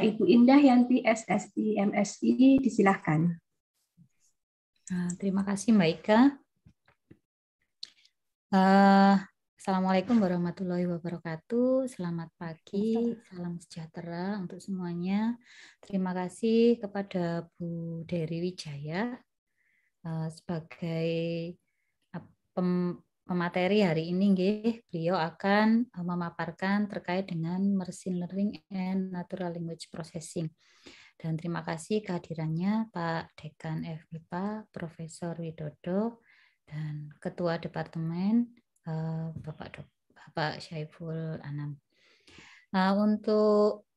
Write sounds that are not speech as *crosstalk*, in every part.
Ibu Indah Yanti SSI MSI disilahkan. Ah, terima kasih Mbak Ika. Uh, Assalamualaikum warahmatullahi wabarakatuh. Selamat pagi, salam sejahtera untuk semuanya. Terima kasih kepada Bu Dery Wijaya uh, sebagai pemateri hari ini nggih beliau akan eh, memaparkan terkait dengan machine learning and natural language processing. Dan terima kasih kehadirannya Pak Dekan FIPA, Profesor Widodo dan Ketua Departemen eh, Bapak Dok, Bapak Syaiful Anam. Nah, untuk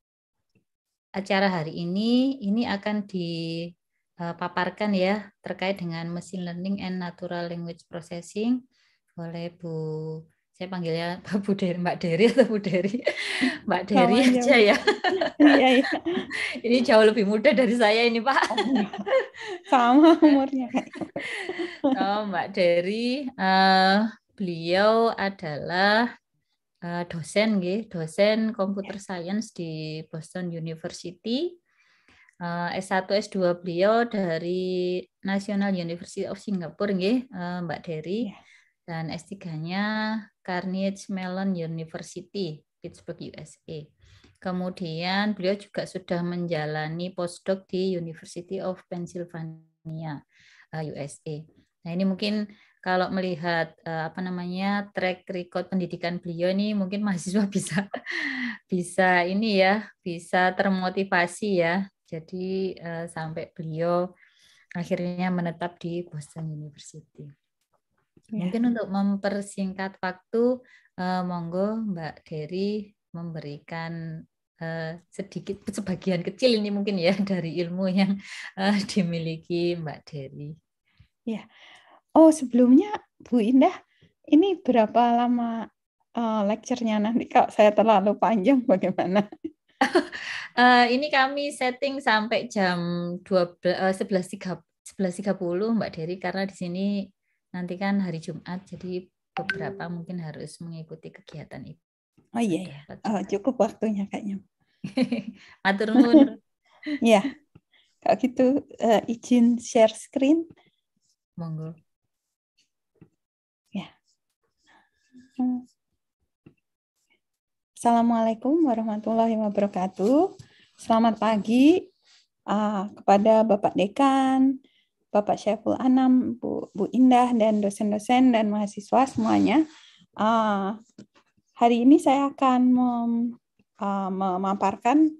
acara hari ini ini akan dipaparkan ya terkait dengan machine learning and natural language processing boleh Bu. Saya panggilnya Pak *laughs* Bu Deri, Mbak Deri atau Bu Deri? Mbak Deri aja ya. *laughs* Iya, iya. *laughs* Ini jauh lebih muda dari saya ini, Pak. Oh, iya. Sama umurnya. Oh, Mbak Deri, uh, beliau adalah uh, dosen, gitu, dosen komputer iya. science di Boston University. S1 eh, S2 beliau dari National University of Singapore nggih Mbak Dery. Iya. Yeah dan S3-nya Carnegie Mellon University, Pittsburgh, USA. Kemudian beliau juga sudah menjalani postdoc di University of Pennsylvania, eh, USA. Nah, ini mungkin kalau melihat eh, apa namanya track record pendidikan beliau ini mungkin mahasiswa *laughs* bisa bisa ini ya, bisa termotivasi ya. Jadi eh, sampai beliau akhirnya menetap di Boston University. Ya. Mungkin untuk mempersingkat waktu, uh, monggo Mbak Dery memberikan uh, sedikit sebagian kecil ini mungkin ya *laughs* dari ilmu yang uh, dimiliki Mbak Dery. Ya. Oh sebelumnya Bu Indah, ini berapa lama uh, lecture nanti kalau saya terlalu panjang bagaimana? uh, *laughs* ini kami setting sampai jam 12 uh, 11.30 11.30 Mbak Dery karena di sini nanti kan hari Jumat jadi beberapa mungkin harus mengikuti kegiatan itu. Oh iya, ya. oh, cukup waktunya kayaknya. *laughs* Atur nuhun. *laughs* ya, kalau gitu uh, izin share screen. Monggo. Ya. Assalamualaikum warahmatullahi wabarakatuh. Selamat pagi uh, kepada Bapak Dekan, Bapak Syaiful Anam, Bu, Bu Indah, dan dosen-dosen dan mahasiswa semuanya. Uh, hari ini saya akan mem, uh, memaparkan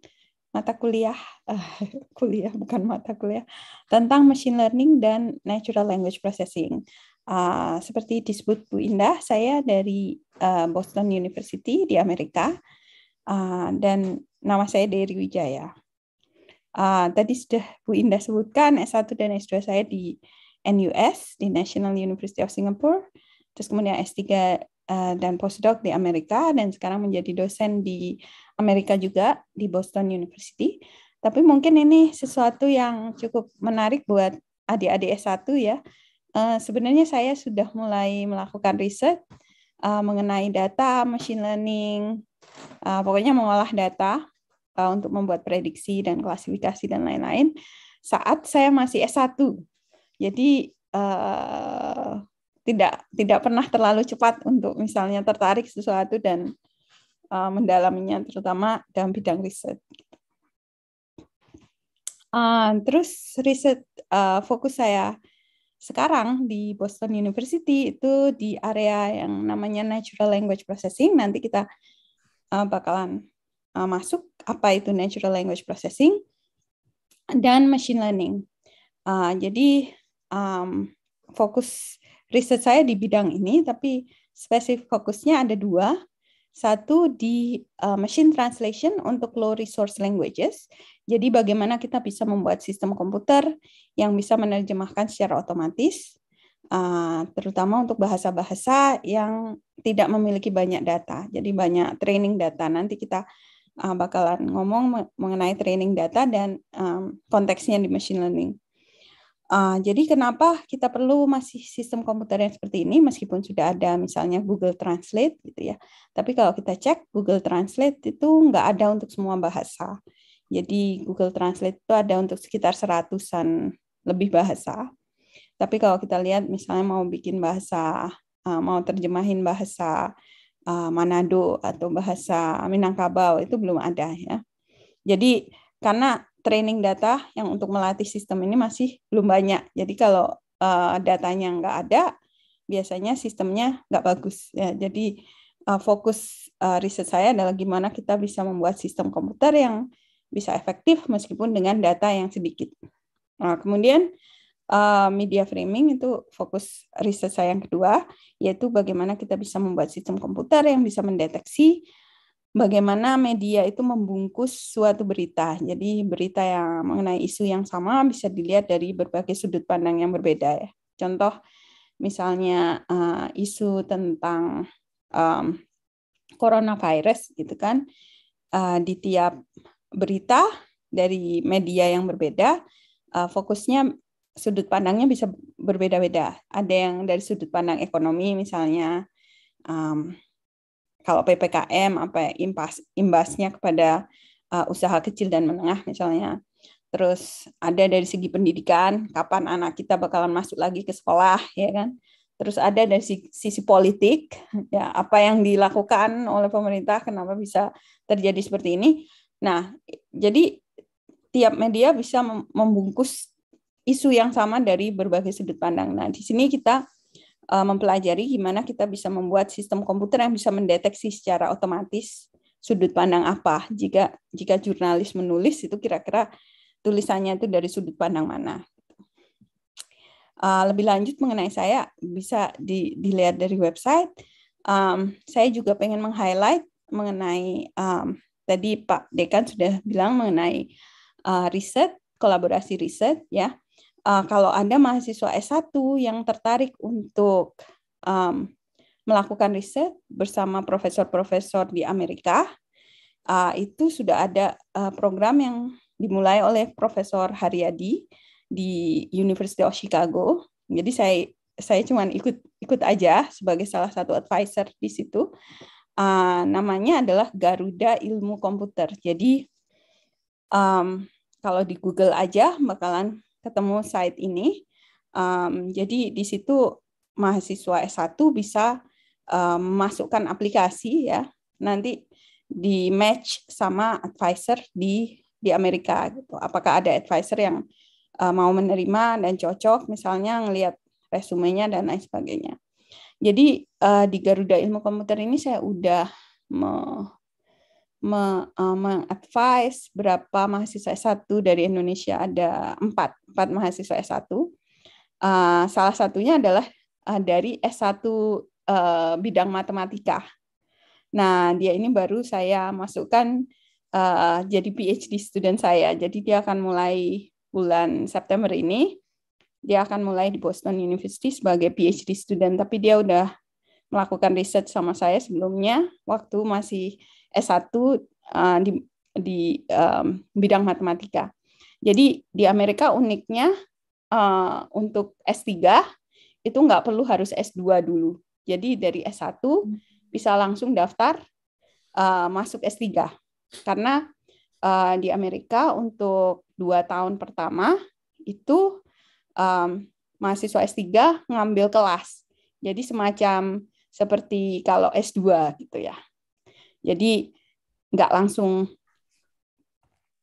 mata kuliah, uh, *laughs* kuliah bukan mata kuliah, tentang machine learning dan natural language processing. Uh, seperti disebut Bu Indah, saya dari uh, Boston University di Amerika, uh, dan nama saya Dery Wijaya. Uh, tadi sudah Bu Indah sebutkan S1 dan S2 saya di NUS, di National University of Singapore. Terus kemudian S3 uh, eh, dan postdoc di Amerika dan sekarang menjadi dosen di Amerika juga di Boston University. Tapi mungkin ini sesuatu yang cukup menarik buat adik-adik S1 ya. Uh, sebenarnya saya sudah mulai melakukan riset uh, mengenai data, machine learning, uh, pokoknya mengolah data uh, untuk membuat prediksi dan klasifikasi dan lain-lain saat saya masih S1. Jadi uh, tidak tidak pernah terlalu cepat untuk misalnya tertarik sesuatu dan uh, mendalaminya terutama dalam bidang riset. Uh, terus riset uh, fokus saya sekarang di Boston University itu di area yang namanya natural language processing. Nanti kita uh, bakalan uh, masuk apa itu natural language processing dan machine learning. Uh, jadi um, fokus riset saya di bidang ini, tapi spesifik fokusnya ada dua. Satu di uh, machine translation untuk low resource languages. Jadi bagaimana kita bisa membuat sistem komputer yang bisa menerjemahkan secara otomatis, uh, terutama untuk bahasa-bahasa yang tidak memiliki banyak data. Jadi banyak training data. Nanti kita uh, bakalan ngomong mengenai training data dan um, konteksnya di machine learning. Uh, jadi kenapa kita perlu masih sistem komputer yang seperti ini meskipun sudah ada misalnya Google Translate gitu ya. Tapi kalau kita cek Google Translate itu nggak ada untuk semua bahasa. Jadi Google Translate itu ada untuk sekitar seratusan lebih bahasa. Tapi kalau kita lihat misalnya mau bikin bahasa, uh, mau terjemahin bahasa Eh, Manado atau bahasa Minangkabau itu belum ada ya. Jadi karena training data yang untuk melatih sistem ini masih belum banyak. Jadi kalau uh, datanya nggak ada, biasanya sistemnya nggak bagus. Ya, jadi uh, fokus uh, riset saya adalah gimana kita bisa membuat sistem komputer yang bisa efektif meskipun dengan data yang sedikit. Nah, kemudian uh, media framing itu fokus riset saya yang kedua, yaitu bagaimana kita bisa membuat sistem komputer yang bisa mendeteksi bagaimana media itu membungkus suatu berita. Jadi berita yang mengenai isu yang sama bisa dilihat dari berbagai sudut pandang yang berbeda ya. Contoh misalnya uh, isu tentang um, coronavirus gitu kan uh, di tiap berita dari media yang berbeda fokusnya sudut pandangnya bisa berbeda-beda. Ada yang dari sudut pandang ekonomi misalnya, um, kalau ppkm apa ya, imbas imbasnya kepada uh, usaha kecil dan menengah misalnya. Terus ada dari segi pendidikan, kapan anak kita bakalan masuk lagi ke sekolah, ya kan? Terus ada dari sisi politik, *laughs* ya apa yang dilakukan oleh pemerintah, kenapa bisa terjadi seperti ini? Nah, jadi tiap media bisa membungkus isu yang sama dari berbagai sudut pandang. Nah, di sini kita uh, mempelajari gimana kita bisa membuat sistem komputer yang bisa mendeteksi secara otomatis sudut pandang apa. Jika jika jurnalis menulis itu kira-kira tulisannya itu dari sudut pandang mana. Uh, lebih lanjut mengenai saya bisa di, dilihat dari website. Um, saya juga pengen meng-highlight mengenai um, tadi Pak Dekan sudah bilang mengenai uh, riset, kolaborasi riset ya uh, kalau Anda mahasiswa S1 yang tertarik untuk um, melakukan riset bersama profesor-profesor di Amerika, uh, itu sudah ada uh, program yang dimulai oleh Profesor Haryadi di University of Chicago. Jadi saya saya cuma ikut ikut aja sebagai salah satu advisor di situ. Uh, namanya adalah Garuda Ilmu Komputer. Jadi um, kalau di Google aja bakalan ketemu site ini. Um, jadi di situ mahasiswa S1 bisa memasukkan um, aplikasi ya. Nanti di match sama advisor di di Amerika gitu. Apakah ada advisor yang uh, mau menerima dan cocok misalnya ngelihat resumenya dan lain sebagainya. Jadi uh, di Garuda Ilmu Komputer ini saya udah me me, uh, mengadvise berapa mahasiswa S1 dari Indonesia ada empat empat mahasiswa S1 uh, eh, salah satunya adalah uh, dari S1 uh, bidang matematika nah dia ini baru saya masukkan uh, jadi PhD student saya jadi dia akan mulai bulan September ini dia akan mulai di Boston University sebagai PhD student tapi dia udah melakukan riset sama saya sebelumnya waktu masih S1 uh, eh, di di um, bidang matematika. Jadi di Amerika uniknya uh, untuk S3 itu nggak perlu harus S2 dulu. Jadi dari S1 bisa langsung daftar uh, masuk S3. Karena uh, di Amerika untuk dua tahun pertama itu um, mahasiswa S3 ngambil kelas. Jadi semacam seperti kalau S2 gitu ya. Jadi nggak langsung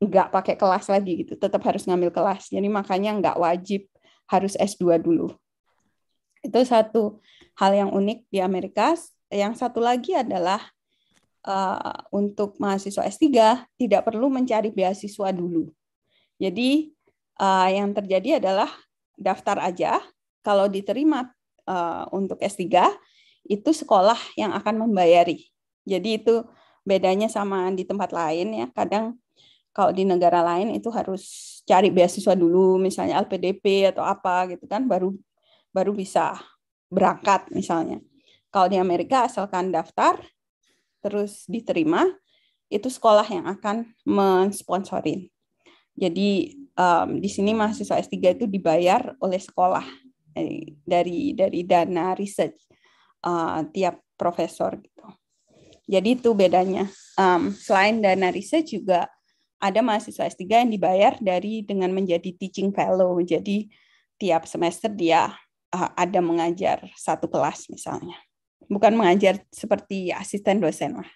nggak pakai kelas lagi gitu, tetap harus ngambil kelas. Jadi makanya nggak wajib harus S2 dulu. Itu satu hal yang unik di Amerika. Yang satu lagi adalah uh, untuk mahasiswa S3 tidak perlu mencari beasiswa dulu. Jadi uh, yang terjadi adalah daftar aja. Kalau diterima uh, untuk S3 itu sekolah yang akan membayari. Jadi itu bedanya sama di tempat lain ya. Kadang kalau di negara lain itu harus cari beasiswa dulu misalnya LPDP atau apa gitu kan baru baru bisa berangkat misalnya. Kalau di Amerika asalkan daftar terus diterima itu sekolah yang akan mensponsorin. Jadi um, di sini mahasiswa S3 itu dibayar oleh sekolah eh, dari dari dana research uh, tiap profesor gitu. Jadi itu bedanya. Um, selain dana riset juga ada mahasiswa S3 yang dibayar dari dengan menjadi teaching fellow. Jadi tiap semester dia uh, ada mengajar satu kelas misalnya. Bukan mengajar seperti asisten dosen lah.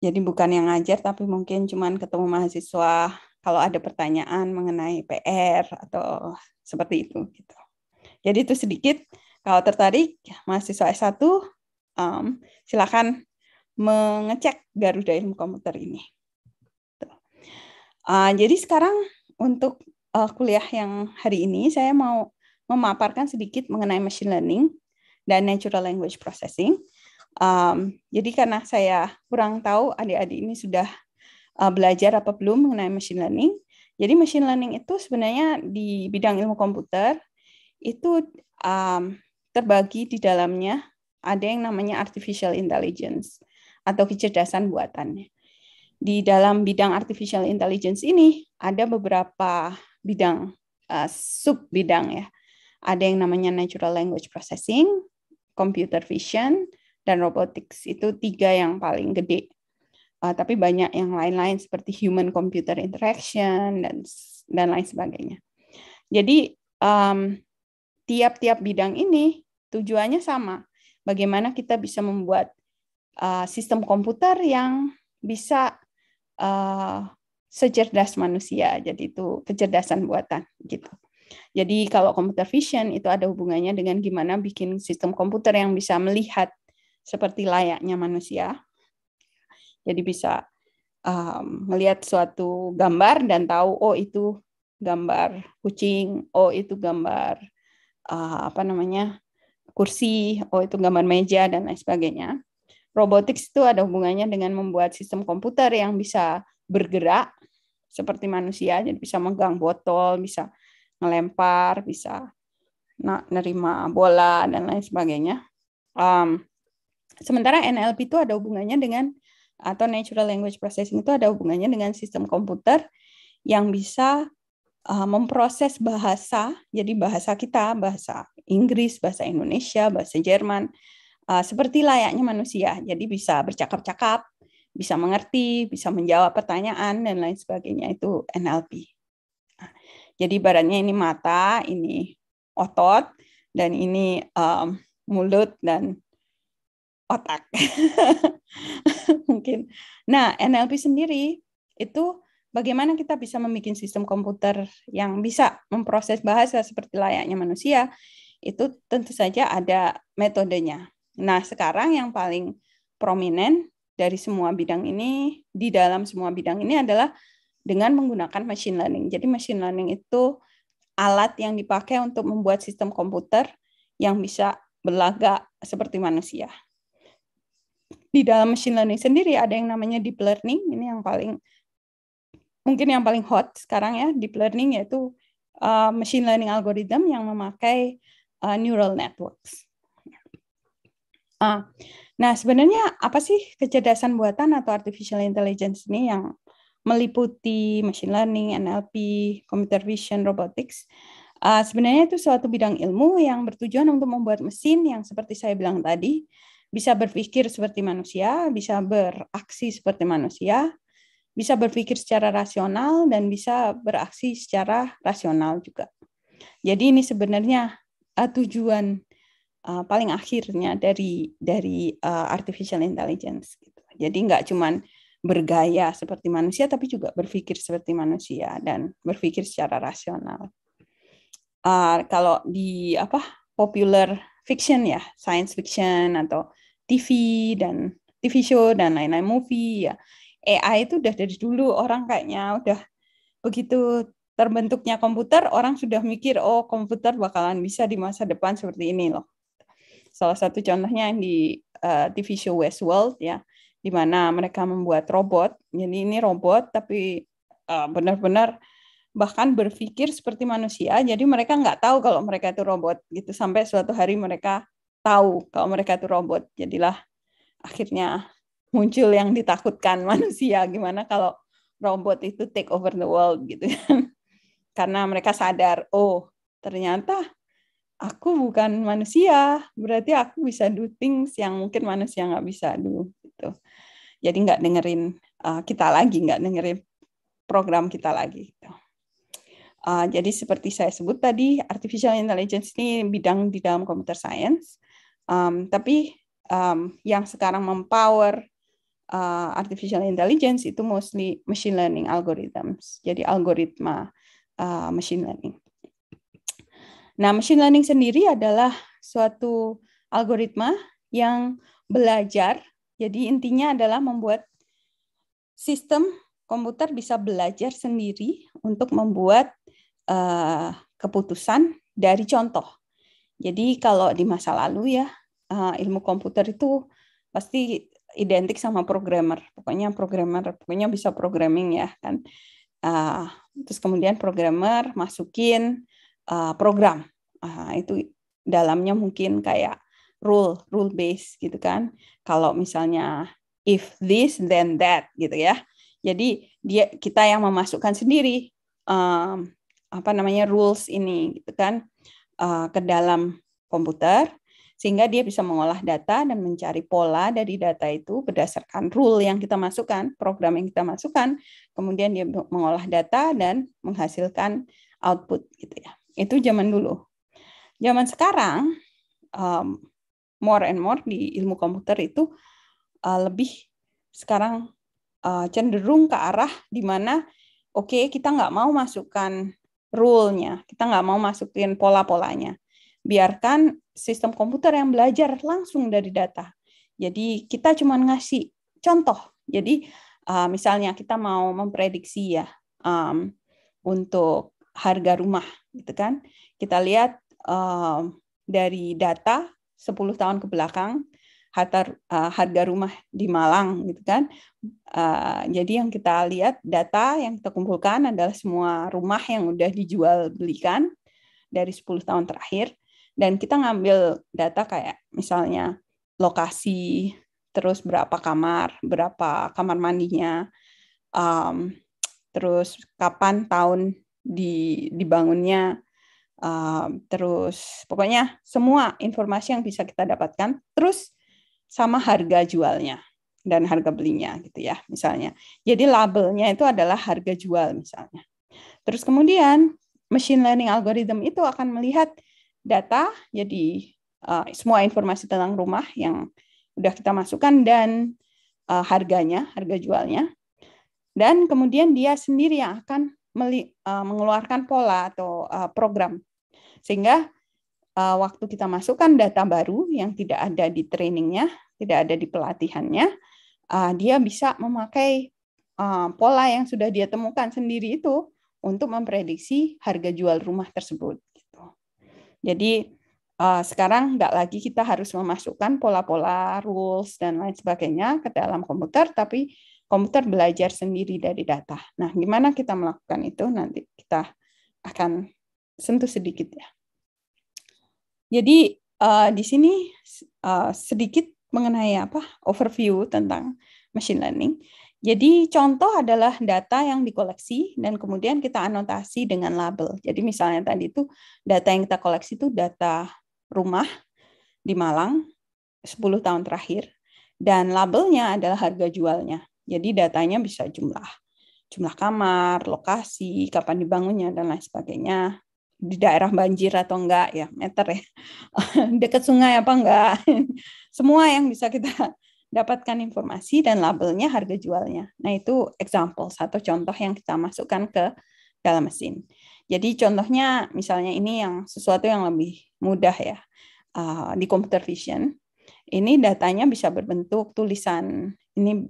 Jadi bukan yang ngajar tapi mungkin cuman ketemu mahasiswa kalau ada pertanyaan mengenai PR atau seperti itu gitu. Jadi itu sedikit kalau tertarik mahasiswa S1 um, silakan mengecek Garuda Ilmu Komputer ini. Uh, jadi sekarang untuk uh, kuliah yang hari ini saya mau memaparkan sedikit mengenai machine learning dan natural language processing. Um, jadi karena saya kurang tahu adik-adik ini sudah uh, belajar apa belum mengenai machine learning. Jadi machine learning itu sebenarnya di bidang ilmu komputer itu um, terbagi di dalamnya ada yang namanya artificial intelligence atau kecerdasan buatannya. Di dalam bidang artificial intelligence ini ada beberapa bidang uh, eh, sub bidang ya. Ada yang namanya natural language processing, computer vision, dan robotics. Itu tiga yang paling gede. Uh, tapi banyak yang lain-lain seperti human computer interaction dan dan lain sebagainya. Jadi um, tiap-tiap bidang ini tujuannya sama. Bagaimana kita bisa membuat Eh, sistem komputer yang bisa eh, secerdas manusia. Jadi itu kecerdasan buatan gitu. Jadi kalau computer vision itu ada hubungannya dengan gimana bikin sistem komputer yang bisa melihat seperti layaknya manusia. Jadi bisa um, melihat suatu gambar dan tahu oh itu gambar kucing, oh itu gambar uh, apa namanya kursi, oh itu gambar meja dan lain sebagainya. Robotik itu ada hubungannya dengan membuat sistem komputer yang bisa bergerak seperti manusia, jadi bisa megang botol, bisa ngelempar, bisa nerima bola dan lain sebagainya. Um, sementara NLP itu ada hubungannya dengan atau natural language processing itu ada hubungannya dengan sistem komputer yang bisa uh, memproses bahasa, jadi bahasa kita, bahasa Inggris, bahasa Indonesia, bahasa Jerman, Eh, seperti layaknya manusia. Jadi bisa bercakap-cakap, bisa mengerti, bisa menjawab pertanyaan dan lain sebagainya itu NLP. Nah, jadi barannya ini mata, ini otot, dan ini um, mulut dan otak. *laughs* Mungkin. Nah, NLP sendiri itu bagaimana kita bisa membuat sistem komputer yang bisa memproses bahasa seperti layaknya manusia, itu tentu saja ada metodenya. Nah, sekarang yang paling prominent dari semua bidang ini, di dalam semua bidang ini adalah dengan menggunakan machine learning. Jadi machine learning itu alat yang dipakai untuk membuat sistem komputer yang bisa berlagak seperti manusia. Di dalam machine learning sendiri ada yang namanya deep learning, ini yang paling mungkin yang paling hot sekarang ya, deep learning yaitu uh, machine learning algorithm yang memakai uh, neural networks. Uh, nah, sebenarnya apa sih kecerdasan buatan atau artificial intelligence ini yang meliputi machine learning, NLP, computer vision, robotics? Uh, sebenarnya itu suatu bidang ilmu yang bertujuan untuk membuat mesin yang seperti saya bilang tadi bisa berpikir seperti manusia, bisa beraksi seperti manusia, bisa berpikir secara rasional dan bisa beraksi secara rasional juga. Jadi ini sebenarnya ah, tujuan uh, paling akhirnya dari dari uh, artificial intelligence. Gitu. Jadi nggak cuman bergaya seperti manusia, tapi juga berpikir seperti manusia dan berpikir secara rasional. Uh, kalau di apa popular fiction ya, science fiction atau TV dan TV show dan lain-lain movie ya, AI itu udah dari dulu orang kayaknya udah begitu terbentuknya komputer, orang sudah mikir, oh komputer bakalan bisa di masa depan seperti ini loh. Salah satu contohnya yang di uh, eh, TV show Westworld ya, di mana mereka membuat robot. Jadi ini robot tapi uh, benar-benar bahkan berpikir seperti manusia. Jadi mereka nggak tahu kalau mereka itu robot gitu sampai suatu hari mereka tahu kalau mereka itu robot. Jadilah akhirnya muncul yang ditakutkan *laughs* manusia gimana kalau robot itu take over the world gitu kan *laughs* karena mereka sadar oh ternyata aku bukan manusia, berarti aku bisa do things yang mungkin manusia nggak bisa do gitu. Jadi nggak dengerin uh, kita lagi, nggak dengerin program kita lagi. Gitu. Uh, jadi seperti saya sebut tadi, artificial intelligence ini bidang di dalam computer science, um, tapi um, yang sekarang mempower uh, artificial intelligence itu mostly machine learning algorithms, jadi algoritma uh, machine learning. Nah, machine learning sendiri adalah suatu algoritma yang belajar. Jadi intinya adalah membuat sistem komputer bisa belajar sendiri untuk membuat uh, keputusan dari contoh. Jadi kalau di masa lalu ya uh, ilmu komputer itu pasti identik sama programmer. Pokoknya programmer, pokoknya bisa programming ya kan. Uh, terus kemudian programmer masukin uh, program. Uh, itu dalamnya mungkin kayak rule, rule base gitu kan. Kalau misalnya if this then that gitu ya. Jadi dia kita yang memasukkan sendiri um, apa namanya rules ini gitu kan uh, ke dalam komputer sehingga dia bisa mengolah data dan mencari pola dari data itu berdasarkan rule yang kita masukkan, program yang kita masukkan, kemudian dia mengolah data dan menghasilkan output gitu ya. Itu zaman dulu. Zaman sekarang, um, more and more di ilmu komputer itu uh, lebih sekarang uh, cenderung ke arah di mana oke okay, kita nggak mau masukkan rule-nya, kita nggak mau masukin pola-polanya. Biarkan sistem komputer yang belajar langsung dari data. Jadi kita cuma ngasih contoh. Jadi uh, misalnya kita mau memprediksi ya um, untuk harga rumah gitu kan kita lihat uh, dari data 10 tahun ke belakang harga uh, eh, harga rumah di Malang gitu kan uh, jadi yang kita lihat data yang kita kumpulkan adalah semua rumah yang udah dijual belikan dari 10 tahun terakhir dan kita ngambil data kayak misalnya lokasi terus berapa kamar berapa kamar mandinya um, terus kapan tahun di dibangunnya uh, terus pokoknya semua informasi yang bisa kita dapatkan terus sama harga jualnya dan harga belinya gitu ya misalnya. Jadi labelnya itu adalah harga jual misalnya. Terus kemudian machine learning algorithm itu akan melihat data jadi uh, semua informasi tentang rumah yang udah kita masukkan dan uh, harganya, harga jualnya. Dan kemudian dia sendiri yang akan meli, uh, mengeluarkan pola atau uh, program sehingga uh, waktu kita masukkan data baru yang tidak ada di trainingnya tidak ada di pelatihannya uh, dia bisa memakai uh, pola yang sudah dia temukan sendiri itu untuk memprediksi harga jual rumah tersebut gitu. jadi uh, sekarang nggak lagi kita harus memasukkan pola-pola rules dan lain sebagainya ke dalam komputer tapi komputer belajar sendiri dari data. Nah, gimana kita melakukan itu nanti kita akan sentuh sedikit ya. Jadi uh, di sini uh, sedikit mengenai apa overview tentang machine learning. Jadi contoh adalah data yang dikoleksi dan kemudian kita anotasi dengan label. Jadi misalnya tadi itu data yang kita koleksi itu data rumah di Malang 10 tahun terakhir dan labelnya adalah harga jualnya. Jadi datanya bisa jumlah jumlah kamar, lokasi, kapan dibangunnya dan lain sebagainya. Di daerah banjir atau enggak ya, meter ya. *laughs* Dekat sungai apa enggak. *laughs* Semua yang bisa kita dapatkan informasi dan labelnya harga jualnya. Nah, itu example satu contoh yang kita masukkan ke dalam mesin. Jadi contohnya misalnya ini yang sesuatu yang lebih mudah ya uh, di computer vision. Ini datanya bisa berbentuk tulisan. Ini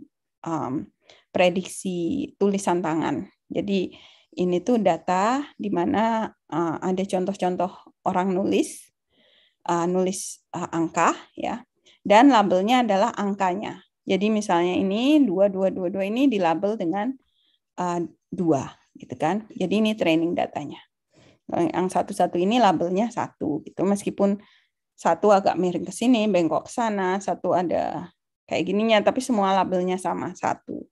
um, prediksi tulisan tangan. Jadi ini tuh data di mana uh, ada contoh-contoh orang nulis uh, nulis uh, angka ya dan labelnya adalah angkanya. Jadi misalnya ini dua dua dua dua ini dilabel dengan uh, dua gitu kan. Jadi ini training datanya. Yang satu-satu ini labelnya satu gitu meskipun satu agak miring ke sini, bengkok sana, satu ada kayak gininya, tapi semua labelnya sama satu.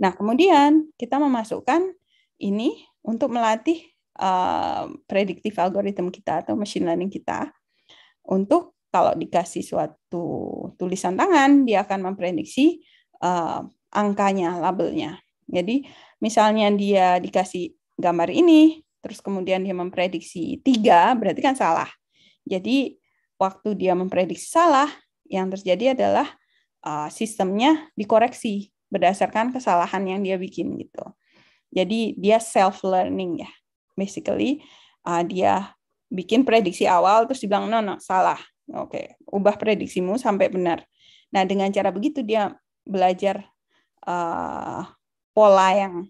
Nah, kemudian kita memasukkan ini untuk melatih uh, predictive algorithm kita atau machine learning kita untuk kalau dikasih suatu tulisan tangan, dia akan memprediksi uh, angkanya, labelnya. Jadi misalnya dia dikasih gambar ini, terus kemudian dia memprediksi tiga, berarti kan salah. Jadi waktu dia memprediksi salah, yang terjadi adalah uh, sistemnya dikoreksi berdasarkan kesalahan yang dia bikin gitu. Jadi dia self learning ya. Basically uh, dia bikin prediksi awal terus dibilang no no salah. Oke, okay. ubah prediksimu sampai benar. Nah, dengan cara begitu dia belajar uh, pola yang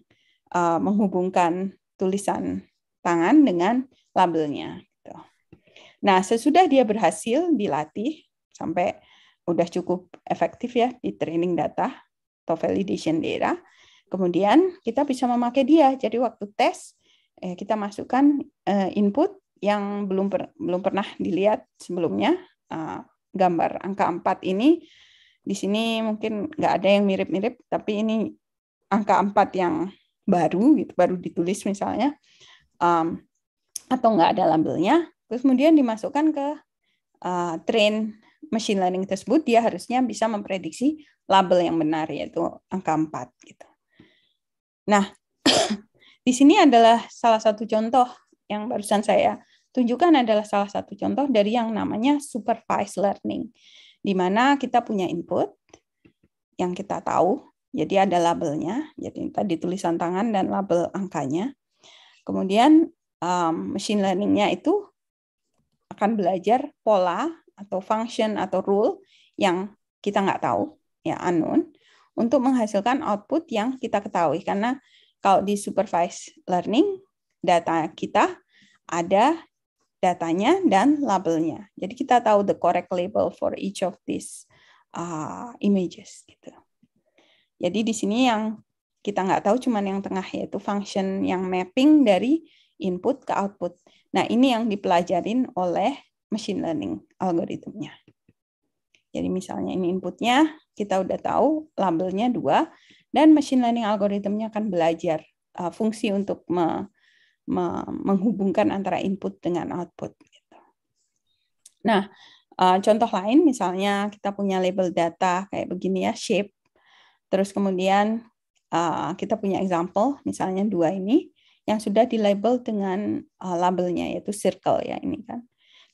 uh, menghubungkan tulisan tangan dengan labelnya gitu. Nah, sesudah dia berhasil dilatih sampai udah cukup efektif ya di training data atau validation data. Kemudian kita bisa memakai dia. Jadi waktu tes eh, kita masukkan eh, input yang belum per, belum pernah dilihat sebelumnya. Eh, gambar angka 4 ini di sini mungkin nggak ada yang mirip-mirip, tapi ini angka 4 yang baru gitu, baru ditulis misalnya. atau nggak ada labelnya, terus kemudian dimasukkan ke train machine learning tersebut dia harusnya bisa memprediksi label yang benar yaitu angka 4 gitu. Nah, *clears throat* di sini adalah salah satu contoh yang barusan saya tunjukkan adalah salah satu contoh dari yang namanya supervised learning. Di mana kita punya input yang kita tahu, jadi ada labelnya, jadi tadi tulisan tangan dan label angkanya. Kemudian um, machine learningnya itu akan belajar pola atau function atau rule yang kita nggak tahu ya unknown untuk menghasilkan output yang kita ketahui karena kalau di supervised learning data kita ada datanya dan labelnya jadi kita tahu the correct label for each of these uh, images gitu jadi di sini yang kita nggak tahu cuman yang tengah yaitu function yang mapping dari input ke output. Nah, ini yang dipelajarin oleh machine learning algoritmnya. Jadi misalnya ini inputnya, kita udah tahu labelnya dua, dan machine learning algoritmnya akan belajar uh, fungsi untuk me, me, menghubungkan antara input dengan output. Gitu. Nah, uh, contoh lain misalnya kita punya label data kayak begini ya, shape. Terus kemudian uh, kita punya example, misalnya dua ini, yang sudah di label dengan uh, labelnya yaitu circle ya ini kan.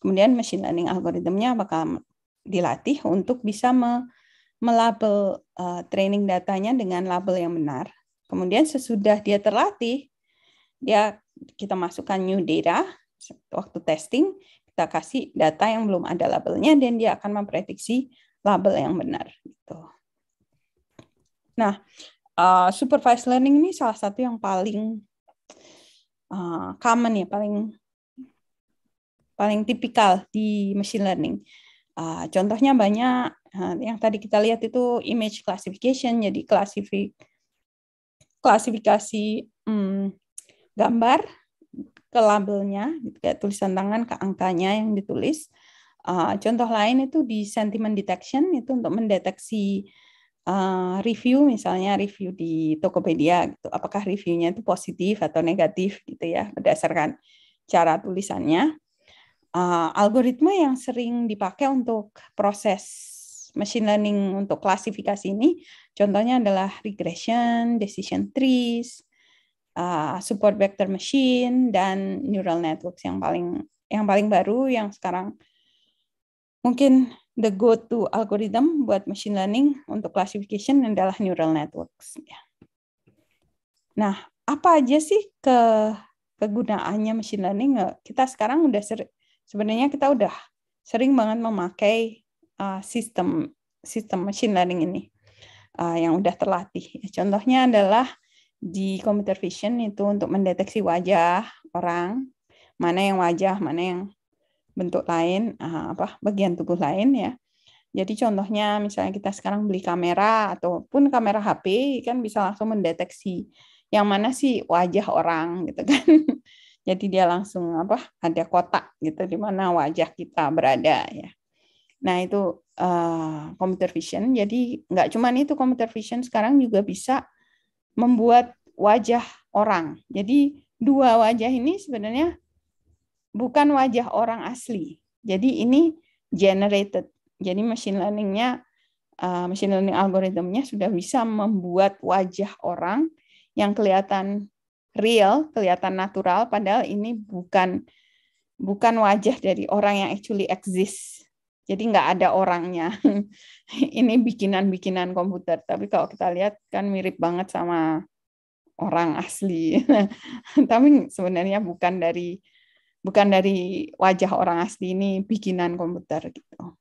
Kemudian machine learning algoritmnya bakal dilatih untuk bisa me melabel uh, training datanya dengan label yang benar. Kemudian sesudah dia terlatih, dia kita masukkan new data waktu testing, kita kasih data yang belum ada labelnya dan dia akan memprediksi label yang benar gitu. Nah, uh, supervised learning ini salah satu yang paling uh, common ya, paling paling tipikal di machine learning. Uh, contohnya banyak uh, yang tadi kita lihat itu image classification, jadi klasifik klasifikasi hmm, gambar ke labelnya, gitu, kayak tulisan tangan ke angkanya yang ditulis. Uh, contoh lain itu di sentiment detection itu untuk mendeteksi uh, review misalnya review di Tokopedia gitu apakah reviewnya itu positif atau negatif gitu ya berdasarkan cara tulisannya uh, algoritma yang sering dipakai untuk proses machine learning untuk klasifikasi ini contohnya adalah regression, decision trees, uh, support vector machine dan neural networks yang paling yang paling baru yang sekarang mungkin the go to algorithm buat machine learning untuk classification adalah neural networks ya. Nah, apa aja sih ke kegunaannya machine learning? Kita sekarang udah ser sebenarnya kita udah sering banget memakai uh, sistem sistem machine learning ini uh, yang udah terlatih. Contohnya adalah di computer vision itu untuk mendeteksi wajah orang, mana yang wajah, mana yang bentuk lain, uh, apa bagian tubuh lain ya. Jadi contohnya misalnya kita sekarang beli kamera ataupun kamera HP kan bisa langsung mendeteksi yang mana sih wajah orang gitu kan. *laughs* Jadi dia langsung apa? Ada kotak gitu di mana wajah kita berada ya. Nah itu uh, computer vision. Jadi nggak cuma itu computer vision sekarang juga bisa membuat wajah orang. Jadi dua wajah ini sebenarnya bukan wajah orang asli. Jadi ini generated. Jadi machine learningnya, uh, machine learning algoritmnya sudah bisa membuat wajah orang yang kelihatan real, kelihatan natural, padahal ini bukan bukan wajah dari orang yang actually exist. Jadi nggak ada orangnya. *laughs* ini bikinan-bikinan komputer. Tapi kalau kita lihat kan mirip banget sama orang asli. *laughs* Tapi sebenarnya bukan dari bukan dari wajah orang asli ini bikinan komputer gitu.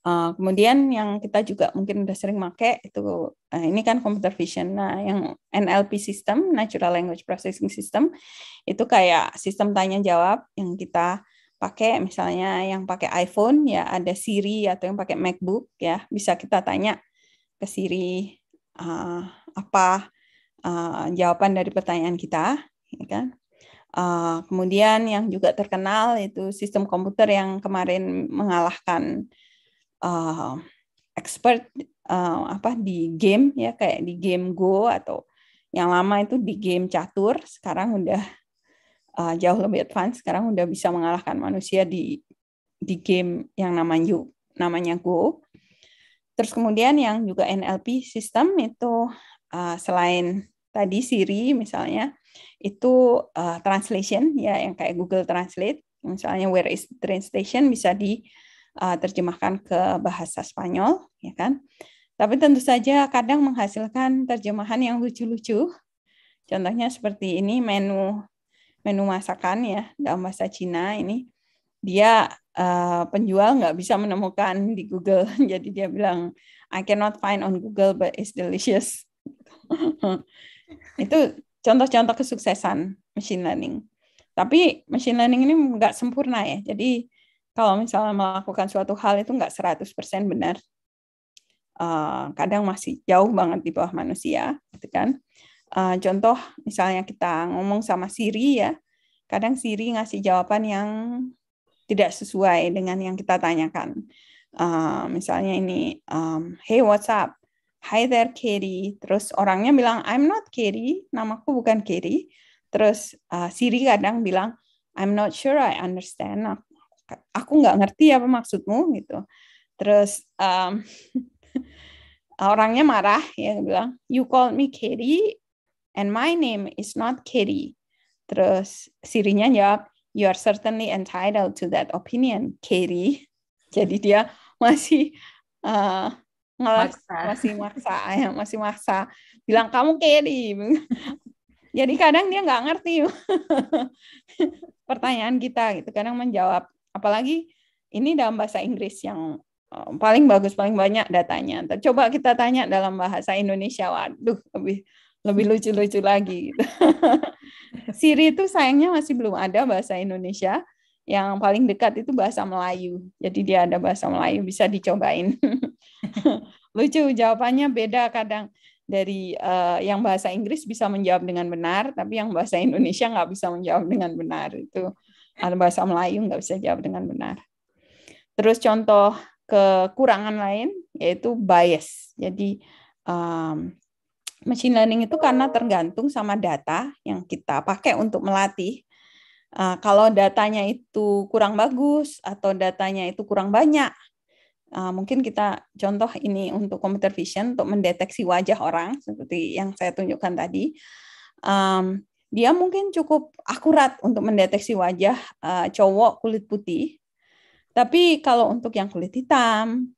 Uh, kemudian yang kita juga mungkin udah sering pakai itu uh, ini kan computer vision. Nah, yang NLP system, natural language processing system itu kayak sistem tanya jawab yang kita pakai misalnya yang pakai iPhone ya ada Siri atau yang pakai MacBook ya bisa kita tanya ke Siri uh, apa uh, jawaban dari pertanyaan kita ya kan Uh, kemudian yang juga terkenal itu sistem komputer yang kemarin mengalahkan uh, expert uh, apa di game ya kayak di game Go atau yang lama itu di game catur sekarang udah uh, jauh lebih advance sekarang udah bisa mengalahkan manusia di di game yang namanya namanya Go. Terus kemudian yang juga NLP sistem itu uh, selain tadi Siri misalnya itu uh, translation ya yang kayak Google Translate misalnya where is the train station bisa di Eh, terjemahkan ke bahasa Spanyol, ya kan? Tapi tentu saja kadang menghasilkan terjemahan yang lucu-lucu. Contohnya seperti ini menu menu masakan ya dalam bahasa Cina ini dia uh, penjual nggak bisa menemukan di Google *laughs* jadi dia bilang I cannot find on Google but it's delicious itu contoh-contoh kesuksesan machine learning tapi machine learning ini nggak sempurna ya jadi kalau misalnya melakukan suatu hal itu nggak 100% benar. Uh, kadang masih jauh banget di bawah manusia, gitu kan. Uh, contoh misalnya kita ngomong sama Siri ya, kadang Siri ngasih jawaban yang tidak sesuai dengan yang kita tanyakan. Uh, misalnya ini, um, hey what's up? Hi there Kerry. Terus orangnya bilang, I'm not Kerry, namaku bukan Kerry. Terus uh, Siri kadang bilang, I'm not sure I understand aku nggak ngerti apa maksudmu gitu terus um, *laughs* orangnya marah ya bilang you call me Kerry and my name is not Kerry terus Sirinya jawab you are certainly entitled to that opinion Kerry *laughs* jadi dia masih uh, eh, ngelak, masih maksa ya masih maksa bilang kamu Kerry *laughs* jadi kadang dia nggak ngerti pertanyaan kita gitu kadang menjawab Apalagi ini dalam bahasa Inggris yang eh, paling bagus paling banyak datanya. Coba kita tanya dalam bahasa Indonesia, waduh lebih lebih lucu-lucu lagi. Gitu. *laughs* Siri itu sayangnya masih belum ada bahasa Indonesia. Yang paling dekat itu bahasa Melayu. Jadi dia ada bahasa Melayu bisa dicobain. *laughs* lucu jawabannya beda kadang dari uh, yang bahasa Inggris bisa menjawab dengan benar, tapi yang bahasa Indonesia nggak bisa menjawab dengan benar itu bahasa Melayu nggak bisa jawab dengan benar. Terus contoh kekurangan lain yaitu bias. Jadi um, machine learning itu karena tergantung sama data yang kita pakai untuk melatih. Uh, kalau datanya itu kurang bagus atau datanya itu kurang banyak, uh, mungkin kita contoh ini untuk computer vision untuk mendeteksi wajah orang seperti yang saya tunjukkan tadi. Um, dia mungkin cukup akurat untuk mendeteksi wajah uh, cowok kulit putih. Tapi kalau untuk yang kulit hitam,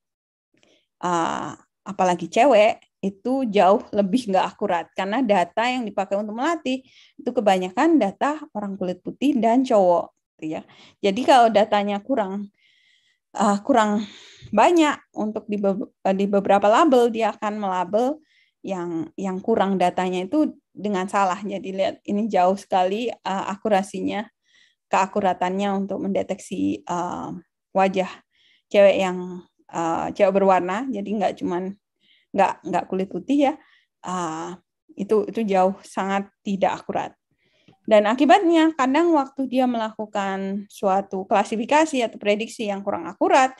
uh, apalagi cewek, itu jauh lebih nggak akurat karena data yang dipakai untuk melatih itu kebanyakan data orang kulit putih dan cowok, gitu ya. Jadi kalau datanya kurang uh, kurang banyak untuk di, be di beberapa label dia akan melabel yang yang kurang datanya itu dengan salah. Jadi lihat ini jauh sekali uh, akurasinya, keakuratannya untuk mendeteksi uh, wajah cewek yang uh, cewek berwarna. Jadi nggak cuman nggak nggak kulit putih ya. Uh, itu itu jauh sangat tidak akurat. Dan akibatnya kadang waktu dia melakukan suatu klasifikasi atau prediksi yang kurang akurat,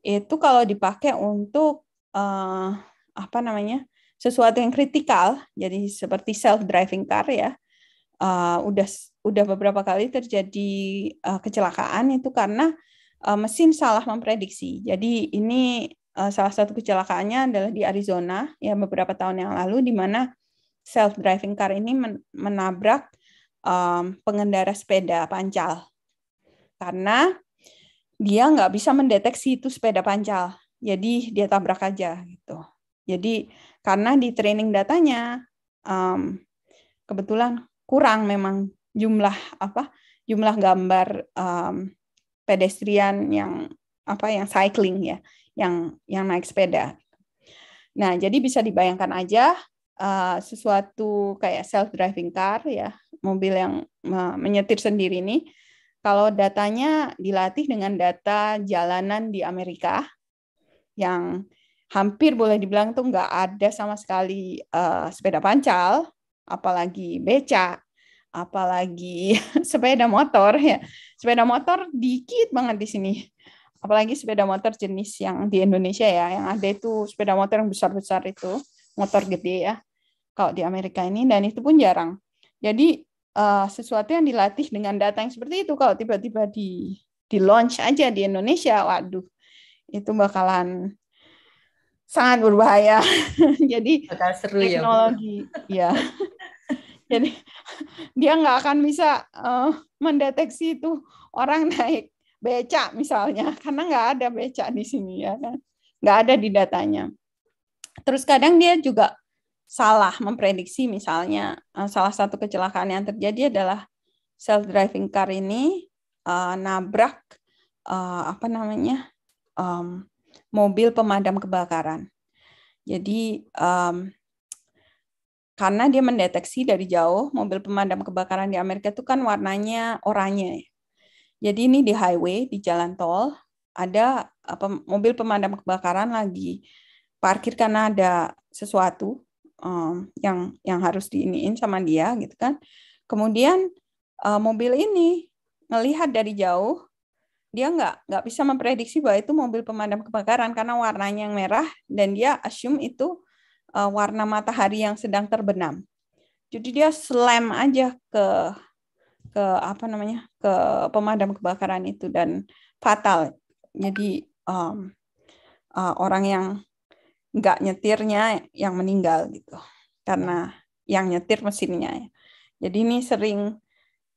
itu kalau dipakai untuk uh, apa namanya sesuatu yang kritikal, jadi seperti self driving car ya, uh, udah udah beberapa kali terjadi uh, kecelakaan itu karena uh, mesin salah memprediksi. Jadi ini uh, salah satu kecelakaannya adalah di Arizona ya beberapa tahun yang lalu di mana self driving car ini men menabrak um, pengendara sepeda pancal karena dia nggak bisa mendeteksi itu sepeda pancal. Jadi dia tabrak aja gitu. Jadi karena di training datanya um, kebetulan kurang memang jumlah apa jumlah gambar um, pedestrian yang apa yang cycling ya yang yang naik sepeda. Nah jadi bisa dibayangkan aja uh, sesuatu kayak self driving car ya mobil yang uh, menyetir sendiri ini kalau datanya dilatih dengan data jalanan di Amerika yang hampir boleh dibilang tuh nggak ada sama sekali uh, sepeda pancal, apalagi beca, apalagi *laughs* sepeda motor ya. Sepeda motor dikit banget di sini. Apalagi sepeda motor jenis yang di Indonesia ya, yang ada itu sepeda motor yang besar-besar itu, motor gede ya. Kalau di Amerika ini dan itu pun jarang. Jadi uh, sesuatu yang dilatih dengan data yang seperti itu kalau tiba-tiba di di launch aja di Indonesia, waduh itu bakalan sangat berbahaya. *laughs* Jadi Bakal seru ya, teknologi, ya. ya. *laughs* Jadi dia nggak akan bisa uh, mendeteksi itu orang naik becak misalnya, karena nggak ada becak di sini ya kan, nggak ada di datanya. Terus kadang dia juga salah memprediksi misalnya uh, salah satu kecelakaan yang terjadi adalah self driving car ini uh, nabrak uh, apa namanya um, mobil pemadam kebakaran. Jadi um, karena dia mendeteksi dari jauh mobil pemadam kebakaran di Amerika itu kan warnanya oranye. Jadi ini di highway di jalan tol ada apa, mobil pemadam kebakaran lagi parkir karena ada sesuatu um, yang yang harus diiniin sama dia gitu kan. Kemudian uh, mobil ini melihat dari jauh dia nggak nggak bisa memprediksi bahwa itu mobil pemadam kebakaran karena warnanya yang merah dan dia assume itu uh, warna matahari yang sedang terbenam. Jadi dia slam aja ke ke apa namanya ke pemadam kebakaran itu dan fatal. Jadi um, uh, orang yang nggak nyetirnya yang meninggal gitu karena yang nyetir mesinnya. Ya. Jadi ini sering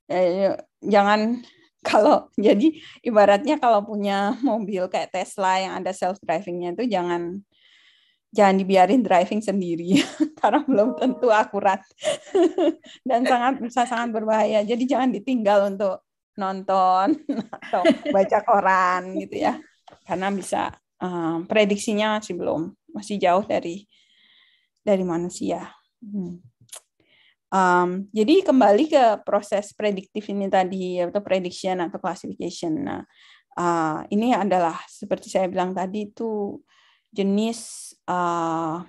eh, jangan kalau *laughs* jadi ibaratnya kalau punya mobil kayak Tesla yang ada self drivingnya itu jangan jangan dibiarin driving sendiri *laughs* karena belum oh. tentu akurat *laughs* dan sangat bisa sangat berbahaya jadi jangan ditinggal untuk nonton atau baca koran gitu ya karena bisa um, prediksinya masih belum masih jauh dari dari manusia. Hmm. Um, jadi kembali ke proses prediktif ini tadi atau prediction atau classification. Nah, uh, ini adalah seperti saya bilang tadi itu jenis uh,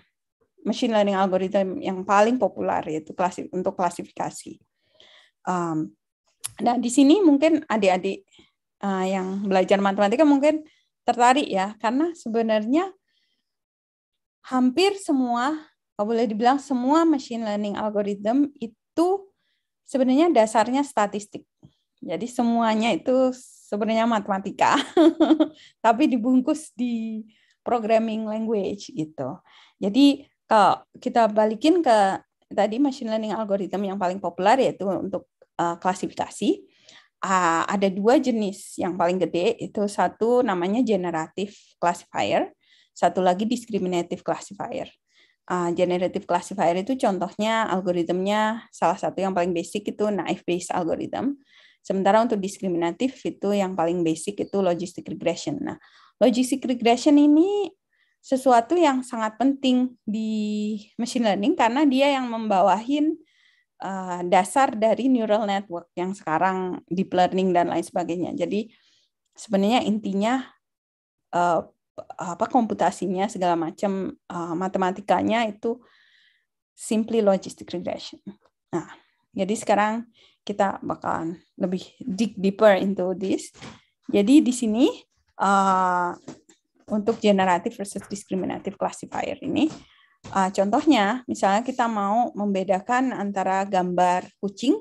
machine learning algorithm yang paling populer yaitu klasif untuk klasifikasi. Um, nah, di sini mungkin adik-adik uh, yang belajar matematika mungkin tertarik ya karena sebenarnya hampir semua kalau boleh dibilang semua machine learning algorithm itu sebenarnya dasarnya statistik. Jadi semuanya itu sebenarnya matematika, *laughs* tapi dibungkus di programming language gitu. Jadi kalau kita balikin ke tadi machine learning algorithm yang paling populer yaitu untuk uh, klasifikasi. Uh, ada dua jenis yang paling gede itu satu namanya generative classifier, satu lagi discriminative classifier uh, ah, generative classifier itu contohnya algoritmnya salah satu yang paling basic itu naive based algorithm. Sementara untuk diskriminatif itu yang paling basic itu logistic regression. Nah, logistic regression ini sesuatu yang sangat penting di machine learning karena dia yang membawahin uh, dasar dari neural network yang sekarang deep learning dan lain sebagainya. Jadi sebenarnya intinya uh, apa komputasinya segala macam uh, matematikanya itu simply logistic regression. Nah, jadi sekarang kita bakalan lebih dig deeper into this. Jadi di sini uh, untuk generative versus discriminative classifier ini uh, contohnya misalnya kita mau membedakan antara gambar kucing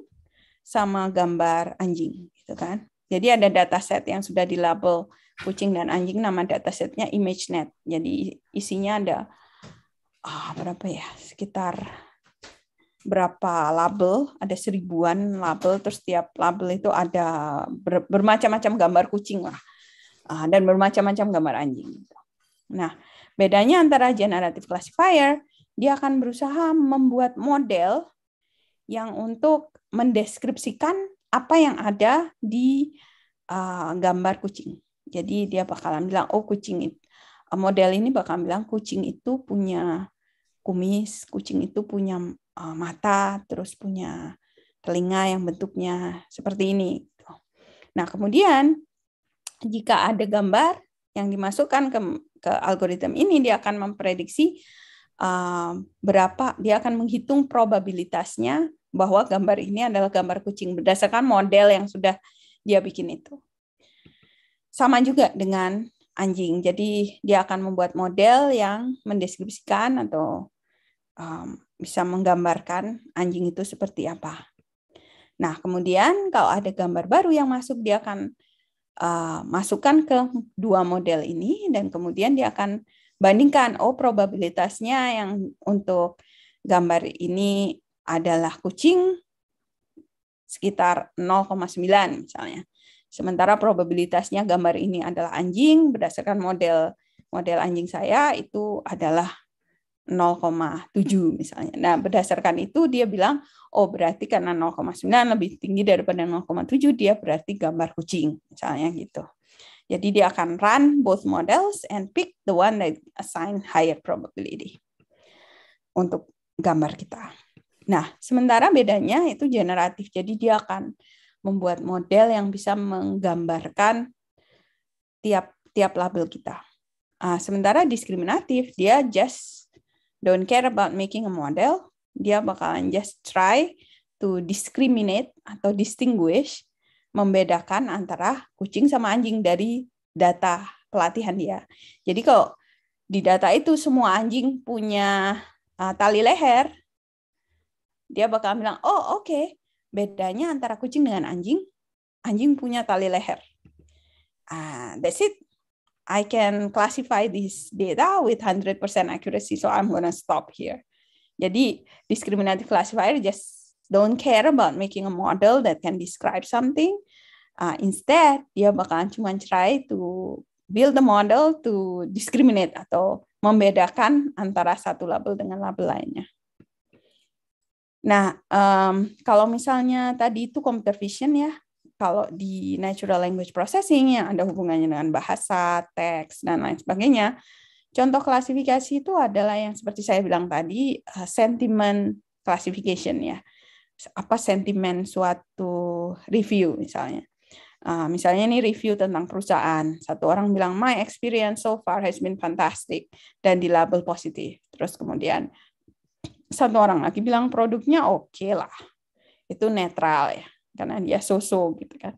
sama gambar anjing gitu kan. Jadi ada data set yang sudah dilabel label kucing dan anjing nama datasetnya ImageNet. Jadi isinya ada oh, berapa ya? Sekitar berapa label, ada seribuan label, terus tiap label itu ada bermacam-macam gambar kucing lah, ah, dan bermacam-macam gambar anjing. Gitu. Nah, bedanya antara generative classifier, dia akan berusaha membuat model yang untuk mendeskripsikan apa yang ada di uh, gambar kucing. Jadi dia bakalan bilang, oh kucing itu eh, model ini bakal bilang kucing itu punya kumis, kucing itu punya eh, mata, terus punya telinga yang bentuknya seperti ini. Nah, kemudian jika ada gambar yang dimasukkan ke, ke algoritma ini, dia akan memprediksi uh, berapa, dia akan menghitung probabilitasnya bahwa gambar ini adalah gambar kucing berdasarkan model yang sudah dia bikin itu sama juga dengan anjing. Jadi dia akan membuat model yang mendeskripsikan atau um, bisa menggambarkan anjing itu seperti apa. Nah, kemudian kalau ada gambar baru yang masuk, dia akan uh, masukkan ke dua model ini dan kemudian dia akan bandingkan, oh probabilitasnya yang untuk gambar ini adalah kucing sekitar 0,9 misalnya. Sementara probabilitasnya gambar ini adalah anjing berdasarkan model model anjing saya itu adalah 0,7 misalnya. Nah, berdasarkan itu dia bilang, oh berarti karena 0,9 lebih tinggi daripada 0,7 dia berarti gambar kucing misalnya gitu. Jadi dia akan run both models and pick the one that assign higher probability untuk gambar kita. Nah, sementara bedanya itu generatif. Jadi dia akan membuat model yang bisa menggambarkan tiap tiap label kita. Uh, sementara diskriminatif dia just don't care about making a model, dia bakalan just try to discriminate atau distinguish membedakan antara kucing sama anjing dari data pelatihan dia. Jadi kalau di data itu semua anjing punya uh, tali leher, dia bakal bilang, oh oke, okay. Bedanya antara kucing dengan anjing, anjing punya tali leher. Uh, that's it. I can classify this data with 100% accuracy, so I'm gonna stop here. Jadi discriminative classifier just don't care about making a model that can describe something. Uh, instead, dia bakalan cuma try to build a model to discriminate atau membedakan antara satu label dengan label lainnya. Nah, um, kalau misalnya tadi itu computer vision ya, kalau di natural language processing yang ada hubungannya dengan bahasa, teks, dan lain sebagainya, contoh klasifikasi itu adalah yang seperti saya bilang tadi, eh, sentiment classification ya. Apa sentiment suatu review misalnya. Uh, misalnya ini review tentang perusahaan. Satu orang bilang, my experience so far has been fantastic. Dan di label positif. Terus kemudian satu orang lagi bilang produknya oke okay lah itu netral ya karena dia soso gitu kan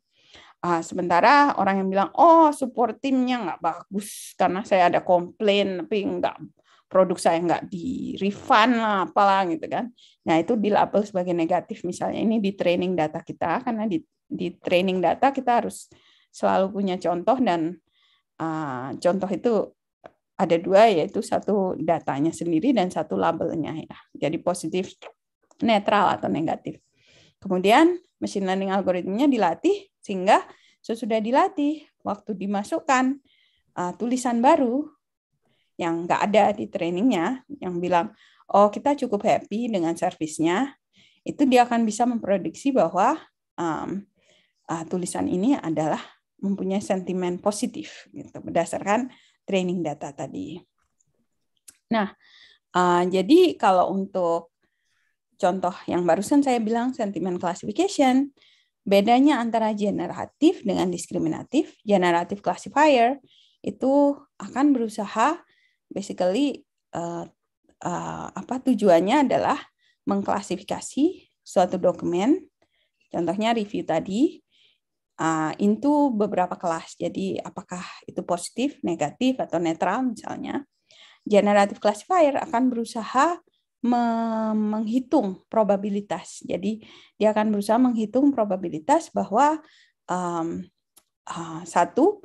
uh, sementara orang yang bilang oh support timnya nggak bagus karena saya ada komplain tapi nggak produk saya nggak di refund lah apalah gitu kan nah itu di sebagai negatif misalnya ini di training data kita karena di di training data kita harus selalu punya contoh dan uh, contoh itu ada dua yaitu satu datanya sendiri dan satu labelnya ya. Jadi positif, netral atau negatif. Kemudian machine learning algoritmnya dilatih sehingga sesudah dilatih waktu dimasukkan uh, tulisan baru yang nggak ada di trainingnya yang bilang oh kita cukup happy dengan servisnya itu dia akan bisa memprediksi bahwa um, uh, tulisan ini adalah mempunyai sentimen positif gitu berdasarkan training data tadi. Nah, uh, jadi kalau untuk contoh yang barusan saya bilang sentiment classification, bedanya antara generatif dengan diskriminatif, generatif classifier itu akan berusaha basically uh, uh, apa tujuannya adalah mengklasifikasi suatu dokumen, contohnya review tadi, uh, into beberapa kelas. Jadi apakah itu positif, negatif, atau netral misalnya. Generative classifier akan berusaha menghitung probabilitas. Jadi dia akan berusaha menghitung probabilitas bahwa um, uh, satu,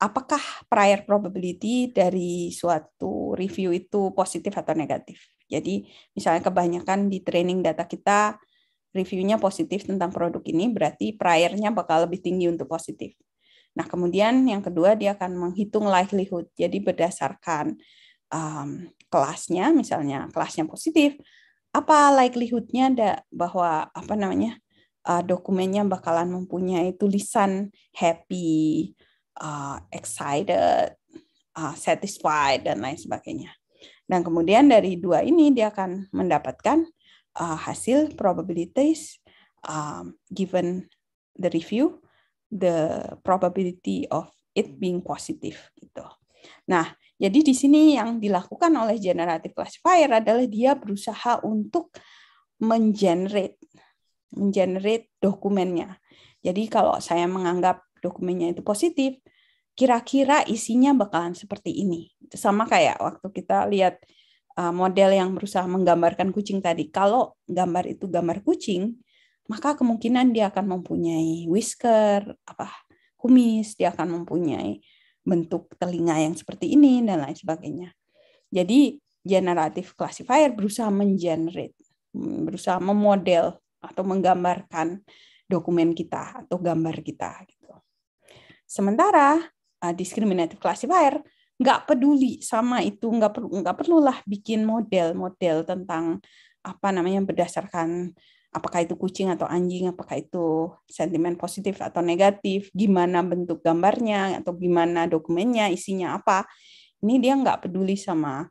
apakah prior probability dari suatu review itu positif atau negatif. Jadi misalnya kebanyakan di training data kita reviewnya positif tentang produk ini, berarti priornya bakal lebih tinggi untuk positif. Nah, kemudian yang kedua dia akan menghitung likelihood. Jadi berdasarkan um, kelasnya, misalnya kelasnya positif, apa likelihoodnya ada bahwa apa namanya uh, dokumennya bakalan mempunyai tulisan happy, uh, excited, uh, satisfied dan lain sebagainya. Dan kemudian dari dua ini dia akan mendapatkan uh, hasil probabilities um, given the review the probability of it being positive gitu. Nah, jadi di sini yang dilakukan oleh generative classifier adalah dia berusaha untuk mengenerate mengenerate dokumennya. Jadi kalau saya menganggap dokumennya itu positif, kira-kira isinya bakalan seperti ini. Sama kayak waktu kita lihat Eh, model yang berusaha menggambarkan kucing tadi, kalau gambar itu gambar kucing, maka kemungkinan dia akan mempunyai whisker, apa kumis, dia akan mempunyai bentuk telinga yang seperti ini dan lain sebagainya. Jadi generatif classifier berusaha mengenerate, mm, berusaha memodel atau menggambarkan dokumen kita atau gambar kita gitu. Sementara uh, discriminative classifier nggak peduli sama itu nggak perlu nggak perlulah bikin model-model tentang apa namanya berdasarkan apakah itu kucing atau anjing, apakah itu sentimen positif atau negatif, gimana bentuk gambarnya atau gimana dokumennya, isinya apa. Ini dia nggak peduli sama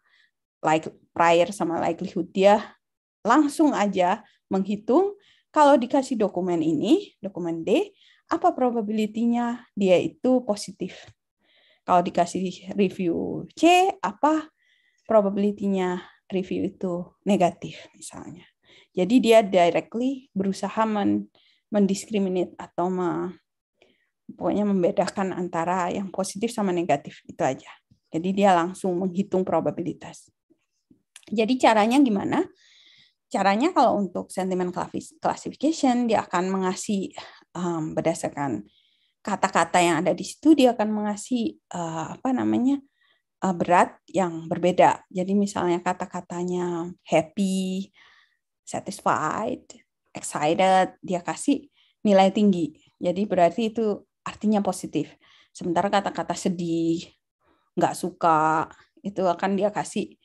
like prior sama likelihood dia langsung aja menghitung kalau dikasih dokumen ini, dokumen D, apa probability-nya dia itu positif. Kalau dikasih review C, apa probability-nya review itu negatif misalnya. Jadi dia directly berusaha men mendiskriminate atau me, pokoknya membedakan antara yang positif sama negatif itu aja. Jadi dia langsung menghitung probabilitas. Jadi caranya gimana? Caranya kalau untuk sentiment classification dia akan mengasih um, berdasarkan kata-kata yang ada di situ dia akan mengasih uh, apa namanya uh, berat yang berbeda. Jadi misalnya kata-katanya happy, satisfied, excited, dia kasih nilai tinggi. Jadi berarti itu artinya positif. Sementara kata-kata sedih, nggak suka, itu akan dia kasih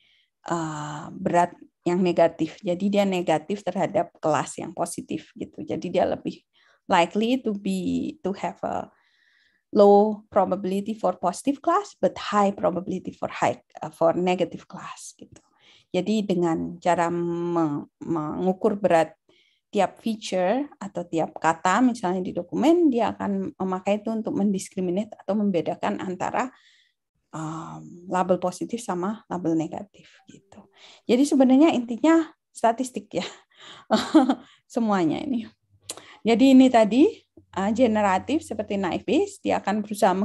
uh, berat yang negatif. Jadi dia negatif terhadap kelas yang positif gitu. Jadi dia lebih likely to be to have a low probability for positive class but high probability for high uh, for negative class gitu. Jadi dengan cara mengukur berat tiap feature atau tiap kata misalnya di dokumen dia akan memakai itu untuk mendiskriminate atau membedakan antara um, label positif sama label negatif gitu. Jadi sebenarnya intinya statistik ya *laughs* semuanya ini. Jadi ini tadi uh, generatif seperti naif base dia akan berusaha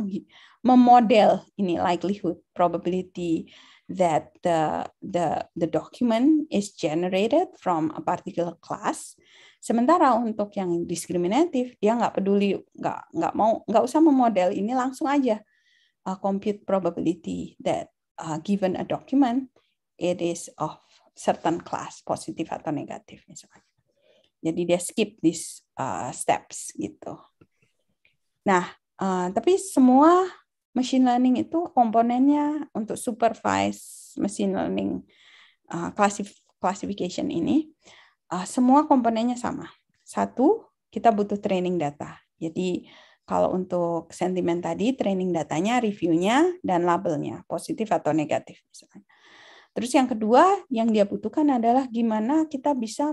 memodel ini likelihood probability that the the the document is generated from a particular class. Sementara untuk yang diskriminatif dia nggak peduli nggak nggak mau nggak usah memodel ini langsung aja uh, compute probability that uh, given a document it is of certain class positif atau negatif misalnya. Jadi dia skip this uh, steps gitu. Nah, uh, tapi semua machine learning itu komponennya untuk supervise machine learning uh, classification ini uh, semua komponennya sama. Satu, kita butuh training data. Jadi kalau untuk sentimen tadi, training datanya, reviewnya, dan labelnya, positif atau negatif misalnya. Terus yang kedua, yang dia butuhkan adalah gimana kita bisa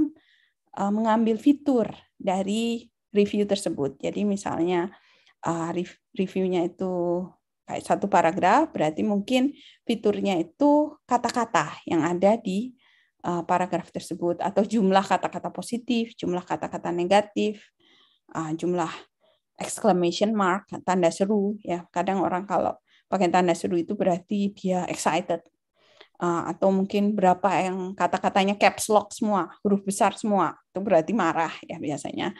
uh, mengambil fitur dari review tersebut. Jadi misalnya uh, reviewnya itu kayak satu paragraf, berarti mungkin fiturnya itu kata-kata yang ada di uh, paragraf tersebut atau jumlah kata-kata positif, jumlah kata-kata negatif, uh, jumlah exclamation mark, tanda seru ya. Kadang orang kalau pakai tanda seru itu berarti dia excited Eh, atau mungkin berapa yang kata-katanya caps lock semua, huruf besar semua, itu berarti marah ya biasanya.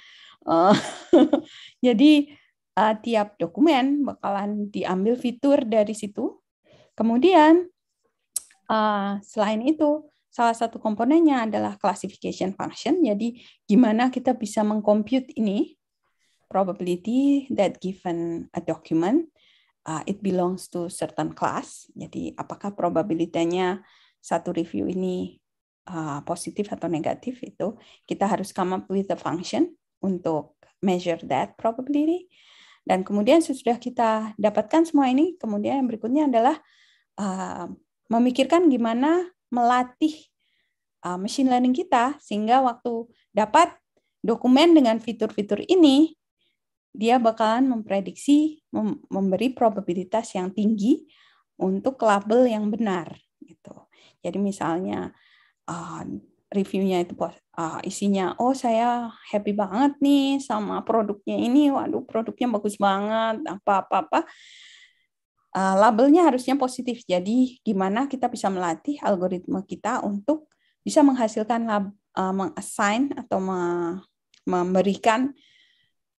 Uh, *laughs* jadi uh, tiap dokumen bakalan diambil fitur dari situ. Kemudian uh, selain itu salah satu komponennya adalah classification function. Jadi gimana kita bisa mengcompute ini probability that given a document uh, it belongs to certain class. Jadi apakah probabilitasnya satu review ini uh, positif atau negatif itu kita harus come up with a function untuk measure that probability. Dan kemudian sesudah kita dapatkan semua ini, kemudian yang berikutnya adalah uh, memikirkan gimana melatih uh, machine learning kita sehingga waktu dapat dokumen dengan fitur-fitur ini dia bakalan memprediksi memberi probabilitas yang tinggi untuk label yang benar gitu. Jadi misalnya uh, reviewnya itu uh, isinya oh saya happy banget nih sama produknya ini waduh produknya bagus banget apa apa apa uh, labelnya harusnya positif jadi gimana kita bisa melatih algoritma kita untuk bisa menghasilkan lab, uh, mengassign atau me memberikan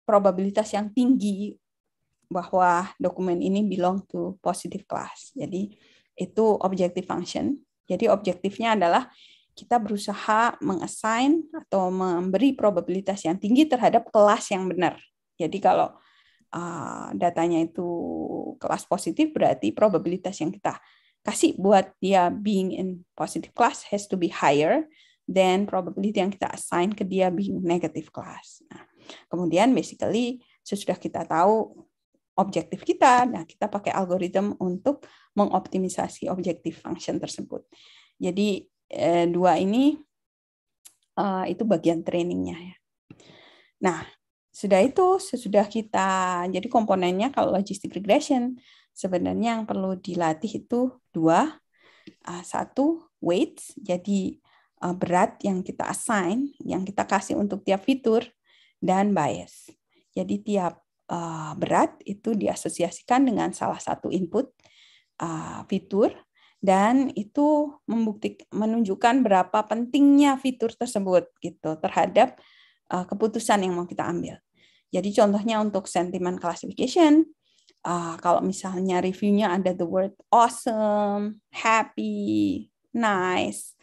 probabilitas yang tinggi bahwa dokumen ini belong to positive class. Jadi itu objective function. Jadi objektifnya adalah kita berusaha mengassign atau memberi probabilitas yang tinggi terhadap kelas yang benar. Jadi kalau uh, datanya itu kelas positif berarti probabilitas yang kita kasih buat dia being in positive class has to be higher than probability yang kita assign ke dia being negative class. Nah, Kemudian basically sesudah kita tahu objektif kita, nah kita pakai algoritma untuk mengoptimisasi objektif function tersebut. Jadi eh, dua ini eh, itu bagian trainingnya ya. Nah sudah itu sesudah kita jadi komponennya kalau logistic regression sebenarnya yang perlu dilatih itu dua eh, satu weights jadi berat yang kita assign yang kita kasih untuk tiap fitur dan bias. Jadi tiap uh, berat itu diasosiasikan dengan salah satu input uh, fitur dan itu membuktik menunjukkan berapa pentingnya fitur tersebut gitu terhadap uh, keputusan yang mau kita ambil. Jadi contohnya untuk sentiment classification, uh, kalau misalnya reviewnya ada the word awesome, happy, nice,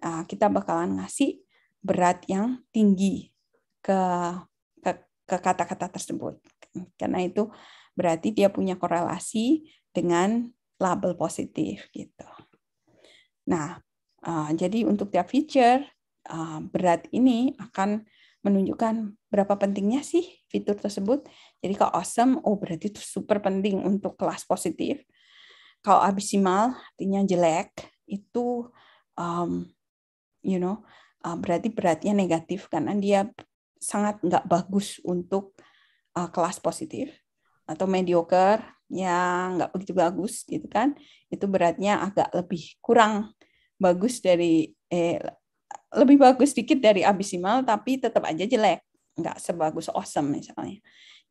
uh, kita bakalan ngasih berat yang tinggi ke ke kata-kata tersebut. Karena itu berarti dia punya korelasi dengan label positif gitu. Nah, eh, jadi untuk tiap feature eh, berat ini akan menunjukkan berapa pentingnya sih fitur tersebut. Jadi kalau awesome, oh berarti itu super penting untuk kelas positif. Kalau abisimal, artinya jelek, itu um, you know eh, berarti beratnya negatif karena dia sangat nggak bagus untuk uh, kelas positif atau mediocre yang nggak begitu bagus gitu kan itu beratnya agak lebih kurang bagus dari eh, lebih bagus sedikit dari abisimal tapi tetap aja jelek nggak sebagus awesome misalnya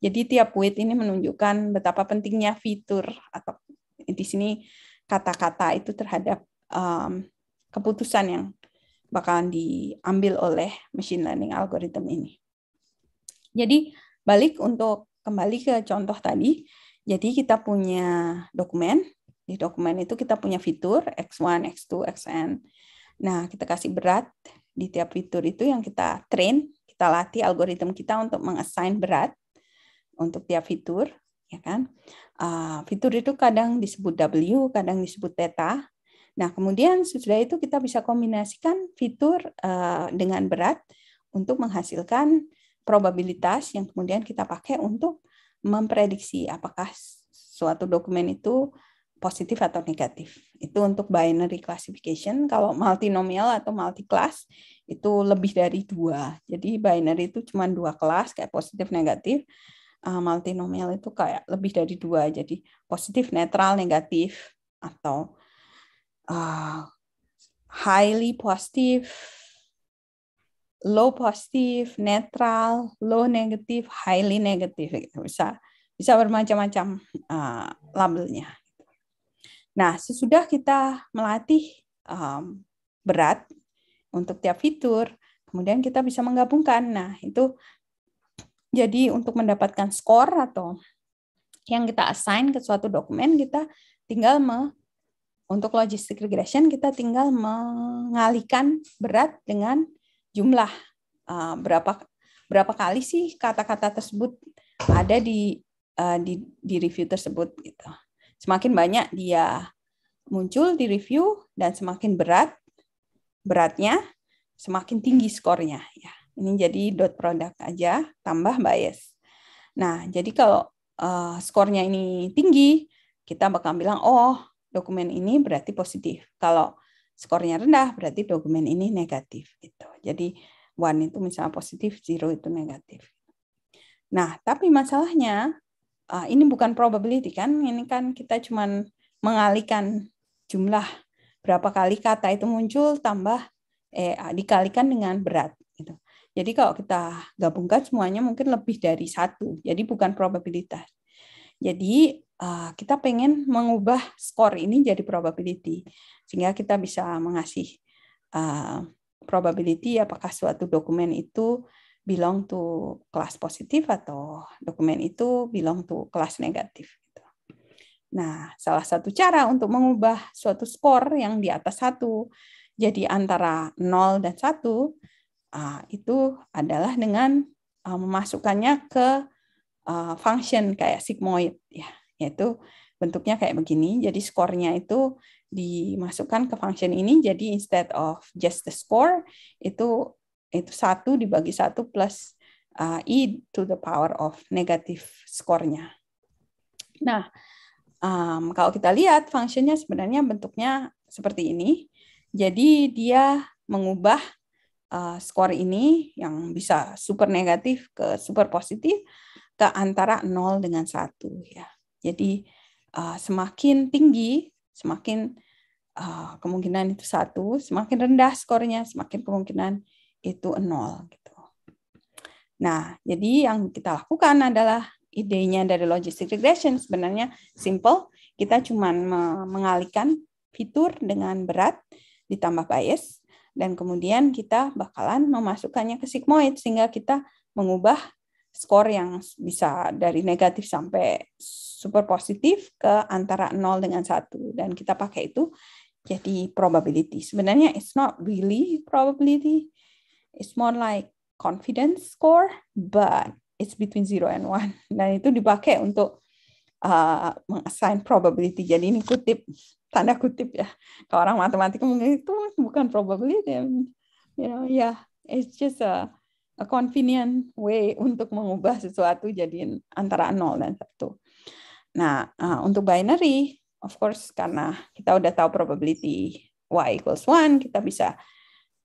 jadi tiap weight ini menunjukkan betapa pentingnya fitur atau di sini kata-kata itu terhadap um, keputusan yang bakalan diambil oleh machine learning algorithm ini. Jadi balik untuk kembali ke contoh tadi, jadi kita punya dokumen, di dokumen itu kita punya fitur X1, X2, Xn. Nah, kita kasih berat di tiap fitur itu yang kita train, kita latih algoritma kita untuk mengassign berat untuk tiap fitur, ya kan? Uh, fitur itu kadang disebut W, kadang disebut theta. Nah, kemudian sesudah itu kita bisa kombinasikan fitur eh, dengan berat untuk menghasilkan probabilitas yang kemudian kita pakai untuk memprediksi apakah suatu dokumen itu positif atau negatif. Itu untuk binary classification. Kalau multinomial atau multi-class itu lebih dari dua. Jadi binary itu cuma dua kelas kayak positif negatif. Uh, multinomial itu kayak lebih dari dua. Jadi positif, netral, negatif atau uh, highly positive, low positive, netral, low negative, highly negative gitu. bisa bisa bermacam-macam uh, labelnya. Nah sesudah kita melatih um, berat untuk tiap fitur, kemudian kita bisa menggabungkan. Nah itu jadi untuk mendapatkan skor atau yang kita assign ke suatu dokumen kita tinggal me untuk logistic regression kita tinggal mengalihkan berat dengan jumlah ah, berapa berapa kali sih kata-kata tersebut ada di ah, di di review tersebut gitu. Semakin banyak dia muncul di review dan semakin berat beratnya, semakin tinggi skornya ya. Ini jadi dot product aja tambah bias. Nah, jadi kalau uh, skornya ini tinggi, kita bakal bilang oh dokumen ini berarti positif. Kalau skornya rendah berarti dokumen ini negatif gitu. Jadi one itu misalnya positif, zero itu negatif. Nah, tapi masalahnya eh, ini bukan probability kan, ini kan kita cuma mengalihkan jumlah berapa kali kata itu muncul tambah eh dikalikan dengan berat gitu. Jadi kalau kita gabungkan semuanya mungkin lebih dari satu. Jadi bukan probabilitas. Jadi Eh, kita pengen mengubah skor ini jadi probability sehingga kita bisa mengasih eh, probability apakah suatu dokumen itu belong to kelas positif atau dokumen itu belong to kelas negatif. Gitu. Nah, salah satu cara untuk mengubah suatu skor yang di atas satu jadi antara 0 dan 1 eh, itu adalah dengan memasukkannya ke function kayak sigmoid ya yaitu bentuknya kayak begini. Jadi skornya itu dimasukkan ke function ini. Jadi instead of just the score itu itu satu dibagi satu plus uh, e to the power of negatif skornya. Nah, um, kalau kita lihat functionnya sebenarnya bentuknya seperti ini. Jadi dia mengubah uh, skor ini yang bisa super negatif ke super positif ke antara 0 dengan satu ya. Jadi ah, semakin tinggi, semakin ah, kemungkinan itu satu, semakin rendah skornya, semakin kemungkinan itu nol gitu. Nah, jadi yang kita lakukan adalah idenya dari logistic regression sebenarnya simple. Kita cuma mengalihkan fitur dengan berat ditambah bias dan kemudian kita bakalan memasukkannya ke sigmoid sehingga kita mengubah skor yang bisa dari negatif sampai super positif ke antara 0 dengan 1 dan kita pakai itu jadi probability. Sebenarnya it's not really probability. It's more like confidence score but it's between 0 and 1. *laughs* Dan itu dipakai untuk uh, mengassign probability. Jadi ini kutip tanda kutip ya. Kalau orang matematika mungkin itu bukan probability you know yeah, it's just a a convenient way *laughs* untuk mengubah sesuatu jadi antara nol dan satu. Nah, uh, untuk binary, of course, karena kita udah tahu probability y equals one, kita bisa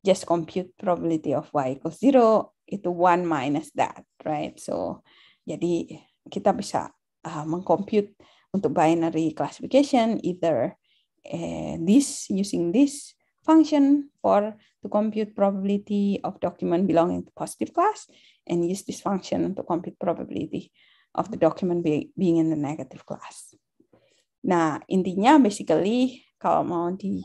just compute probability of y equals zero itu one minus that, right? So, jadi kita bisa uh, mengcompute untuk binary classification, either uh, this using this, function for to compute probability of document belonging to positive class and use this function to compute probability of the document be, being in the negative class. Nah, intinya basically kalau mau di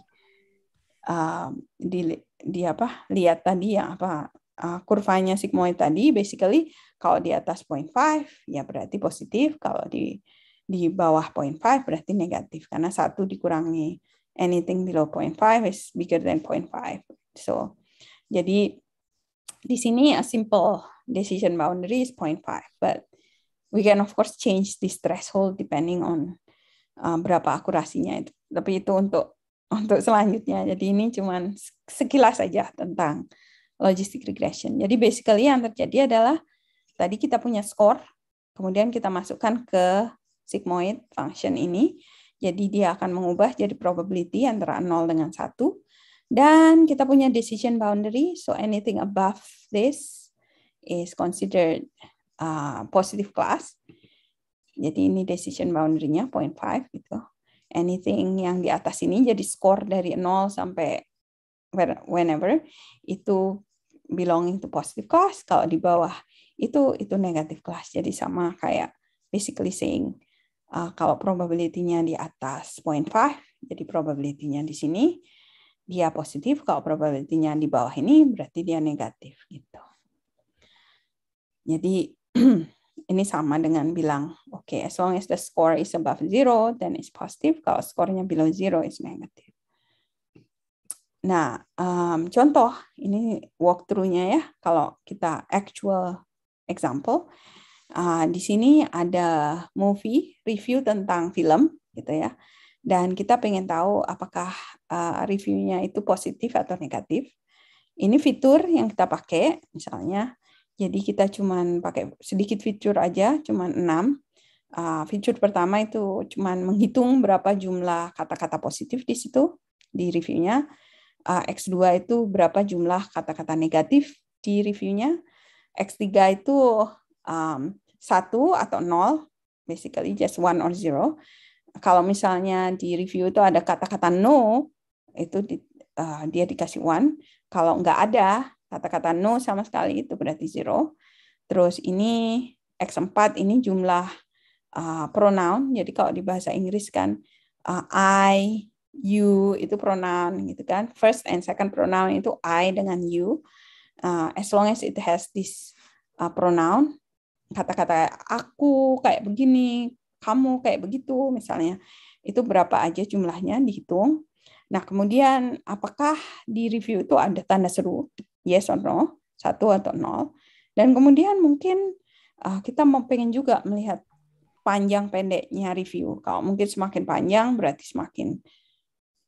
um, di, di apa lihat tadi ya apa uh, kurvanya sigmoid tadi basically kalau di atas 0.5 ya berarti positif, kalau di di bawah 0.5 berarti negatif karena satu dikurangi anything below 0.5 is bigger than 0.5. So, jadi di sini a simple decision boundary is 0.5, but we can of course change this threshold depending on uh, berapa akurasinya itu. Tapi itu untuk untuk selanjutnya. Jadi ini cuman sekilas saja tentang logistic regression. Jadi basically yang terjadi adalah tadi kita punya skor, kemudian kita masukkan ke sigmoid function ini jadi dia akan mengubah jadi probability antara 0 dengan 1. Dan kita punya decision boundary, so anything above this is considered uh, positive class. Jadi ini decision boundary-nya 0.5 gitu. Anything yang di atas ini jadi skor dari 0 sampai whenever itu belonging to positive class. Kalau di bawah itu itu negative class. Jadi sama kayak basically saying uh, kalau probability-nya di atas 0.5, jadi probability-nya di sini dia positif, kalau probability-nya di bawah ini berarti dia negatif gitu. Jadi *clears throat* ini sama dengan bilang, oke, okay, as long as the score is above zero, then it's positive. Kalau skornya below zero, it's negative. Nah, um, contoh ini walkthrough-nya ya, kalau kita actual example. Uh, di sini ada movie review tentang film gitu ya. Dan kita pengen tahu apakah uh, reviewnya itu positif atau negatif. Ini fitur yang kita pakai misalnya. Jadi kita cuma pakai sedikit fitur aja, cuma enam Uh, fitur pertama itu cuma menghitung berapa jumlah kata-kata positif di situ di reviewnya. Uh, X2 itu berapa jumlah kata-kata negatif di reviewnya. X3 itu um, satu atau nol basically just one or zero. Kalau misalnya di review itu ada kata-kata no, itu di, uh, dia dikasih one. Kalau nggak ada kata-kata no sama sekali itu berarti zero. Terus ini X4 ini jumlah uh, pronoun. Jadi kalau di bahasa Inggris kan uh, I, you itu pronoun gitu kan. First and second pronoun itu I dengan you. Uh, as long as it has this uh, pronoun, kata-kata aku kayak begini, kamu kayak begitu misalnya. Itu berapa aja jumlahnya dihitung. Nah, kemudian apakah di review itu ada tanda seru? Yes or no? Satu atau nol? Dan kemudian mungkin uh, kita mau pengen juga melihat panjang pendeknya review. Kalau mungkin semakin panjang berarti semakin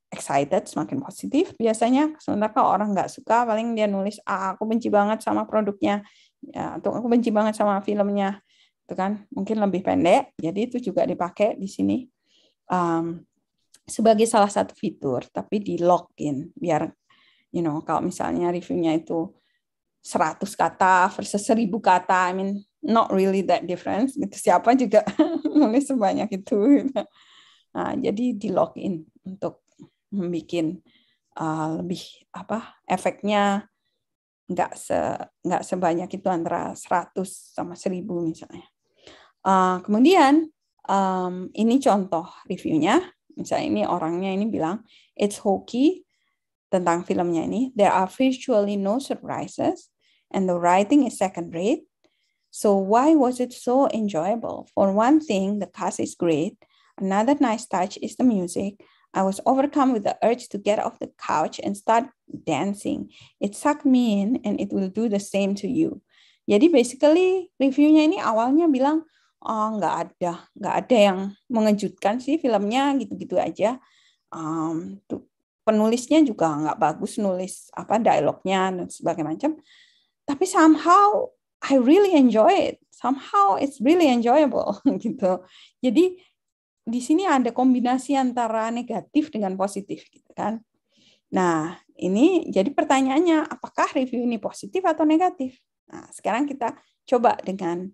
excited, semakin positif. Biasanya sementara kalau orang nggak suka paling dia nulis, ah aku benci banget sama produknya ya tuh aku benci banget sama filmnya itu kan mungkin lebih pendek jadi itu juga dipakai di sini um, sebagai salah satu fitur tapi di login biar you know kalau misalnya reviewnya itu 100 kata versus 1000 kata I mean not really that difference gitu siapa juga *laughs* nulis sebanyak itu gitu. nah, jadi di login untuk membuat uh, lebih apa efeknya nggak se nggak sebanyak itu antara 100 sama 1000 misalnya. Uh, kemudian um, ini contoh reviewnya. Misalnya ini orangnya ini bilang it's hokey tentang filmnya ini. There are virtually no surprises and the writing is second rate. So why was it so enjoyable? For one thing, the cast is great. Another nice touch is the music. I was overcome with the urge to get off the couch and start dancing. It sucked me in and it will do the same to you. Jadi basically reviewnya ini awalnya bilang, oh nggak ada, nggak ada yang mengejutkan sih filmnya gitu-gitu aja. Um, tuh, penulisnya juga nggak bagus nulis apa dialognya dan sebagainya macam. Tapi somehow I really enjoy it. Somehow it's really enjoyable *laughs* gitu. Jadi di sini ada kombinasi antara negatif dengan positif gitu kan. Nah, ini jadi pertanyaannya apakah review ini positif atau negatif? Nah, sekarang kita coba dengan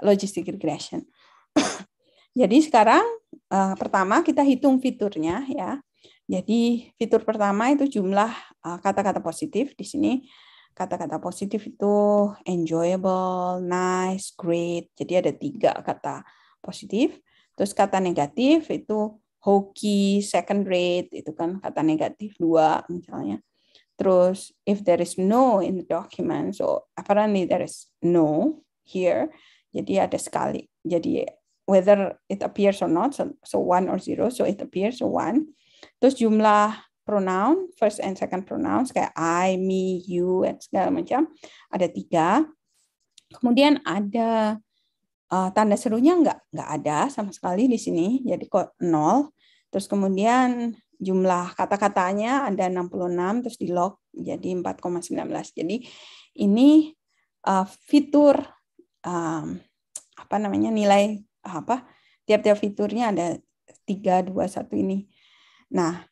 logistic regression. *coughs* jadi sekarang uh, pertama kita hitung fiturnya ya. Jadi fitur pertama itu jumlah eh, kata-kata uh, positif di sini kata-kata positif itu enjoyable, nice, great. Jadi ada tiga kata positif. Terus kata negatif itu hoki, second rate, itu kan kata negatif dua misalnya. Terus if there is no in the document, so apparently there is no here. Jadi ada sekali. Jadi whether it appears or not, so, so one or zero, so it appears so one. Terus jumlah pronoun, first and second pronoun kayak I, me, you, dan segala macam. Ada tiga. Kemudian ada Eh, tanda serunya nggak nggak ada sama sekali di sini jadi kok nol terus kemudian jumlah kata-katanya ada 66 terus di log jadi 4,19 jadi ini uh, fitur um, apa namanya nilai apa tiap-tiap fiturnya ada tiga dua satu ini nah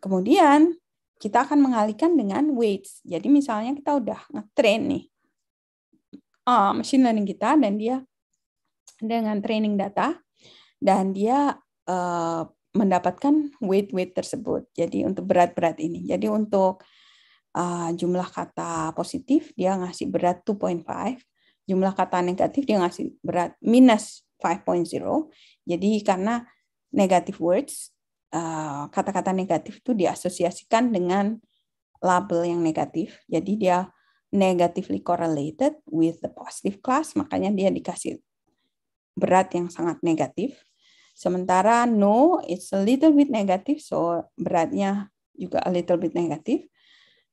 kemudian kita akan mengalihkan dengan weights jadi misalnya kita udah ngetrain nih uh, machine learning kita dan dia dengan training data dan dia uh, mendapatkan weight-weight tersebut. Jadi untuk berat-berat ini. Jadi untuk uh, jumlah kata positif dia ngasih berat 2.5, jumlah kata negatif dia ngasih berat minus 5.0. Jadi karena negative words kata-kata uh, negatif itu diasosiasikan dengan label yang negatif. Jadi dia negatively correlated with the positive class, makanya dia dikasih berat yang sangat negatif. Sementara no, it's a little bit negative, so beratnya juga a little bit negatif.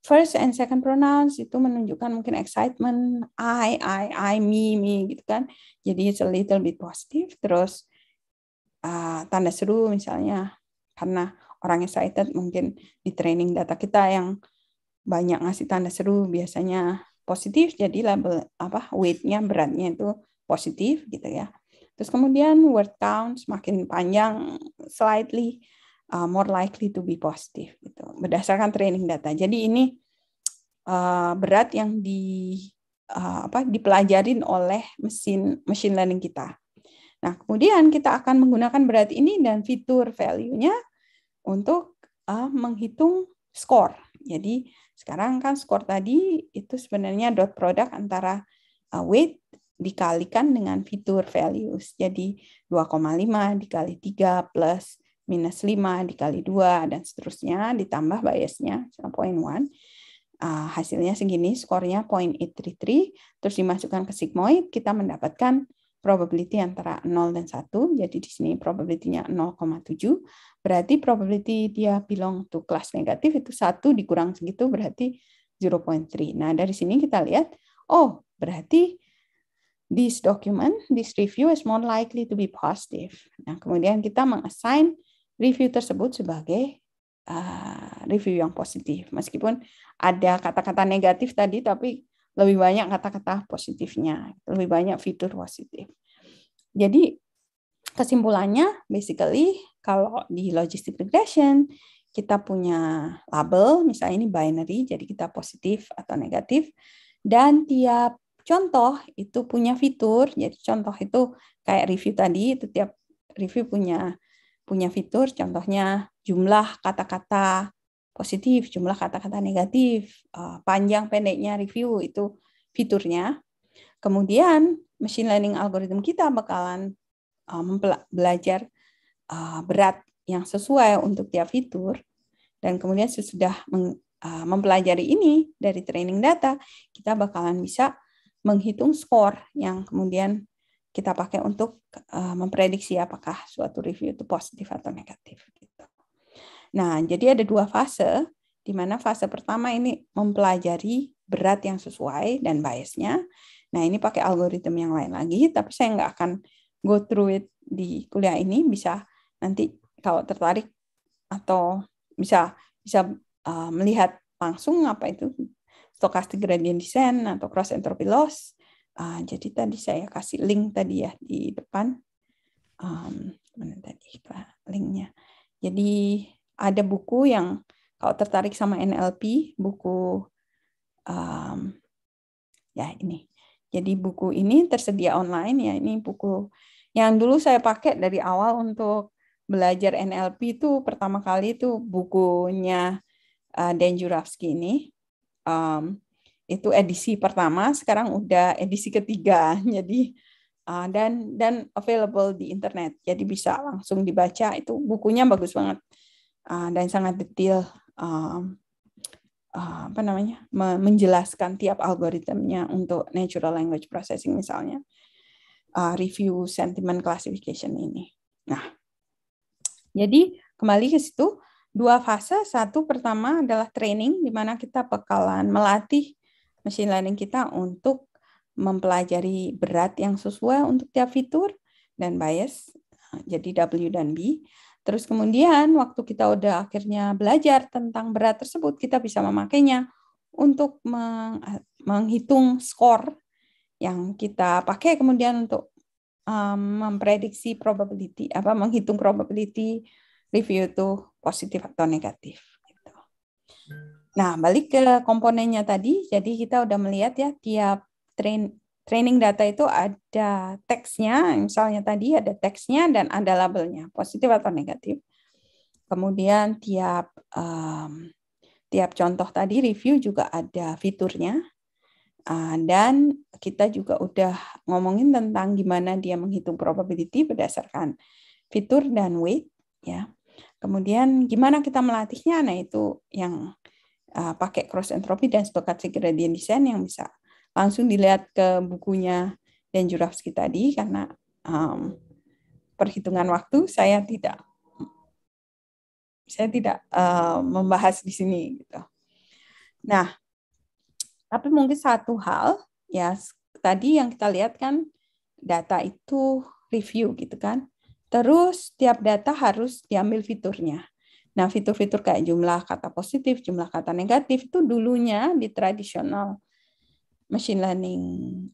First and second pronouns itu menunjukkan mungkin excitement, I, I, I, me, me gitu kan. Jadi it's a little bit positive. Terus uh, tanda seru misalnya karena orang excited mungkin di training data kita yang banyak ngasih tanda seru biasanya positif jadi label apa weightnya beratnya itu positif gitu ya terus kemudian word count semakin panjang slightly uh, more likely to be positif gitu berdasarkan training data jadi ini uh, berat yang di uh, apa dipelajarin oleh mesin machine learning kita nah kemudian kita akan menggunakan berat ini dan fitur value-nya untuk uh, menghitung skor jadi sekarang kan skor tadi itu sebenarnya dot product antara uh, weight dikalikan dengan fitur values. Jadi 2,5 dikali 3 plus minus 5 dikali 2 dan seterusnya ditambah biasnya 0.1 uh, hasilnya segini, skornya 0.833, terus dimasukkan ke sigmoid, kita mendapatkan probability antara 0 dan 1, jadi di sini probability-nya tujuh Berarti probability dia belong to kelas negatif itu satu dikurang segitu berarti 0.3. Nah, dari sini kita lihat, oh, berarti this document, this review is more likely to be positive. Nah, kemudian kita mengassign review tersebut sebagai uh, review yang positif. Meskipun ada kata-kata negatif tadi, tapi lebih banyak kata-kata positifnya, lebih banyak fitur positif. Jadi kesimpulannya, basically kalau di logistic regression, kita punya label, misalnya ini binary, jadi kita positif atau negatif. Dan tiap contoh itu punya fitur, jadi contoh itu kayak review tadi, itu tiap review punya punya fitur, contohnya jumlah kata-kata positif, jumlah kata-kata negatif, eh, panjang pendeknya review itu fiturnya. Kemudian machine learning algoritma kita bakalan eh, belajar uh, berat yang sesuai untuk tiap fitur dan kemudian sesudah meng, uh, mempelajari ini dari training data kita bakalan bisa menghitung skor yang kemudian kita pakai untuk uh, memprediksi apakah suatu review itu positif atau negatif gitu. Nah, jadi ada dua fase di mana fase pertama ini mempelajari berat yang sesuai dan biasnya. Nah, ini pakai algoritma yang lain lagi, tapi saya nggak akan go through it di kuliah ini, bisa nanti kalau tertarik atau bisa bisa uh, melihat langsung apa itu stochastic gradient descent atau cross entropy loss. Uh, jadi tadi saya kasih link tadi ya di depan. Um, mana tadi linknya. Jadi ada buku yang kalau tertarik sama NLP, buku um, ya ini. Jadi buku ini tersedia online ya. Ini buku yang dulu saya pakai dari awal untuk belajar NLP itu pertama kali itu bukunya uh, Dan Jurafsky ini. Um, itu edisi pertama, sekarang udah edisi ketiga. *laughs* Jadi uh, dan dan available di internet. Jadi bisa langsung dibaca itu bukunya bagus banget. Uh, dan sangat detail uh, uh, apa namanya? menjelaskan tiap algoritmanya untuk natural language processing misalnya. Uh, review sentiment classification ini. Nah, jadi kembali ke situ dua fase. Satu pertama adalah training di mana kita bekalan melatih machine learning kita untuk mempelajari berat yang sesuai untuk tiap fitur dan bias. Eh, jadi W dan B. Terus kemudian waktu kita udah akhirnya belajar tentang berat tersebut, kita bisa memakainya untuk menghitung skor yang kita pakai kemudian untuk um, memprediksi probability apa menghitung probability review itu positif atau negatif. Gitu. Nah balik ke komponennya tadi, jadi kita udah melihat ya tiap train training data itu ada teksnya, misalnya tadi ada teksnya dan ada labelnya, positif atau negatif. Kemudian tiap um, tiap contoh tadi review juga ada fiturnya. Ah, dan kita juga udah ngomongin tentang gimana dia menghitung probability berdasarkan fitur dan weight ya. Kemudian gimana kita melatihnya nah itu yang uh, pakai cross entropy dan stochastic gradient descent yang bisa langsung dilihat ke bukunya dan jurafsky tadi karena um, perhitungan waktu saya tidak saya tidak uh, membahas di sini gitu. Nah, tapi mungkin satu hal ya tadi yang kita lihat kan data itu review gitu kan. Terus tiap data harus diambil fiturnya. Nah, fitur-fitur kayak jumlah kata positif, jumlah kata negatif itu dulunya di tradisional machine learning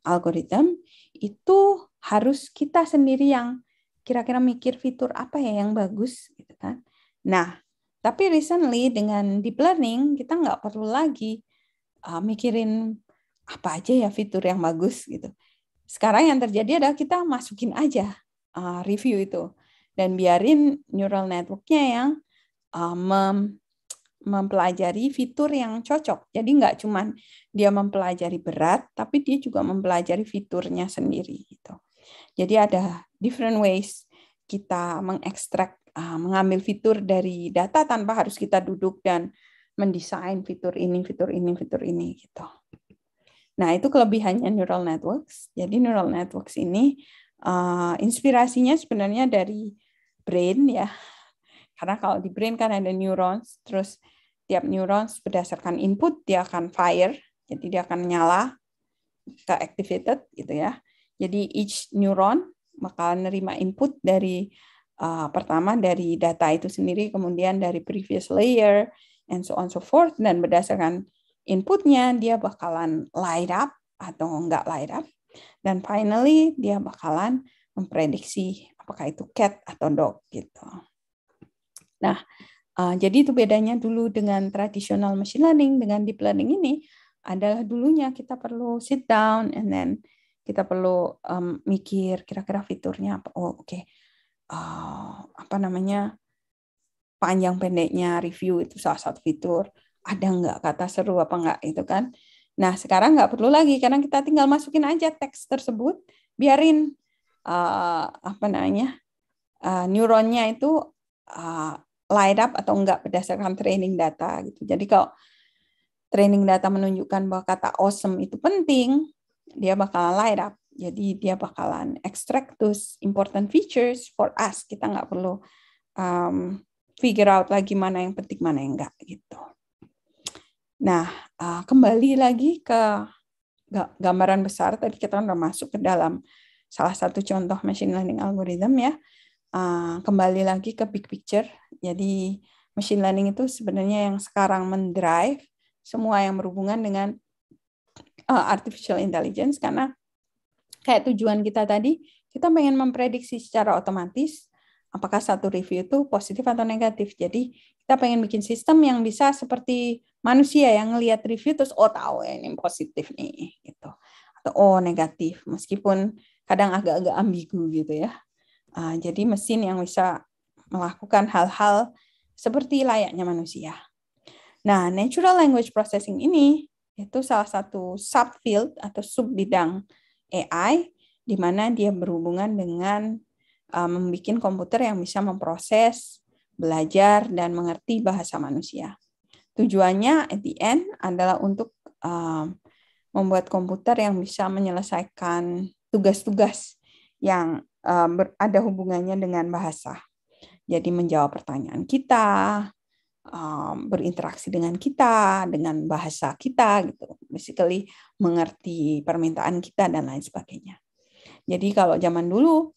algorithm itu harus kita sendiri yang kira-kira mikir fitur apa ya yang bagus gitu kan. Nah, tapi recently dengan deep learning kita nggak perlu lagi uh, mikirin apa aja ya fitur yang bagus gitu. Sekarang yang terjadi adalah kita masukin aja uh, review itu dan biarin neural networknya yang uh, mem mempelajari fitur yang cocok. Jadi nggak cuman dia mempelajari berat, tapi dia juga mempelajari fiturnya sendiri gitu. Jadi ada different ways kita mengekstrak uh, mengambil fitur dari data tanpa harus kita duduk dan mendesain fitur ini, fitur ini, fitur ini gitu. Nah, itu kelebihannya neural networks. Jadi neural networks ini uh, inspirasinya sebenarnya dari brain ya. Karena kalau di brain kan ada neurons, terus tiap neurons berdasarkan input dia akan fire, jadi dia akan nyala ke activated gitu ya. Jadi each neuron bakal nerima input dari uh, pertama dari data itu sendiri, kemudian dari previous layer, and so on so forth dan berdasarkan inputnya dia bakalan light up atau enggak light up dan finally dia bakalan memprediksi apakah itu cat atau dog gitu. Nah, uh, jadi itu bedanya dulu dengan tradisional machine learning dengan deep learning ini adalah dulunya kita perlu sit down and then kita perlu um, mikir kira-kira fiturnya apa. Oh, oke. Okay. Uh, eh, apa namanya? panjang pendeknya review itu salah satu fitur ada nggak kata seru apa nggak itu kan nah sekarang nggak perlu lagi karena kita tinggal masukin aja teks tersebut biarin uh, apa namanya uh, neuronnya itu uh, light up atau enggak berdasarkan training data gitu jadi kalau training data menunjukkan bahwa kata awesome itu penting dia bakalan light up jadi dia bakalan extract those important features for us kita nggak perlu um, figure out lagi mana yang penting mana yang enggak gitu. Nah eh, kembali lagi ke gambaran besar tadi kita udah masuk ke dalam salah satu contoh machine learning algorithm ya. Eh, kembali lagi ke big picture. Jadi machine learning itu sebenarnya yang sekarang mendrive semua yang berhubungan dengan eh, artificial intelligence karena kayak tujuan kita tadi kita pengen memprediksi secara otomatis apakah satu review itu positif atau negatif. Jadi kita pengen bikin sistem yang bisa seperti manusia yang ngelihat review terus oh tahu ya ini positif nih gitu atau oh negatif meskipun kadang agak-agak ambigu gitu ya. Uh, jadi mesin yang bisa melakukan hal-hal seperti layaknya manusia. Nah, natural language processing ini itu salah satu subfield atau sub bidang AI di mana dia berhubungan dengan uh, membuat komputer yang bisa memproses, belajar, dan mengerti bahasa manusia. Tujuannya at the end adalah untuk eh, membuat komputer yang bisa menyelesaikan tugas-tugas yang eh, ada hubungannya dengan bahasa. Jadi menjawab pertanyaan kita, berinteraksi dengan kita, dengan bahasa kita gitu. Basically mengerti permintaan kita dan lain sebagainya. Jadi kalau zaman dulu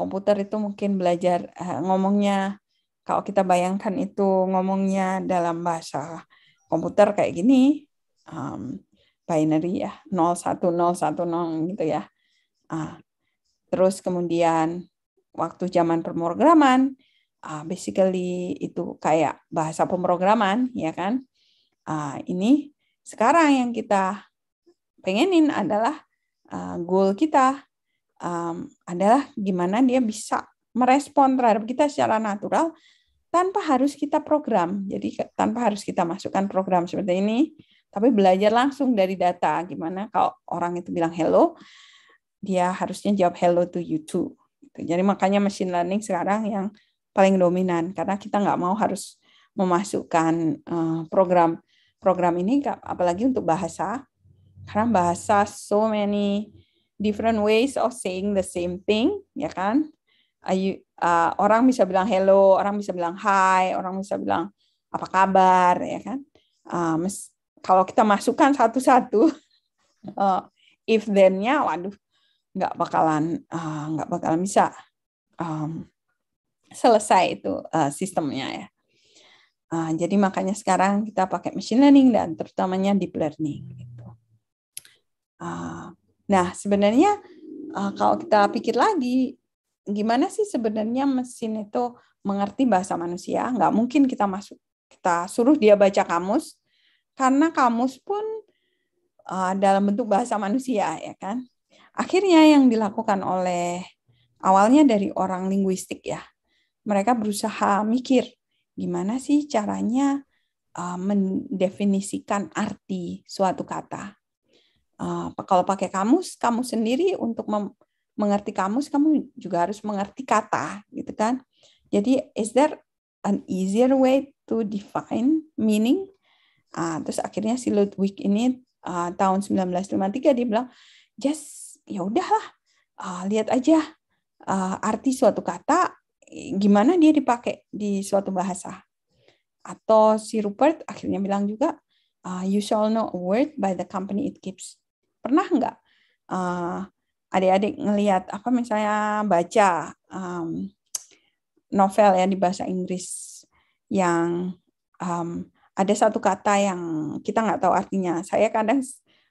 komputer itu mungkin belajar uh, ngomongnya kalau kita bayangkan itu ngomongnya dalam bahasa komputer kayak gini um, binary ya 01010 gitu ya uh, terus kemudian waktu zaman pemrograman uh, basically itu kayak bahasa pemrograman ya kan uh, ini sekarang yang kita pengenin adalah uh, goal kita um, adalah gimana dia bisa merespon terhadap kita secara natural tanpa harus kita program. Jadi tanpa harus kita masukkan program seperti ini, tapi belajar langsung dari data. Gimana kalau orang itu bilang hello, dia harusnya jawab hello to you too. Gitu. Jadi makanya machine learning sekarang yang paling dominan karena kita nggak mau harus memasukkan eh, program program ini apalagi untuk bahasa karena bahasa so many different ways of saying the same thing, ya kan? Ayu, uh, orang bisa bilang hello, orang bisa bilang hi, orang bisa bilang apa kabar, ya kan? Um, kalau kita masukkan satu-satu, *laughs* uh, if then-nya, waduh, nggak bakalan uh, bakalan bisa um, selesai itu uh, sistemnya ya. Uh, jadi makanya sekarang kita pakai machine learning dan terutamanya deep learning. Gitu. Uh, Nah, sebenarnya uh, kalau kita pikir lagi, gimana sih sebenarnya mesin itu mengerti bahasa manusia? Nggak mungkin kita masuk, kita suruh dia baca kamus, karena kamus pun uh, dalam bentuk bahasa manusia, ya kan? Akhirnya yang dilakukan oleh awalnya dari orang linguistik ya, mereka berusaha mikir gimana sih caranya eh, mendefinisikan arti suatu kata uh, kalau pakai kamus kamu sendiri untuk mengerti kamus kamu juga harus mengerti kata gitu kan jadi is there an easier way to define meaning uh, terus akhirnya si Ludwig ini uh, tahun 1953 dia bilang just ya udahlah uh, lihat aja uh, arti suatu kata gimana dia dipakai di suatu bahasa atau si Rupert akhirnya bilang juga uh, you shall know a word by the company it keeps pernah nggak uh, adik-adik ngelihat apa misalnya baca um, novel ya di bahasa Inggris yang um, ada satu kata yang kita nggak tahu artinya. Saya kadang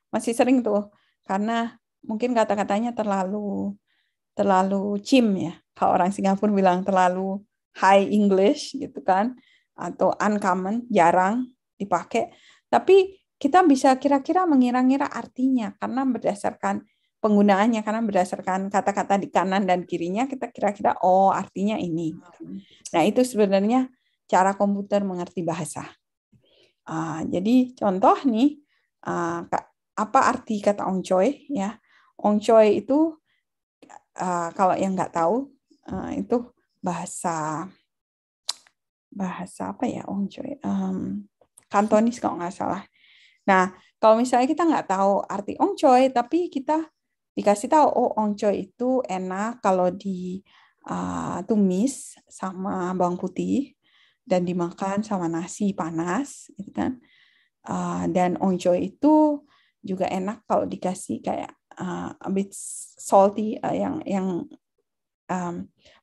masih sering tuh karena mungkin kata-katanya terlalu terlalu cim ya. Kalau orang Singapura bilang terlalu high English gitu kan atau uncommon, jarang dipakai. Tapi kita bisa kira-kira mengira-ngira artinya karena berdasarkan penggunaannya karena berdasarkan kata-kata di kanan dan kirinya kita kira-kira oh artinya ini. Hmm. Nah itu sebenarnya cara komputer mengerti bahasa. Uh, jadi contoh nih uh, apa arti kata ongcoy ya? Ongcoy itu uh, kalau yang nggak tahu uh, itu bahasa bahasa apa ya ongcoy? Um, Kantonis kalau nggak salah. Nah, kalau misalnya kita nggak tahu arti oncoy tapi kita dikasih tahu, oh oncoy itu enak kalau ditumis ah, sama bawang putih dan dimakan sama nasi panas, gitu kan? Uh, dan oncoy itu juga enak kalau dikasih kayak uh, a bit salty uh, yang yang um,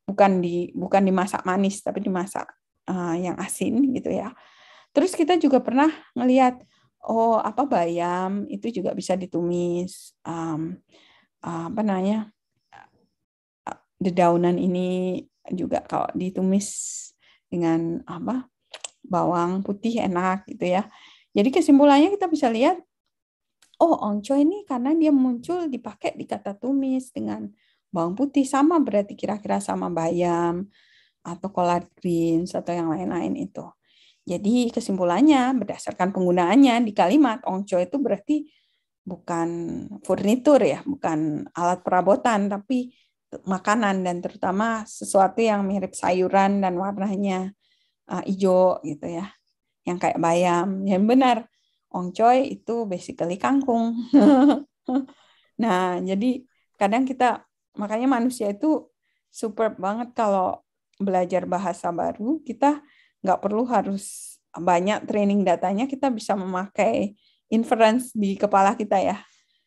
bukan di bukan dimasak manis tapi dimasak uh, yang asin gitu ya. Terus kita juga pernah ngelihat oh apa bayam itu juga bisa ditumis um, uh, apa namanya uh, dedaunan ini juga kalau ditumis dengan apa bawang putih enak gitu ya jadi kesimpulannya kita bisa lihat oh onco ini karena dia muncul dipakai di kata tumis dengan bawang putih sama berarti kira-kira sama bayam atau collard greens atau yang lain-lain itu jadi kesimpulannya berdasarkan penggunaannya di kalimat ongco itu berarti bukan furnitur ya, bukan alat perabotan tapi makanan dan terutama sesuatu yang mirip sayuran dan warnanya uh, hijau gitu ya. Yang kayak bayam. Yang benar ongcoy itu basically kangkung. *laughs* nah, jadi kadang kita makanya manusia itu super banget kalau belajar bahasa baru, kita nggak perlu harus banyak training datanya, kita bisa memakai inference di kepala kita ya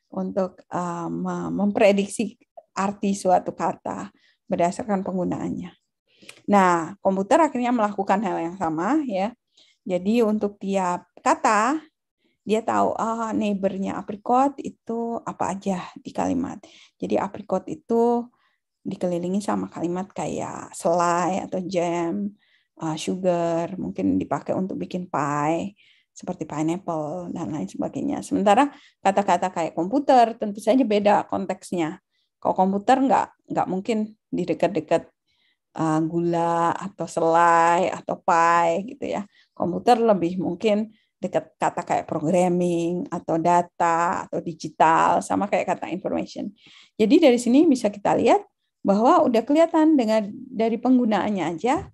untuk um, memprediksi arti suatu kata berdasarkan penggunaannya. Nah, komputer akhirnya melakukan hal yang sama ya. Jadi untuk tiap kata dia tahu ah oh, neighbornya apricot itu apa aja di kalimat. Jadi apricot itu dikelilingi sama kalimat kayak selai atau jam uh, sugar, mungkin dipakai untuk bikin pie seperti pineapple dan lain sebagainya. Sementara kata-kata kayak komputer tentu saja beda konteksnya. Kalau komputer nggak nggak mungkin di dekat-dekat uh, gula atau selai atau pie gitu ya. Komputer lebih mungkin dekat kata kayak programming atau data atau digital sama kayak kata information. Jadi dari sini bisa kita lihat bahwa udah kelihatan dengan dari penggunaannya aja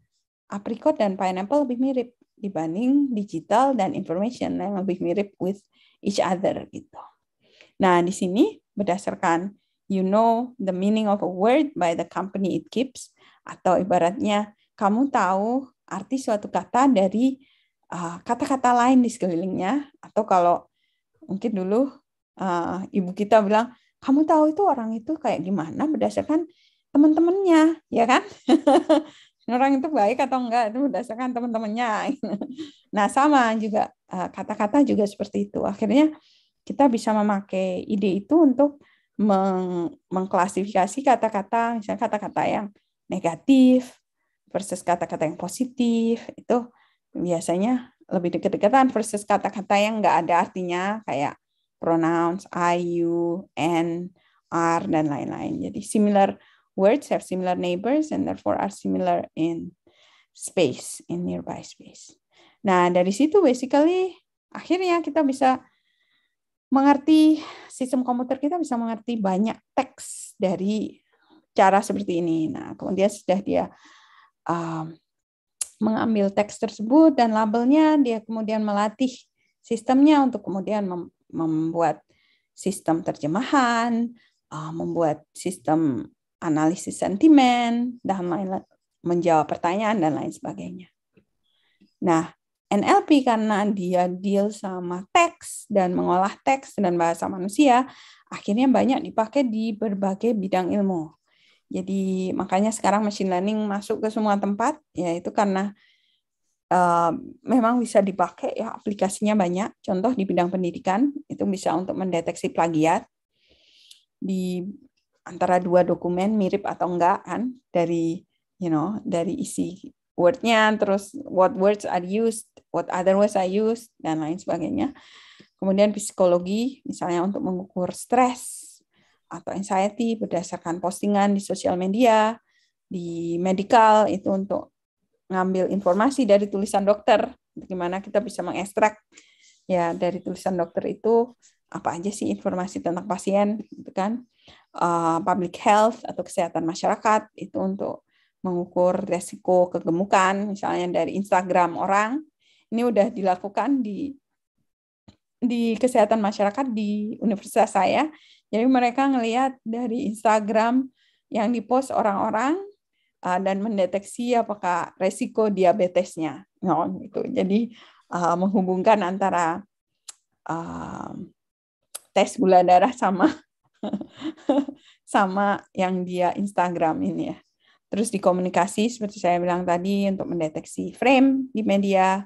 apricot dan pineapple lebih mirip dibanding digital dan information yang lebih mirip with each other gitu. Nah, di sini berdasarkan you know the meaning of a word by the company it keeps atau ibaratnya kamu tahu arti suatu kata dari uh, kata-kata uh, lain di sekelilingnya atau kalau mungkin dulu uh, ibu kita bilang kamu tahu itu orang itu kayak gimana berdasarkan teman-temannya ya kan *laughs* orang itu baik atau enggak itu berdasarkan teman-temannya. Gitu. Nah sama juga eh, kata-kata juga seperti itu. Akhirnya kita bisa memakai ide itu untuk meng mengklasifikasi kata-kata, misalnya kata-kata yang negatif versus kata-kata yang positif itu biasanya lebih dekat-dekatan versus kata-kata yang enggak ada artinya kayak pronouns I, you, and are dan lain-lain. Jadi similar words have similar neighbors and therefore are similar in space, in nearby space. Nah, dari situ basically akhirnya kita bisa mengerti sistem komputer kita bisa mengerti banyak teks dari cara seperti ini. Nah, kemudian sudah dia um, mengambil teks tersebut dan labelnya, dia kemudian melatih sistemnya untuk kemudian mem membuat sistem terjemahan, uh, membuat sistem analisis sentimen, dan lain menjawab pertanyaan dan lain sebagainya. Nah, NLP karena dia deal sama teks dan mengolah teks dan bahasa manusia, akhirnya banyak dipakai di berbagai bidang ilmu. Jadi makanya sekarang machine learning masuk ke semua tempat, yaitu karena uh, memang bisa dipakai ya aplikasinya banyak. Contoh di bidang pendidikan itu bisa untuk mendeteksi plagiat, di antara dua dokumen mirip atau enggak kan dari you know dari isi wordnya terus what words are used what other words are used dan lain sebagainya kemudian psikologi misalnya untuk mengukur stres atau anxiety berdasarkan postingan di sosial media di medical itu untuk ngambil informasi dari tulisan dokter bagaimana kita bisa mengekstrak ya dari tulisan dokter itu apa aja sih informasi tentang pasien gitu kan uh, public health atau kesehatan masyarakat itu untuk mengukur resiko kegemukan misalnya dari Instagram orang ini udah dilakukan di di kesehatan masyarakat di universitas saya jadi mereka ngelihat dari Instagram yang dipost orang-orang uh, dan mendeteksi apakah resiko diabetesnya no, nah, gitu jadi uh, menghubungkan antara uh, tes gula darah sama *laughs* sama yang dia Instagram ini ya. Terus dikomunikasi seperti saya bilang tadi untuk mendeteksi frame di media,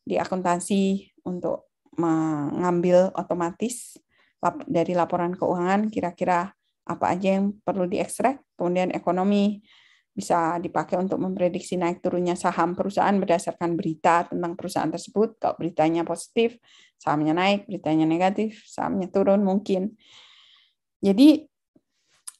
di akuntansi untuk mengambil otomatis dari laporan keuangan kira-kira apa aja yang perlu diekstrak, kemudian ekonomi bisa dipakai untuk memprediksi naik turunnya saham perusahaan berdasarkan berita tentang perusahaan tersebut. Kalau beritanya positif, sahamnya naik, beritanya negatif, sahamnya turun mungkin. Jadi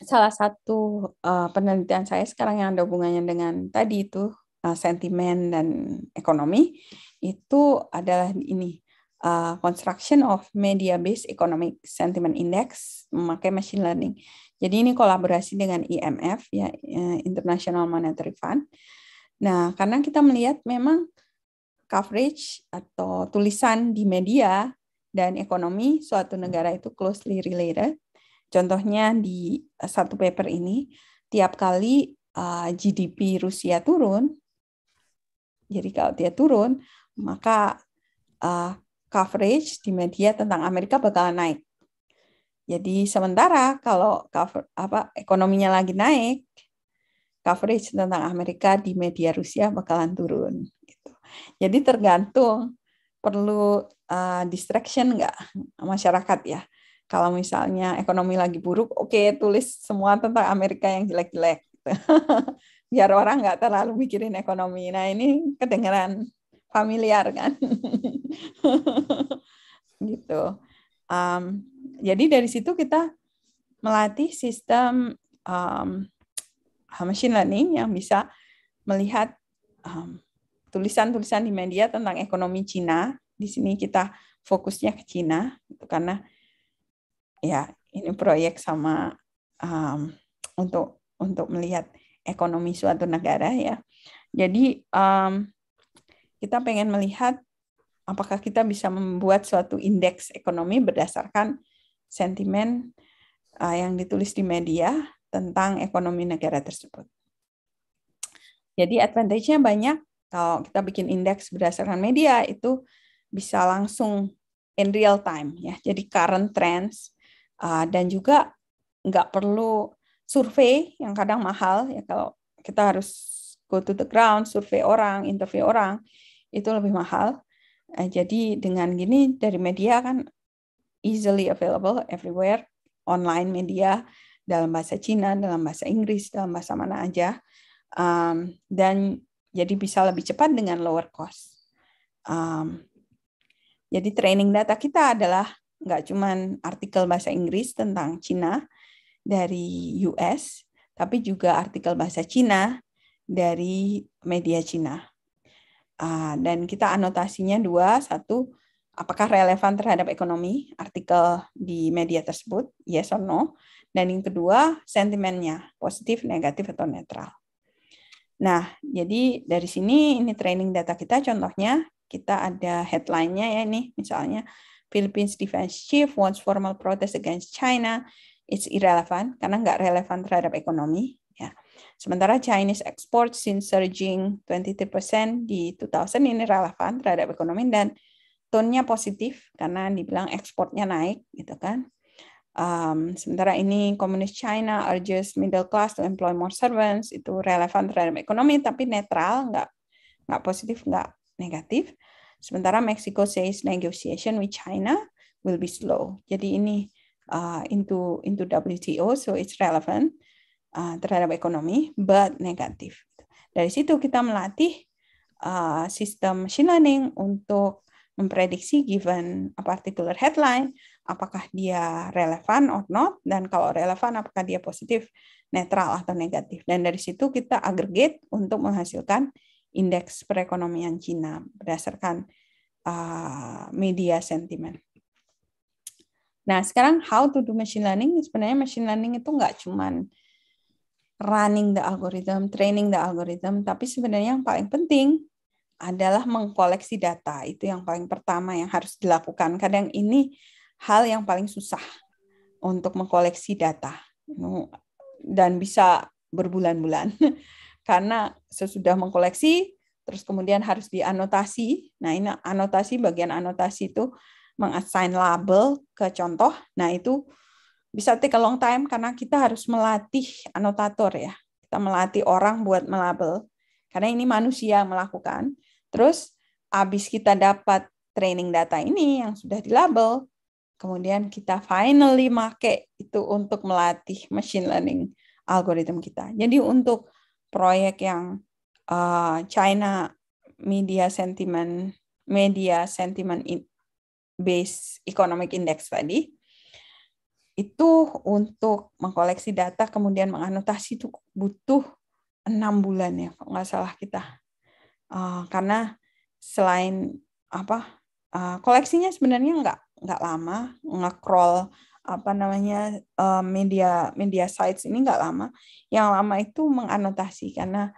salah satu uh, penelitian saya sekarang yang ada hubungannya dengan tadi itu uh, sentimen dan ekonomi itu adalah ini uh, construction of media-based economic sentiment index memakai machine learning. Jadi ini kolaborasi dengan IMF e ya eh, International Monetary Fund. Nah, karena kita melihat memang coverage atau tulisan di media dan ekonomi suatu negara itu closely related. Contohnya di eh, satu paper ini, tiap kali uh, eh, GDP Rusia turun, jadi kalau dia turun, maka uh, coverage di media tentang Amerika bakalan naik. Jadi sementara kalau cover, apa ekonominya lagi naik, coverage tentang Amerika di media Rusia bakalan turun. Gitu. Jadi tergantung perlu uh, distraction nggak masyarakat ya. Kalau misalnya ekonomi lagi buruk, oke okay, tulis semua tentang Amerika yang jelek-jelek. Gitu. *laughs* Biar orang nggak terlalu mikirin ekonomi. Nah ini kedengeran familiar kan *laughs* gitu um, jadi dari situ kita melatih sistem um, machine learning yang bisa melihat um, tulisan-tulisan di media tentang ekonomi Cina di sini kita fokusnya ke Cina itu karena ya ini proyek sama um, untuk untuk melihat ekonomi suatu negara ya jadi um, kita pengen melihat apakah kita bisa membuat suatu indeks ekonomi berdasarkan sentimen eh, yang ditulis di media tentang ekonomi negara tersebut. Jadi advantage-nya banyak kalau kita bikin indeks berdasarkan media itu bisa langsung in real time ya. Jadi current trends eh, dan juga nggak perlu survei yang kadang mahal ya kalau kita harus go to the ground, survei orang, interview orang, itu lebih mahal. Eh, jadi dengan gini dari media kan easily available everywhere, online media dalam bahasa Cina, dalam bahasa Inggris, dalam bahasa mana aja, um, dan jadi bisa lebih cepat dengan lower cost. Um, jadi training data kita adalah nggak cuman artikel bahasa Inggris tentang Cina dari US, tapi juga artikel bahasa Cina dari media Cina. Ah, dan kita anotasinya dua, satu apakah relevan terhadap ekonomi artikel di media tersebut, yes or no, dan yang kedua sentimennya positif, negatif atau netral. Nah, jadi dari sini ini training data kita contohnya kita ada headline-nya ya ini misalnya Philippines defense chief wants formal protest against China. It's irrelevant karena nggak relevan terhadap ekonomi. Sementara Chinese export since surging 23% di 2000 ini relevan terhadap ekonomi dan tone-nya positif karena dibilang ekspornya naik gitu kan. Um, sementara ini Komunis China urges middle class to employ more servants itu relevan terhadap ekonomi tapi netral nggak nggak positif nggak negatif. Sementara Mexico says negotiation with China will be slow. Jadi ini uh, into into WTO so it's relevant uh, terhadap ekonomi, but negatif. Dari situ kita melatih uh, sistem machine learning untuk memprediksi given a particular headline, apakah dia relevan or not, dan kalau relevan apakah dia positif, netral atau negatif. Dan dari situ kita aggregate untuk menghasilkan indeks perekonomian Cina berdasarkan uh, media sentiment. Nah, sekarang how to do machine learning? Sebenarnya machine learning itu nggak cuman running the algorithm, training the algorithm, tapi sebenarnya yang paling penting adalah mengkoleksi data. Itu yang paling pertama yang harus dilakukan. Kadang ini hal yang paling susah untuk mengkoleksi data dan bisa berbulan-bulan. *laughs* Karena sesudah mengkoleksi, terus kemudian harus dianotasi. Nah, ini anotasi, bagian anotasi itu mengassign label ke contoh. Nah, itu bisa take a long time karena kita harus melatih anotator ya. Kita melatih orang buat melabel. Karena ini manusia melakukan. Terus habis kita dapat training data ini yang sudah dilabel, kemudian kita finally make itu untuk melatih machine learning algoritma kita. Jadi untuk proyek yang uh, China Media Sentiment Media Sentiment Based Economic Index tadi, itu untuk mengkoleksi data kemudian menganotasi itu butuh enam bulan ya kalau nggak salah kita eh, karena selain apa eh, koleksinya sebenarnya nggak nggak lama ngecrawl apa namanya eh, media media sites ini nggak lama yang lama itu menganotasi karena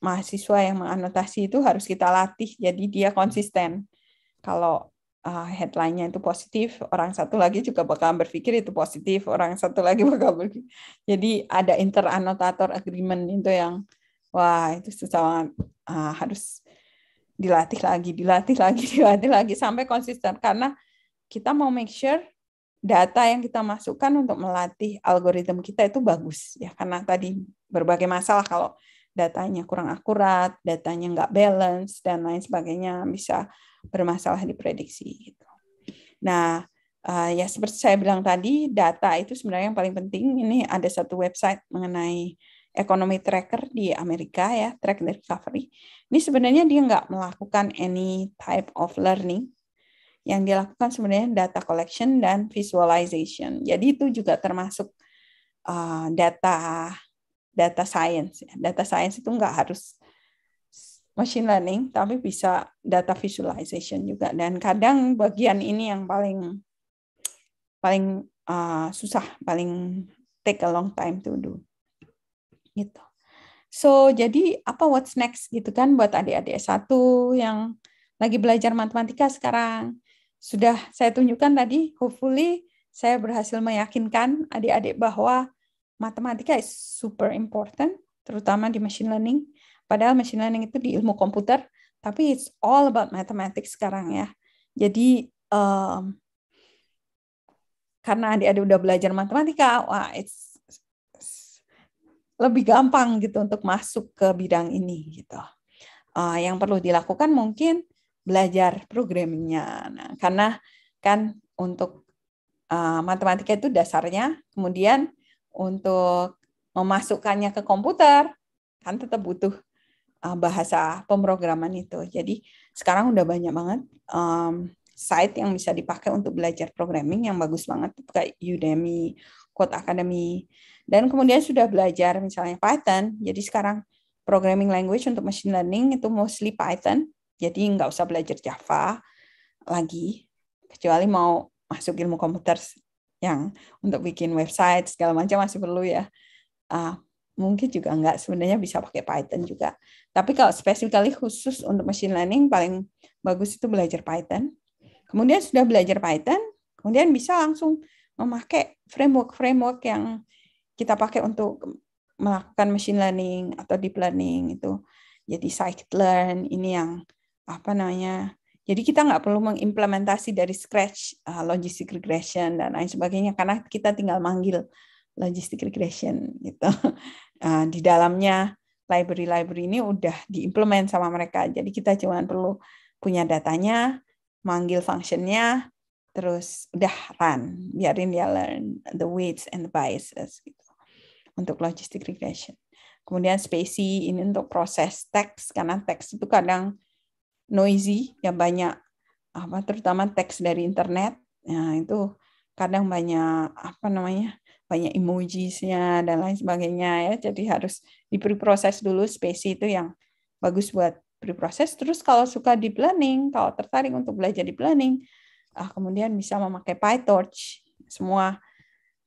mahasiswa yang menganotasi itu harus kita latih jadi dia konsisten kalau uh, headline-nya itu positif, orang satu lagi juga bakal berpikir itu positif, orang satu lagi *laughs* bakal berpikir. Jadi ada interanotator agreement itu yang wah itu susah banget uh, harus dilatih lagi, dilatih lagi, *laughs* dilatih lagi sampai konsisten karena kita mau make sure data yang kita masukkan untuk melatih algoritma kita itu bagus ya karena tadi berbagai masalah kalau datanya kurang akurat, datanya nggak balance dan lain sebagainya bisa bermasalah diprediksi gitu. Nah, uh, ya seperti saya bilang tadi, data itu sebenarnya yang paling penting. Ini ada satu website mengenai ekonomi tracker di Amerika ya, track and recovery. Ini sebenarnya dia nggak melakukan any type of learning. Yang dilakukan sebenarnya data collection dan visualization. Jadi itu juga termasuk uh, data data science. Ya. Data science itu nggak harus machine learning tapi bisa data visualization juga dan kadang bagian ini yang paling paling uh, susah paling take a long time to do gitu so jadi apa what's next gitu kan buat adik-adik S1 yang lagi belajar matematika sekarang sudah saya tunjukkan tadi hopefully saya berhasil meyakinkan adik-adik bahwa matematika is super important terutama di machine learning Padahal machine learning itu di ilmu komputer, tapi it's all about mathematics sekarang ya. Jadi um, karena adik-adik udah belajar matematika, wah it's, it's lebih gampang gitu untuk masuk ke bidang ini gitu. Uh, yang perlu dilakukan mungkin belajar programnya, Nah, karena kan untuk uh, matematika itu dasarnya, kemudian untuk memasukkannya ke komputer kan tetap butuh Eh, bahasa pemrograman itu. Jadi sekarang udah banyak banget um, site yang bisa dipakai untuk belajar programming yang bagus banget kayak Udemy, Code Academy. Dan kemudian sudah belajar misalnya Python. Jadi sekarang programming language untuk machine learning itu mostly Python. Jadi nggak usah belajar Java lagi kecuali mau masuk ilmu komputer yang untuk bikin website segala macam masih perlu ya. Uh, mungkin juga enggak sebenarnya bisa pakai Python juga. Tapi kalau kali khusus untuk machine learning paling bagus itu belajar Python. Kemudian sudah belajar Python, kemudian bisa langsung memakai framework-framework yang kita pakai untuk melakukan machine learning atau deep learning itu. Jadi scikit-learn ini yang apa namanya jadi kita nggak perlu mengimplementasi dari scratch uh, logistic regression dan lain sebagainya karena kita tinggal manggil logistic regression gitu. Uh, *laughs* di dalamnya library-library ini udah diimplement sama mereka. Jadi kita cuma perlu punya datanya, manggil functionnya, terus udah run, biarin dia learn the weights and the biases gitu. Untuk logistic regression. Kemudian spacey ini untuk proses teks karena teks itu kadang noisy ya banyak apa terutama teks dari internet ya itu kadang banyak apa namanya banyak emojisnya dan lain sebagainya ya. Jadi harus proses dulu spesi itu yang bagus buat preproses. Terus kalau suka deep learning kalau tertarik untuk belajar deep learning ah, kemudian bisa memakai PyTorch. Semua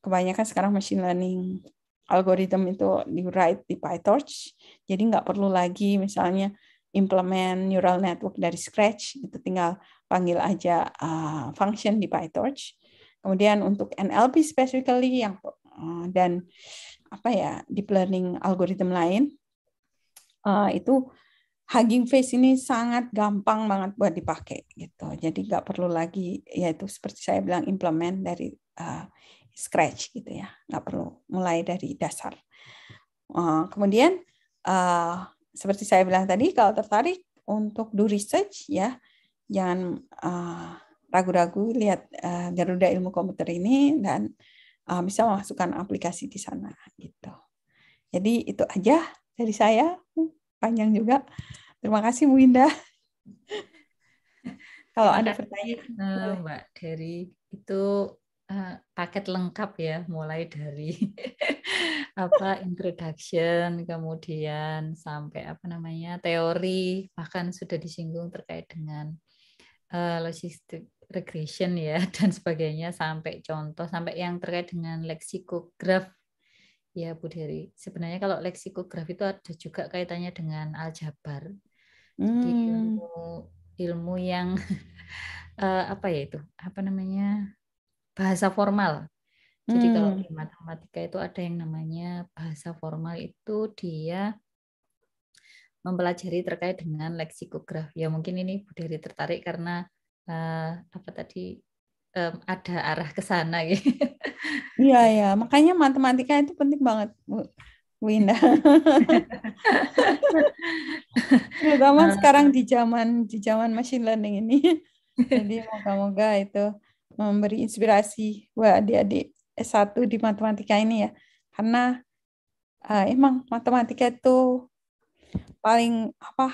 kebanyakan sekarang machine learning algoritma itu di write di PyTorch. Jadi nggak perlu lagi misalnya implement neural network dari scratch, itu tinggal panggil aja uh, function di PyTorch Kemudian untuk NLP specifically yang eh, dan apa ya deep learning algoritma lain eh, itu hugging face ini sangat gampang banget buat dipakai gitu. Jadi nggak perlu lagi yaitu seperti saya bilang implement dari eh, scratch gitu ya. Nggak perlu mulai dari dasar. kemudian seperti saya bilang tadi kalau tertarik untuk do research ya jangan ragu-ragu lihat eh, Garuda Ilmu Komputer ini dan uh, bisa memasukkan aplikasi di sana gitu. Jadi itu aja dari saya, panjang juga. Terima kasih Bu Indah. *laughs* Kalau ada pertanyaan, eh, Mbak dari itu paket lengkap ya, mulai dari *laughs* apa introduction, kemudian sampai apa namanya teori, bahkan sudah disinggung terkait dengan uh, logistik regression ya *laughs* dan sebagainya sampai contoh sampai yang terkait dengan leksikograf ya Bu Dery. Sebenarnya kalau leksikograf itu ada juga kaitannya dengan aljabar. Jadi hmm. ilmu ilmu yang uh, *laughs* apa ya itu? Apa namanya? bahasa formal. Jadi kalau hmm. di matematika itu ada yang namanya bahasa formal itu dia mempelajari terkait dengan leksikograf. Ya mungkin ini Bu Dery tertarik karena uh, apa tadi um, ada arah ke sana gitu. *laughs* Iya ya, makanya matematika itu penting banget, Bu Winda. *laughs* Terutama eh. sekarang di zaman di zaman machine learning ini. *laughs* Jadi moga-moga itu memberi inspirasi buat adik-adik S1 di matematika ini ya. Karena uh, emang matematika itu paling apa?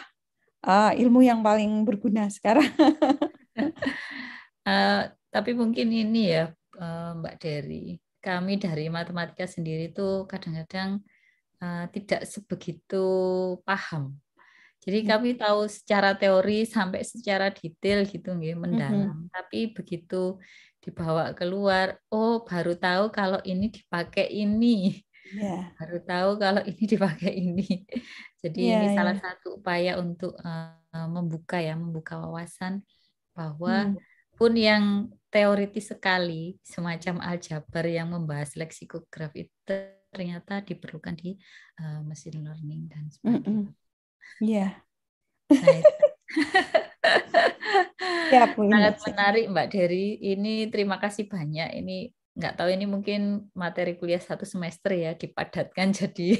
Uh, ilmu yang paling berguna sekarang uh, *laughs* tapi mungkin ini ya uh, Mbak Dery, kami dari matematika sendiri itu kadang-kadang uh, tidak sebegitu paham. Jadi hmm. kami tahu secara teori sampai secara detail gitu nggih mendalam. Mm -hmm. Tapi begitu dibawa keluar, oh baru tahu kalau ini dipakai ini. Yeah. Baru tahu kalau ini dipakai ini. Jadi yeah, ini yeah. salah iya. satu upaya untuk uh, membuka ya, membuka wawasan bahwa hmm. pun yang teoritis sekali semacam aljabar yang membahas leksikograf itu ternyata diperlukan di uh, eh, mesin learning dan sebagainya. Iya. Mm -mm. yeah. ya, sangat menarik Mbak Dery. Ini terima kasih banyak. Ini nggak tahu ini mungkin materi kuliah satu semester ya dipadatkan jadi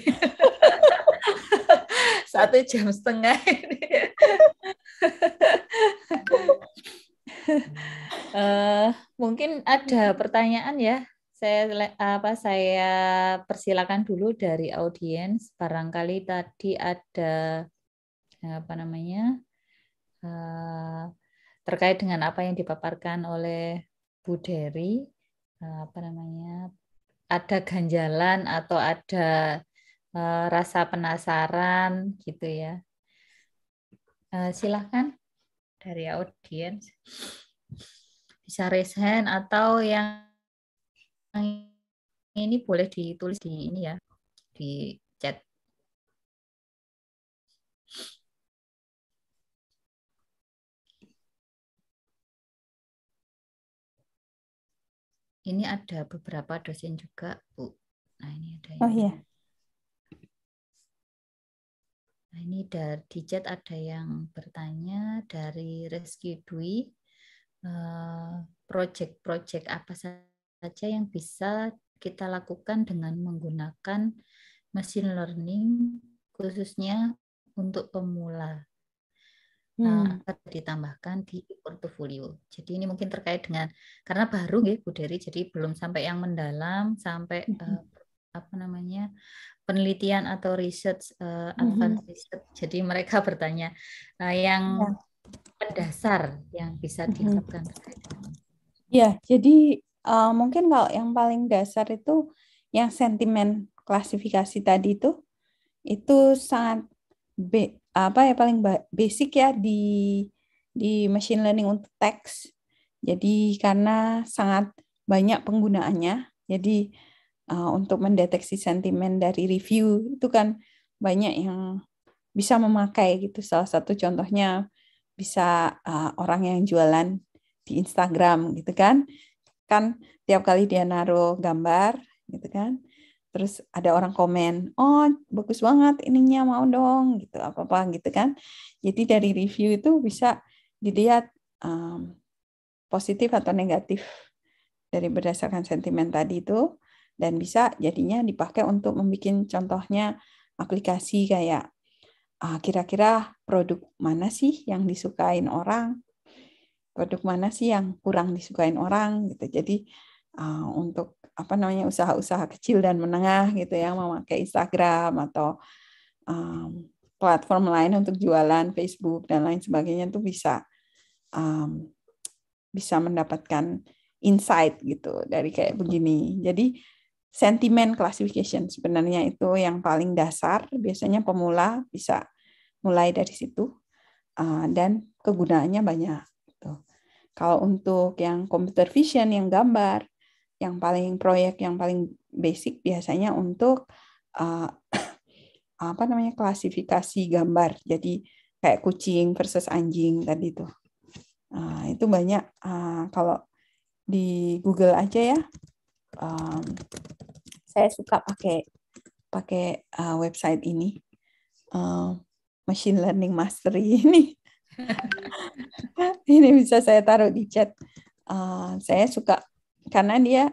*laughs* *laughs* satu jam setengah ini uh, *laughs* mungkin ada pertanyaan ya. Saya apa saya persilakan dulu dari audiens. Barangkali tadi ada eh, apa namanya uh, terkait dengan apa yang dipaparkan oleh Bu Dery uh, apa namanya ada ganjalan atau ada uh, rasa penasaran gitu ya Eh, silahkan dari audiens bisa raise hand atau yang ini boleh ditulis di ini ya di chat. Ini ada beberapa dosen juga, Bu. Nah, ini ada. Yang... Oh iya. Yeah. Nah, ini dari di chat ada yang bertanya dari Rescue Dwi, eh, proyek-proyek apa saja yang bisa kita lakukan dengan menggunakan machine learning khususnya untuk pemula. Eh, hmm. Nah, ditambahkan di portfolio. Jadi ini mungkin terkait dengan karena baru ya Bu Dery, jadi belum sampai yang mendalam sampai hmm. uh, apa namanya penelitian atau research uh, advanced mm-hmm. research. Jadi mereka bertanya uh, yang ya. yang bisa dilakukan. Mm-hmm. Ya, jadi uh, mungkin kalau yang paling dasar itu yang sentimen klasifikasi tadi itu itu sangat be, apa ya paling basic ya di di machine learning untuk teks. Jadi karena sangat banyak penggunaannya, jadi Uh, untuk mendeteksi sentimen dari review itu kan banyak yang bisa memakai gitu. Salah satu contohnya bisa uh, orang yang jualan di Instagram gitu kan. Kan tiap kali dia naruh gambar gitu kan. Terus ada orang komen, "Oh, bagus banget ininya, mau dong." gitu apa-apa gitu kan. Jadi dari review itu bisa dilihat um, positif atau negatif dari berdasarkan sentimen tadi itu dan bisa jadinya dipakai untuk membuat contohnya aplikasi kayak ah, kira-kira produk mana sih yang disukain orang, produk mana sih yang kurang disukain orang gitu. Jadi uh, untuk apa namanya usaha-usaha kecil dan menengah gitu yang memakai Instagram atau um, platform lain untuk jualan Facebook dan lain sebagainya itu bisa um, bisa mendapatkan insight gitu dari kayak begini. Jadi sentiment classification sebenarnya itu yang paling dasar. Biasanya pemula bisa mulai dari situ eh, dan kegunaannya banyak. Gitu. Kalau untuk yang computer vision, yang gambar, yang paling proyek yang paling basic biasanya untuk eh, *coughs* apa namanya klasifikasi gambar. Jadi kayak kucing versus anjing tadi tuh. Eh, itu banyak kalau di Google aja ya saya suka pakai pakai uh, website ini uh, machine learning mastery *laughs* ini ini bisa saya taruh di chat uh, saya suka karena dia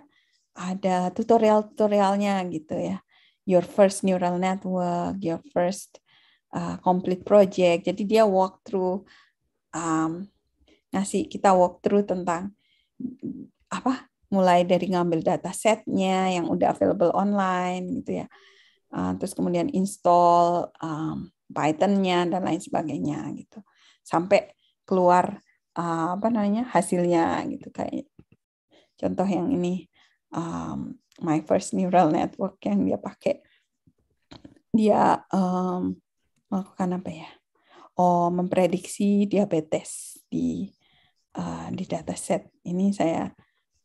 ada tutorial tutorialnya gitu ya your first neural network your first uh, complete project jadi dia walk through um, ngasih kita walk through tentang apa mulai dari ngambil data setnya yang udah available online gitu ya uh, terus kemudian install um, python dan lain sebagainya gitu sampai keluar uh, apa namanya hasilnya gitu kayak contoh yang ini um, my first neural network yang dia pakai dia um, melakukan apa ya oh memprediksi diabetes di uh, di dataset ini saya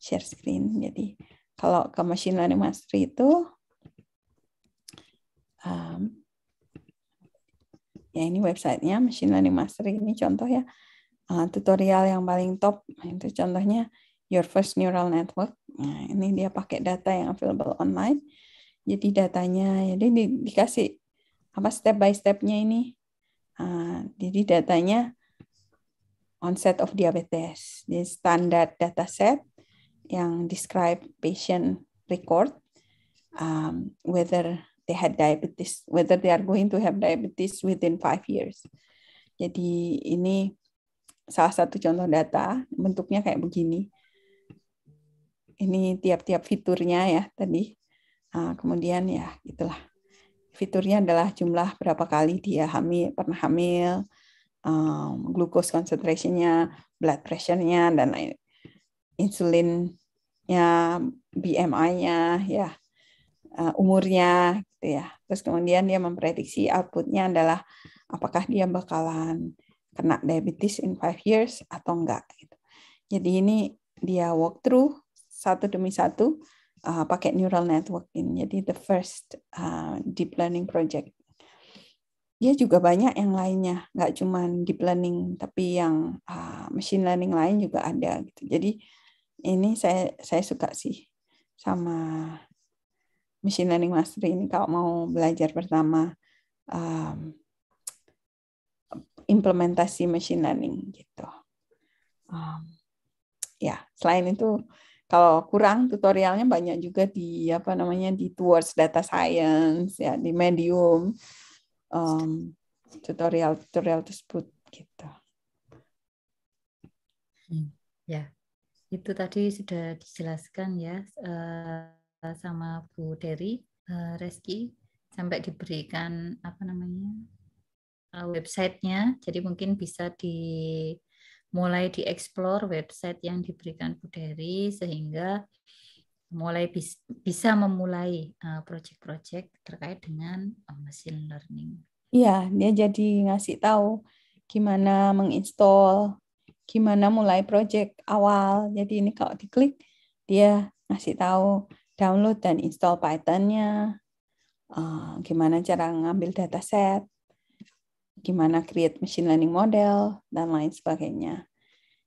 share screen. Jadi kalau ke machine learning mastery itu um, ya ini websitenya machine learning mastery ini contoh ya uh, tutorial yang paling top itu contohnya your first neural network. Nah, ini dia pakai data yang available online. Jadi datanya jadi ya di, dikasih apa step by stepnya ini. Uh, jadi datanya onset of diabetes, jadi standar dataset yang describe patient record um, whether they had diabetes, whether they are going to have diabetes within five years. Jadi ini salah satu contoh data bentuknya kayak begini. Ini tiap-tiap fiturnya ya tadi. Uh, kemudian ya itulah fiturnya adalah jumlah berapa kali dia hamil pernah hamil, um, concentration concentrationnya, blood pressure-nya dan lain insulinnya, BMI-nya, ya uh, umurnya, gitu ya. Terus kemudian dia memprediksi outputnya adalah apakah dia bakalan kena diabetes in five years atau enggak. Gitu. Jadi ini dia walk through satu demi satu uh, pakai neural ini. Jadi the first uh, deep learning project. Dia juga banyak yang lainnya, nggak cuma deep learning, tapi yang uh, machine learning lain juga ada. Gitu. Jadi ini saya saya suka sih sama machine learning mastery ini kalau mau belajar pertama um, implementasi machine learning gitu. Um, ya selain itu kalau kurang tutorialnya banyak juga di apa namanya di towards data science ya di medium um, tutorial tutorial tersebut gitu. Hmm, ya itu tadi sudah dijelaskan ya eh, sama Bu Dery eh, Reski sampai diberikan apa namanya eh, websitenya jadi mungkin bisa di mulai dieksplor website yang diberikan Bu Dery sehingga mulai bisa memulai project-project terkait dengan machine learning. Iya, dia jadi ngasih tahu gimana menginstall gimana mulai project awal. Jadi ini kalau diklik dia ngasih tahu download dan install Python-nya, uh, gimana cara ngambil dataset, gimana create machine learning model, dan lain sebagainya.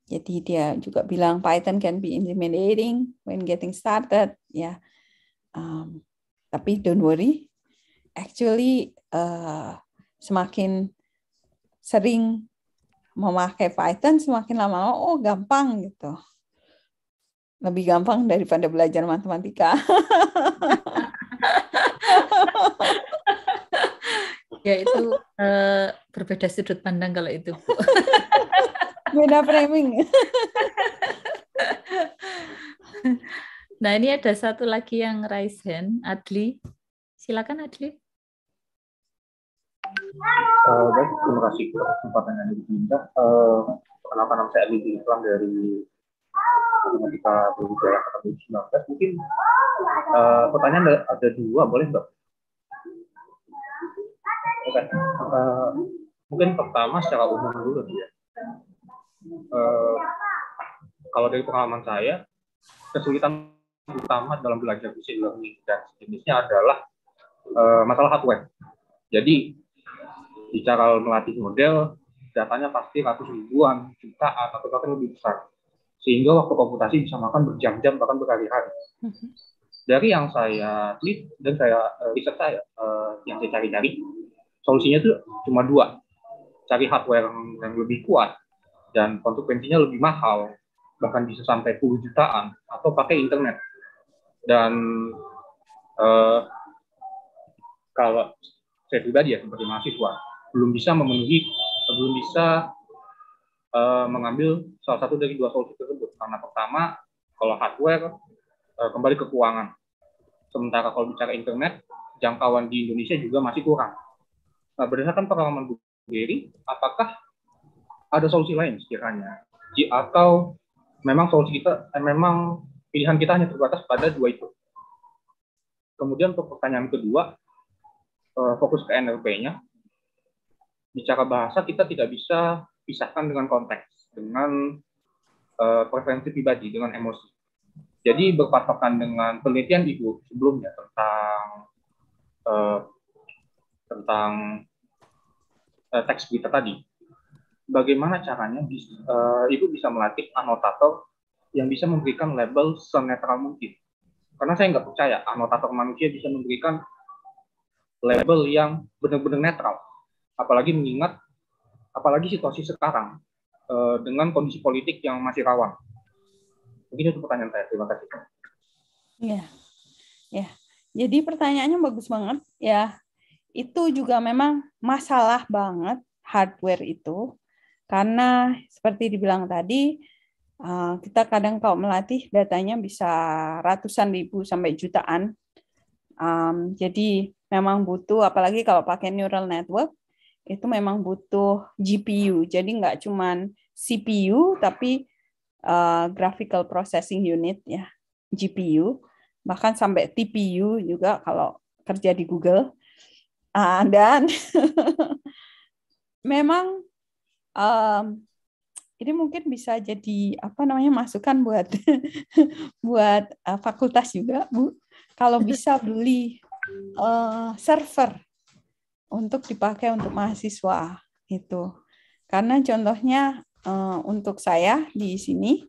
Jadi dia juga bilang Python can be intimidating when getting started. Ya, um, tapi don't worry, actually uh, semakin sering memakai Python semakin lama-lama oh gampang gitu. Lebih gampang daripada belajar matematika. ya itu uh, berbeda sudut pandang kalau itu beda framing nah ini ada satu lagi yang raise hand Adli silakan Adli Uh, baik, terima kasih kesempatan yang diberikan. Eh, uh, nama saya Abdi Islam dari Matematika Budaya Kota 19. Mungkin uh, pertanyaan ada, ada dua, boleh Mbak? Oke. Okay. Uh, mungkin pertama secara umum dulu ya. Uh, kalau dari pengalaman saya, kesulitan utama dalam belajar machine learning dan sejenisnya adalah uh, masalah hardware. Jadi bicara melatih model, datanya pasti ratus ribuan, juta atau bahkan lebih besar. Sehingga waktu komputasi bisa makan berjam-jam, bahkan berhari-hari. Mm-hmm. Dari yang saya tweet dan saya eh, riset saya, eh, yang saya cari-cari, solusinya itu cuma dua. Cari hardware yang lebih kuat, dan konsekuensinya lebih mahal, bahkan bisa sampai puluh jutaan, atau pakai internet. Dan uh, kalau saya pribadi ya seperti mahasiswa, belum bisa memenuhi belum bisa uh, mengambil salah satu dari dua solusi tersebut karena pertama kalau hardware uh, kembali ke keuangan sementara kalau bicara internet jangkauan di Indonesia juga masih kurang nah berdasarkan pengalaman Bu Geri apakah ada solusi lain sekiranya atau memang solusi kita eh, memang pilihan kita hanya terbatas pada dua itu kemudian untuk pertanyaan kedua eh, fokus ke nrp nya bicara bahasa kita tidak bisa pisahkan dengan konteks, dengan uh, preferensi pribadi, dengan emosi. Jadi berpatokan dengan penelitian ibu sebelumnya tentang uh, tentang uh, teks berita tadi. Bagaimana caranya bisa, uh, ibu bisa melatih anotator yang bisa memberikan label senetral mungkin? Karena saya nggak percaya anotator manusia bisa memberikan label yang benar-benar netral apalagi mengingat apalagi situasi sekarang uh, dengan kondisi politik yang masih rawan. Mungkin itu pertanyaan saya. Terima kasih. Yeah. Ya. Iya. Jadi pertanyaannya bagus banget ya. Itu juga memang masalah banget hardware itu karena seperti dibilang tadi eh, kita kadang kalau melatih datanya bisa ratusan ribu sampai jutaan. jadi memang butuh, apalagi kalau pakai neural network, itu memang butuh GPU. Jadi nggak cuman CPU tapi uh, graphical processing unit ya, GPU. Bahkan sampai TPU juga kalau kerja di Google. Uh, dan *laughs* memang um, ini mungkin bisa jadi apa namanya masukan buat *laughs* buat uh, fakultas juga, Bu. Kalau bisa beli uh, server untuk dipakai untuk mahasiswa itu. Karena contohnya eh, untuk saya di sini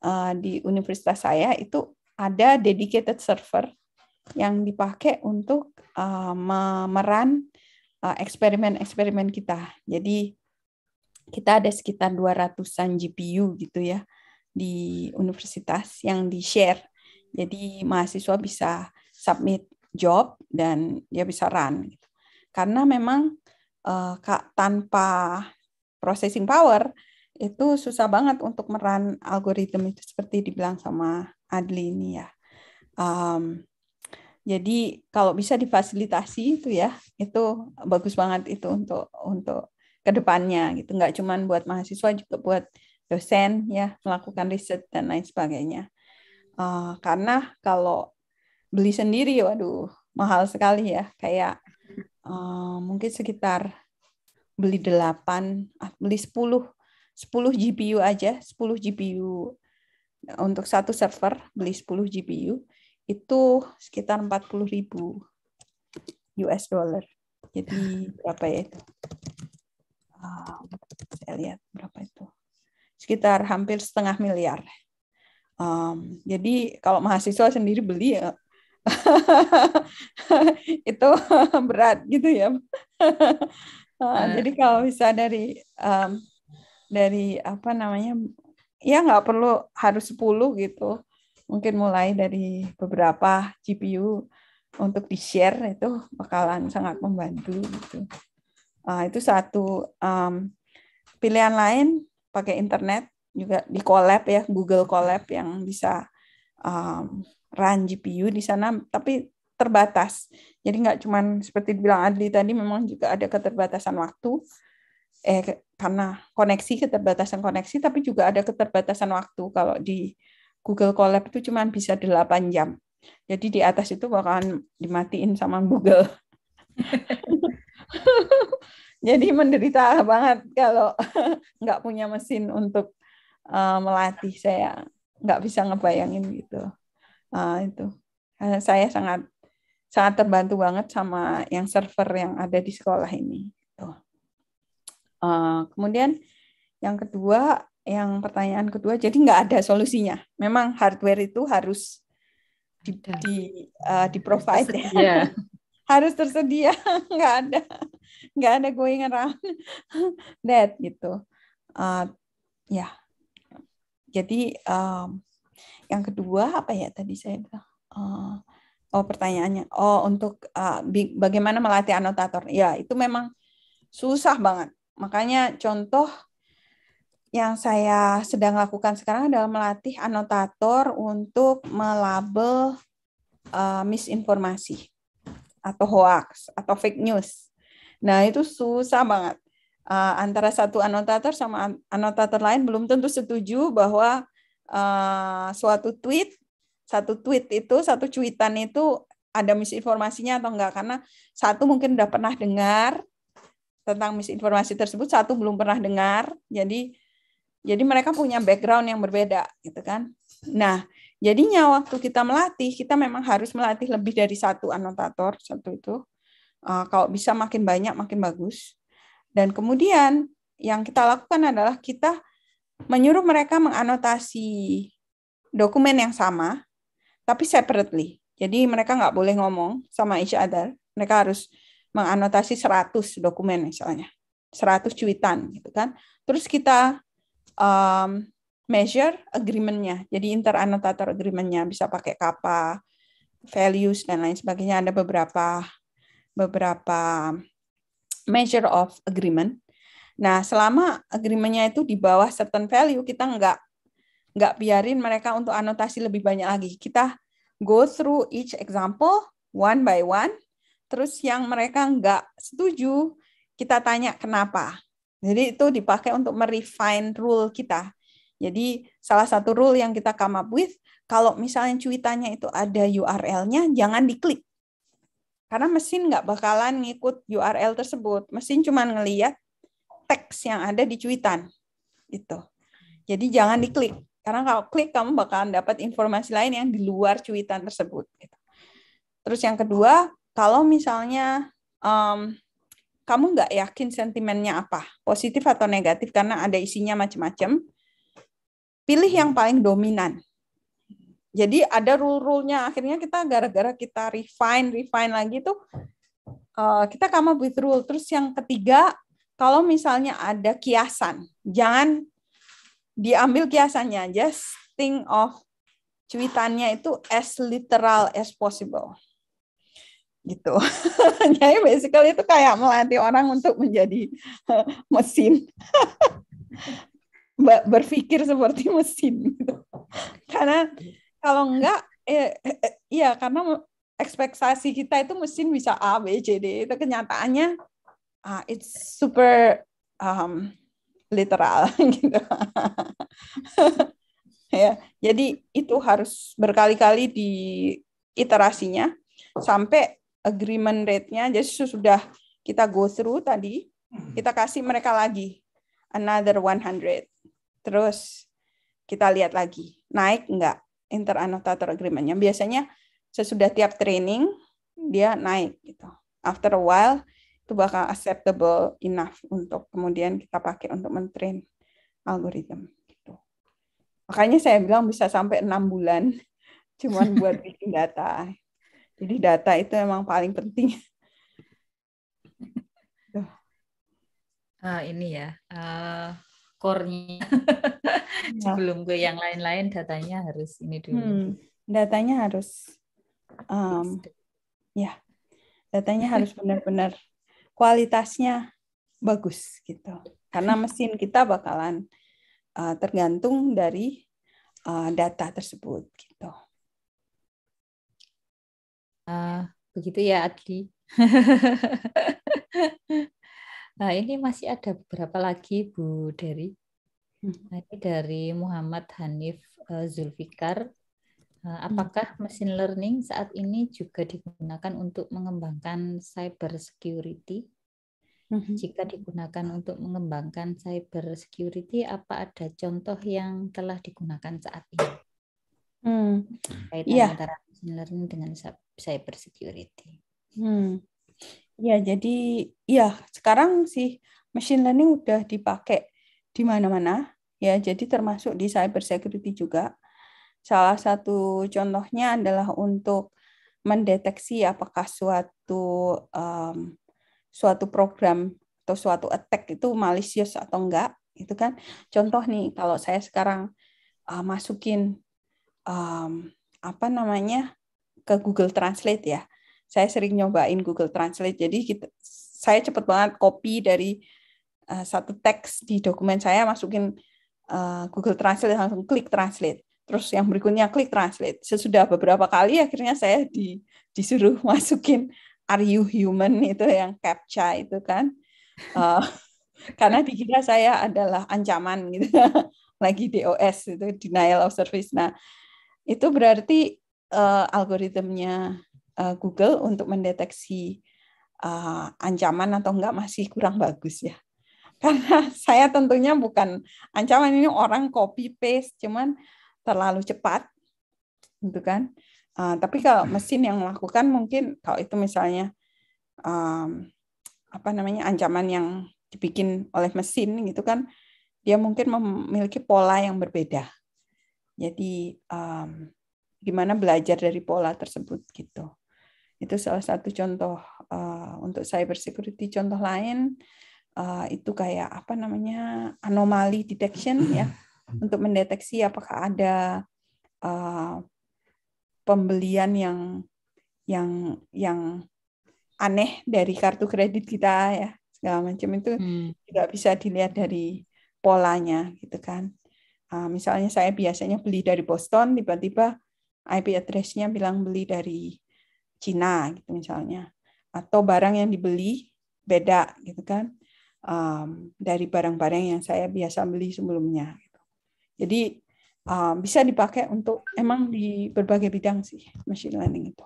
eh, di universitas saya itu ada dedicated server yang dipakai untuk eh, memeran eksperimen-eksperimen kita. Jadi kita ada sekitar 200-an GPU gitu ya di universitas yang di-share. Jadi mahasiswa bisa submit job dan dia bisa run. Gitu karena memang uh, kak tanpa processing power itu susah banget untuk meran algoritma itu seperti dibilang sama Adli ini ya. Um, jadi kalau bisa difasilitasi itu ya itu bagus banget itu untuk untuk kedepannya gitu. Nggak cuma buat mahasiswa juga buat dosen ya melakukan riset dan lain sebagainya. Uh, karena kalau beli sendiri waduh mahal sekali ya kayak Eh, mungkin sekitar beli 8 ah, beli 10 10 GPU aja 10 GPU untuk satu server beli 10 GPU itu sekitar 40 ribu US dollar jadi berapa ya itu um, saya lihat berapa itu sekitar hampir setengah miliar um, jadi kalau mahasiswa sendiri beli ya *laughs* itu *laughs* berat gitu ya. uh, *laughs* jadi kalau bisa dari um, dari apa namanya ya nggak perlu harus 10 gitu. Mungkin mulai dari beberapa GPU untuk di-share itu bakalan sangat membantu gitu. Uh, itu satu um, pilihan lain pakai internet juga di collab ya Google Collab yang bisa um, run GPU di sana, tapi terbatas. Jadi nggak cuma seperti bilang Adli tadi, memang juga ada keterbatasan waktu. Eh, karena koneksi, keterbatasan koneksi, tapi juga ada keterbatasan waktu. Kalau di Google Colab itu cuma bisa 8 jam. Jadi di atas itu bakalan dimatiin sama Google. *laughs* Jadi menderita banget kalau *laughs* nggak punya mesin untuk uh, melatih saya nggak bisa ngebayangin gitu uh, itu uh, saya sangat sangat terbantu banget sama yang server yang ada di sekolah ini. Tuh. Gitu. Ah, uh, kemudian yang kedua, yang pertanyaan kedua, jadi nggak ada solusinya. Memang hardware itu harus di, di, uh, di provide ya. yeah. *laughs* harus tersedia, *laughs* nggak ada nggak ada going around *laughs* that gitu. Uh, ya, yeah. jadi um, yang kedua apa ya tadi saya bilang eh, oh pertanyaannya oh untuk eh, bagaimana melatih anotator ya itu memang susah banget makanya contoh yang saya sedang lakukan sekarang adalah melatih anotator untuk melabel uh, misinformasi atau hoax atau fake news. Nah itu susah banget uh, antara satu anotator sama anotator lain belum tentu setuju bahwa Eh, suatu tweet, satu tweet itu, satu cuitan itu ada misinformasinya atau enggak karena satu mungkin udah pernah dengar tentang misinformasi tersebut, satu belum pernah dengar. Jadi jadi mereka punya background yang berbeda gitu kan. Nah, jadinya waktu kita melatih, kita memang harus melatih lebih dari satu anotator, satu itu. Uh, kalau bisa makin banyak makin bagus. Dan kemudian yang kita lakukan adalah kita menyuruh mereka menganotasi dokumen yang sama, tapi separately. Jadi mereka nggak boleh ngomong sama each other. Mereka harus menganotasi 100 dokumen misalnya. 100 cuitan gitu kan. Terus kita um, measure agreement-nya. Jadi inter agreement-nya bisa pakai kappa, values dan lain sebagainya. Ada beberapa beberapa measure of agreement. Nah, selama agreementnya itu di bawah certain value, kita nggak nggak biarin mereka untuk anotasi lebih banyak lagi. Kita go through each example one by one. Terus yang mereka nggak setuju, kita tanya kenapa. Jadi itu dipakai untuk merefine rule kita. Jadi salah satu rule yang kita come up with, kalau misalnya cuitannya itu ada URL-nya, jangan diklik. Karena mesin nggak bakalan ngikut URL tersebut. Mesin cuma ngeliat teks yang ada di cuitan itu. Jadi jangan diklik karena kalau klik kamu bakalan dapat informasi lain yang di luar cuitan tersebut. Gitu. Terus yang kedua, kalau misalnya um, kamu nggak yakin sentimennya apa, positif atau negatif karena ada isinya macam-macam, pilih yang paling dominan. Jadi ada rule rulenya Akhirnya kita gara-gara kita refine, refine lagi tuh uh, kita come up with rule. Terus yang ketiga kalau misalnya ada kiasan, jangan diambil kiasannya, just think of cuitannya itu as literal as possible. Gitu. *laughs* Jadi basically itu kayak melatih orang untuk menjadi *laughs* mesin. *laughs* Berpikir seperti mesin. Gitu. Karena kalau enggak, eh, eh, ya karena ekspektasi kita itu mesin bisa A, B, C, D. Itu kenyataannya uh, it's super um, literal *laughs* gitu. ya, jadi itu harus berkali-kali di iterasinya sampai agreement rate-nya jadi sudah kita go through tadi, hmm. kita kasih mereka lagi another 100. Terus kita lihat lagi, naik enggak interanotator agreement-nya. Biasanya sesudah tiap training dia naik gitu. After a while itu bakal acceptable enough untuk kemudian kita pakai untuk mentrain algoritma gitu. Makanya saya bilang bisa sampai enam bulan *laughs* cuman buat *laughs* bikin data. Jadi data itu memang paling penting. Uh, *laughs* ini ya uh, core-nya iya. sebelum gue yang lain-lain datanya harus ini dulu. Hmm, datanya harus um, ya datanya harus benar-benar kualitasnya bagus gitu. Karena hmm. mesin kita bakalan uh, tergantung dari uh, data tersebut gitu. Uh, begitu ya Adli. *laughs* nah ini masih ada beberapa lagi Bu Dery. Hmm. Nah, ini dari Muhammad Hanif Zulfikar. Eh, hmm. Apakah machine learning saat ini juga digunakan untuk mengembangkan cyber security? Hmm. Jika digunakan untuk mengembangkan cyber security, apa ada contoh yang telah digunakan saat ini? Hmm. Kaitan yeah. antara machine learning dengan cyber security. Hmm. Ya, jadi ya sekarang sih machine learning udah dipakai di mana-mana ya, jadi termasuk di cyber security juga Salah satu contohnya adalah untuk mendeteksi apakah suatu um, suatu program atau suatu attack itu malicious atau enggak itu kan contoh nih kalau saya sekarang uh, masukin um, apa namanya ke Google Translate ya saya sering nyobain Google Translate jadi kita, saya cepet banget copy dari uh, satu teks di dokumen saya masukin uh, Google Translate langsung klik translate Terus yang berikutnya klik translate. Sesudah beberapa kali akhirnya saya di, disuruh *laughs* masukin are you human itu yang captcha itu kan. Uh, *laughs* karena dikira saya adalah ancaman gitu. *laughs* Lagi DOS itu denial of service. Nah, itu berarti uh, uh, Google untuk mendeteksi uh, ancaman atau enggak masih kurang bagus ya. Karena saya tentunya bukan ancaman ini orang copy paste, cuman terlalu cepat gitu kan uh, tapi kalau mesin yang melakukan mungkin kalau itu misalnya um, apa namanya ancaman yang dibikin oleh mesin gitu kan dia mungkin memiliki pola yang berbeda jadi um, gimana belajar dari pola tersebut gitu itu salah satu contoh uh, untuk cyber security contoh lain uh, itu kayak apa namanya anomali detection ya *clears throat* Hmm. untuk mendeteksi apakah ada uh, pembelian yang yang yang aneh dari kartu kredit kita ya segala macam itu hmm. bisa dilihat dari polanya gitu kan uh, misalnya saya biasanya beli dari Boston tiba-tiba IP addressnya bilang beli dari Cina gitu misalnya atau barang yang dibeli beda gitu kan um, dari barang-barang yang saya biasa beli sebelumnya jadi uh, bisa dipakai untuk emang di berbagai bidang sih machine learning itu.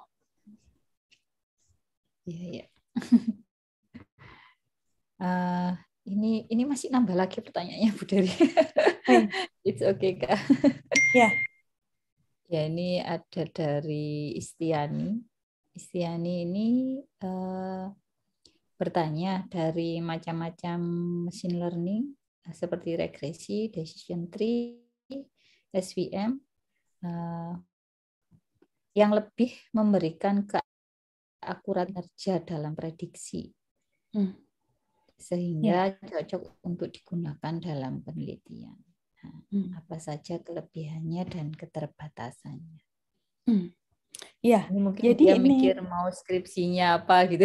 Iya iya. uh, *laughs* ini ini masih nambah lagi pertanyaannya Bu Dari. *laughs* It's okay kak. Iya. Yeah. Ya ini ada dari Istiani. Istiani ini uh, bertanya dari macam-macam machine learning Nah, seperti regresi, decision tree, SVM, eh, yang lebih memberikan keakuratan kerja dalam prediksi. Hmm. Sehingga ya. cocok untuk digunakan dalam penelitian. Nah, hmm. Apa saja kelebihannya dan keterbatasannya. Hmm. Ya, mungkin jadi dia ini... mikir mau skripsinya apa gitu.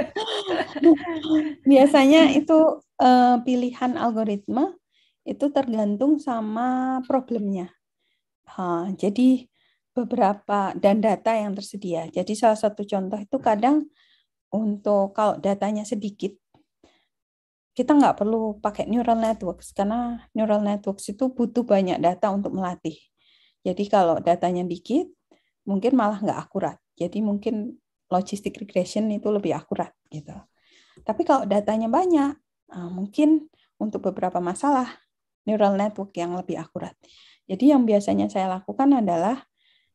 *laughs* Biasanya itu uh, pilihan algoritma itu tergantung sama problemnya. Ha, jadi beberapa dan data yang tersedia. Jadi salah satu contoh itu kadang untuk kalau datanya sedikit kita nggak perlu pakai neural network karena neural network itu butuh banyak data untuk melatih. Jadi kalau datanya dikit, mungkin malah nggak akurat. Jadi mungkin logistik regression itu lebih akurat gitu. Tapi kalau datanya banyak, eh, mungkin untuk beberapa masalah neural network yang lebih akurat. Jadi yang biasanya saya lakukan adalah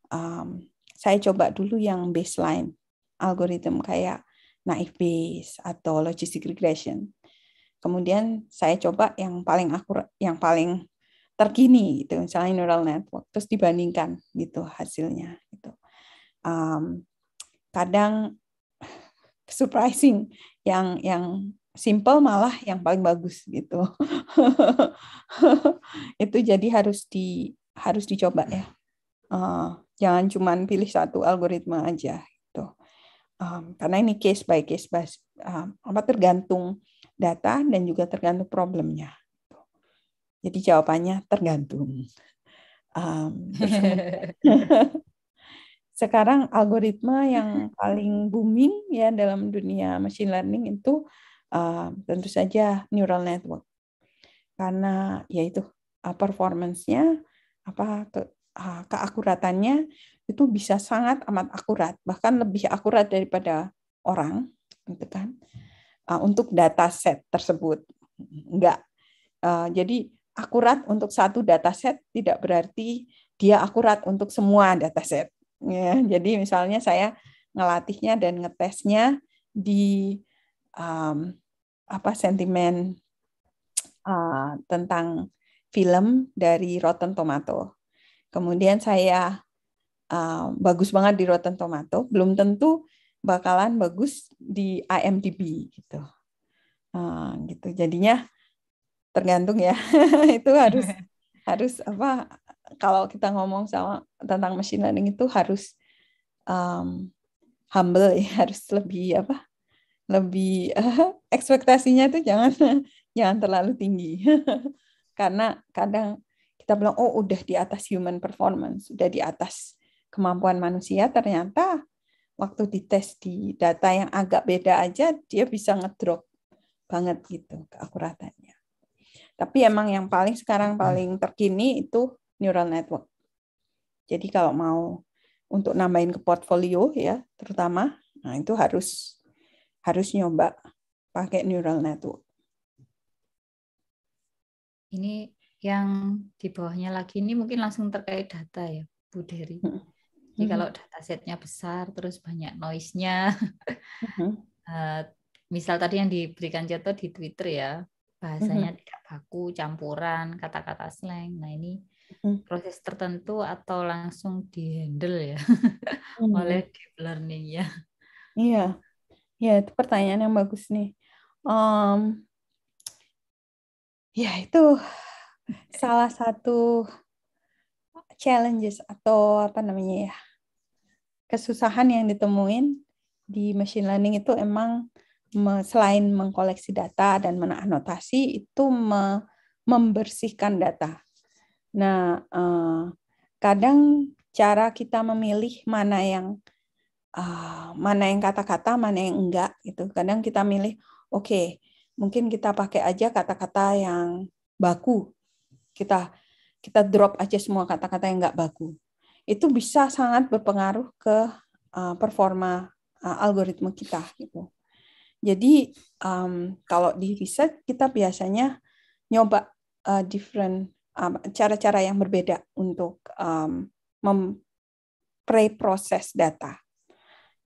um, saya coba dulu yang baseline algoritma kayak naive base atau logistic regression. Kemudian saya coba yang paling akurat, yang paling terkini gitu misalnya neural network terus dibandingkan gitu hasilnya gitu um, kadang *laughs* surprising yang yang simple malah yang paling bagus gitu *laughs* itu jadi harus di harus dicoba ya uh, jangan cuma pilih satu algoritma aja gitu um, karena ini case by case bas, um, apa tergantung data dan juga tergantung problemnya jadi jawabannya tergantung. Um, *laughs* sekarang algoritma yang paling booming ya dalam dunia machine learning itu uh, tentu saja neural network karena yaitu uh, ah, performancenya apa ke, uh, keakuratannya itu bisa sangat amat akurat bahkan lebih akurat daripada orang gitu kan uh, untuk data set tersebut enggak uh, jadi akurat untuk satu dataset tidak berarti dia akurat untuk semua dataset. Ya, jadi misalnya saya ngelatihnya dan ngetesnya di um, apa sentimen uh, tentang film dari Rotten Tomato. Kemudian saya uh, bagus banget di Rotten Tomato, belum tentu bakalan bagus di IMDb gitu. Uh, gitu. Jadinya tergantung ya *laughs* itu harus *laughs* harus apa kalau kita ngomong sama tentang machine learning itu harus um, humble ya *laughs* harus lebih apa lebih uh, ekspektasinya itu jangan jangan terlalu tinggi karena kadang kita bilang oh udah di atas human performance sudah di atas kemampuan manusia ternyata waktu dites di data yang agak beda aja dia bisa ngedrop banget gitu keakuratan tapi emang yang paling sekarang hmm. paling terkini itu neural network. Jadi kalau mau untuk nambahin ke portfolio ya, terutama, nah itu harus harus nyoba pakai neural network. Ini yang di bawahnya lagi ini mungkin langsung terkait data ya, Bu Dery. Hmm. Jadi hmm. kalau data setnya besar, terus banyak noise-nya. Uh, *laughs* misal tadi yang diberikan contoh di Twitter ya, bahasanya mm -hmm. tidak baku, campuran, kata-kata slang. Nah, ini mhm. proses tertentu atau langsung dihandle ya mm -hmm. *laughs* oleh deep learning ya. Iya. Ya, itu pertanyaan yang bagus nih. Um, ya, itu salah satu challenges atau apa namanya ya kesusahan yang ditemuin di machine learning itu emang selain mengkoleksi data dan menanotasi itu membersihkan data. Nah, eh, kadang cara kita memilih mana yang eh, mana yang kata-kata, mana yang enggak itu Kadang kita milih, oke, okay, mungkin kita pakai aja kata-kata yang baku. Kita kita drop aja semua kata-kata yang enggak baku. Itu bisa sangat berpengaruh ke eh, performa algoritma kita gitu. Jadi um, kalau di riset kita biasanya nyoba uh, different um, cara-cara yang berbeda untuk um, mempreproses data.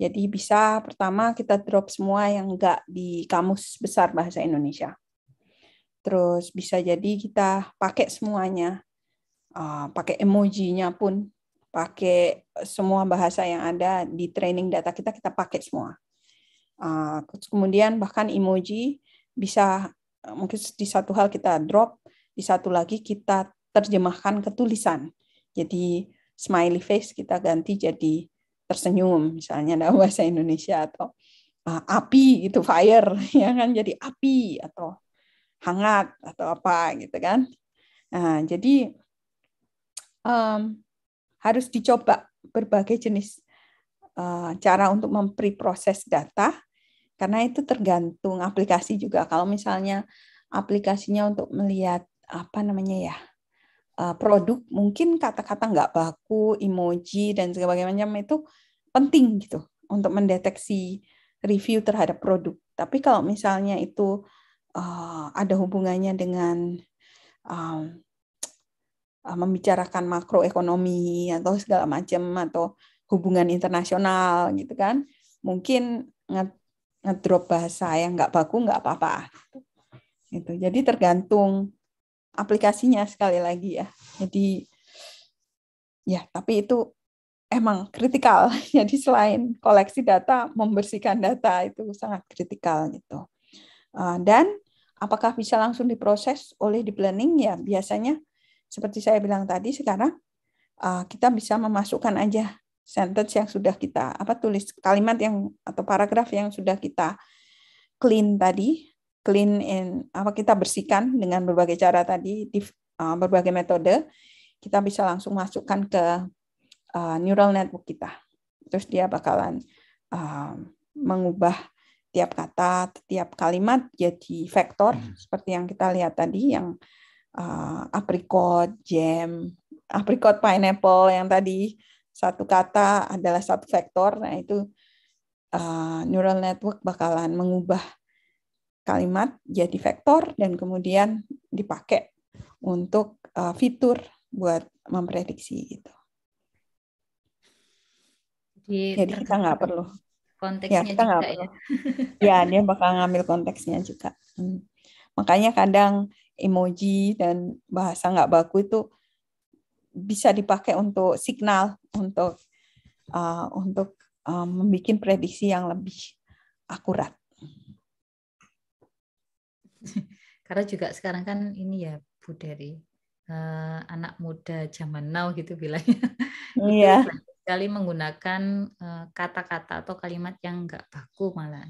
Jadi bisa pertama kita drop semua yang enggak di kamus besar bahasa Indonesia. Terus bisa jadi kita pakai semuanya, uh, pakai emojinya pun, pakai semua bahasa yang ada di training data kita kita pakai semua. Uh, kemudian bahkan emoji bisa eh, mungkin di satu hal kita drop, di satu lagi kita terjemahkan ke tulisan. Jadi smiley face kita ganti jadi tersenyum misalnya dalam *laughs* bahasa Indonesia atau uh, api gitu fire *laughs* ya kan jadi api atau hangat atau apa gitu kan. Nah, jadi um, harus dicoba berbagai jenis uh, cara untuk mempreproses data karena itu tergantung aplikasi juga. Kalau misalnya aplikasinya untuk melihat apa namanya ya eh, produk, mungkin kata-kata nggak baku, emoji dan sebagainya macam itu penting gitu untuk mendeteksi review terhadap produk. Tapi kalau misalnya itu uh, ada hubungannya dengan um, uh, membicarakan makroekonomi atau segala macam atau hubungan internasional gitu kan, mungkin ngedrop bahasa yang nggak baku nggak apa-apa itu jadi tergantung aplikasinya sekali lagi ya jadi ya tapi itu emang kritikal *laughs* jadi selain koleksi data membersihkan data itu sangat kritikal gitu eh, dan apakah bisa langsung diproses oleh deep learning ya biasanya seperti saya bilang tadi sekarang eh, kita bisa memasukkan aja sentence yang sudah kita apa tulis kalimat yang atau paragraf yang sudah kita clean tadi clean in apa kita bersihkan dengan berbagai cara tadi di uh, berbagai metode kita bisa langsung masukkan ke uh, neural network kita terus dia bakalan uh, mengubah tiap kata tiap kalimat jadi vektor hmm. seperti yang kita lihat tadi yang uh, apricot jam apricot pineapple yang tadi satu kata adalah satu vektor, nah itu uh, neural network bakalan mengubah kalimat jadi vektor dan kemudian dipakai untuk uh, fitur buat memprediksi gitu. Jadi, Jadi ya, kita nggak perlu konteksnya ya, kita juga perlu. ya. ya dia bakal ngambil konteksnya juga. Hmm. Makanya kadang emoji dan bahasa nggak baku itu bisa dipakai untuk signal untuk uh, untuk um, membuat prediksi yang lebih akurat. *laughs* Karena juga sekarang kan ini ya Bu Dery uh, anak muda zaman now gitu bilangnya. *laughs* Iya. kali menggunakan uh, kata-kata atau kalimat yang nggak baku malah,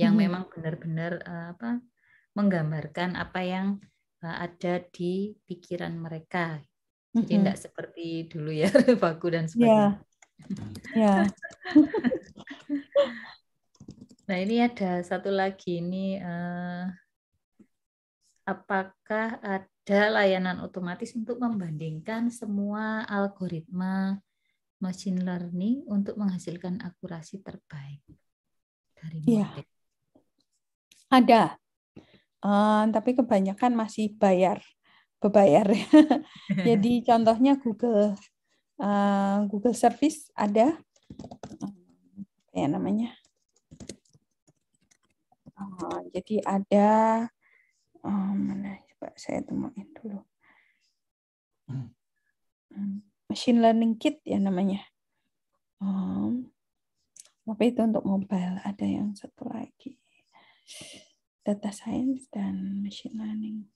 yang hmm. memang benar-benar uh, apa menggambarkan apa yang ada di pikiran mereka tidak mm -hmm. seperti dulu ya baku *laughs* dan iya. sebagainya. Yeah. *laughs* Yeah. nah ini ada satu lagi ini uh, apakah ada layanan otomatis untuk membandingkan semua algoritma machine learning untuk menghasilkan akurasi terbaik dari iya. model? Yeah. Ada, uh, tapi kebanyakan masih bayar berbayar. *laughs* Jadi contohnya Google uh, Google Service ada apa ya namanya? Uh, jadi ada uh, mana coba saya temuin dulu. Hmm. Machine Learning Kit ya namanya. Um, apa itu untuk mobile ada yang satu lagi data science dan machine learning.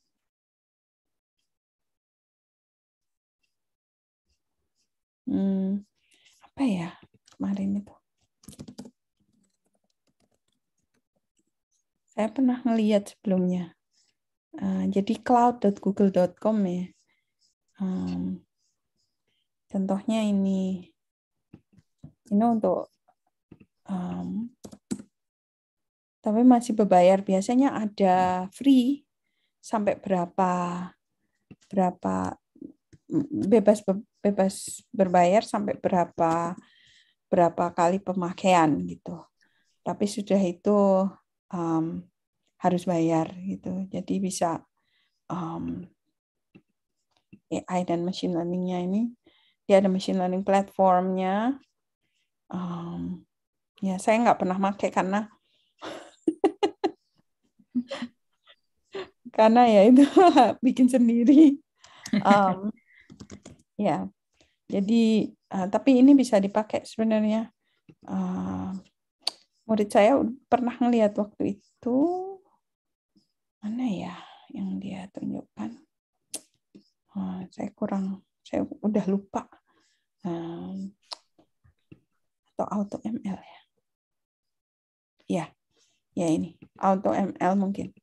hmm, apa ya kemarin itu saya pernah ngelihat sebelumnya uh, jadi cloud.google.com ya um, contohnya ini ini untuk um, tapi masih berbayar biasanya ada free sampai berapa berapa bebas bebas berbayar sampai berapa berapa kali pemakaian gitu. Tapi sudah itu um, harus bayar gitu. Jadi bisa um, AI dan machine learningnya ini dia ada machine learning platformnya. Um, ya saya nggak pernah pakai karena *laughs* karena ya itu *laughs* bikin sendiri. Um, ya jadi uh, tapi ini bisa dipakai sebenarnya. Uh, murid saya pernah ngelihat waktu itu mana ya yang dia tunjukkan. Uh, saya kurang, saya udah lupa. Uh, atau auto ML ya. Ya, ya ini auto ML mungkin.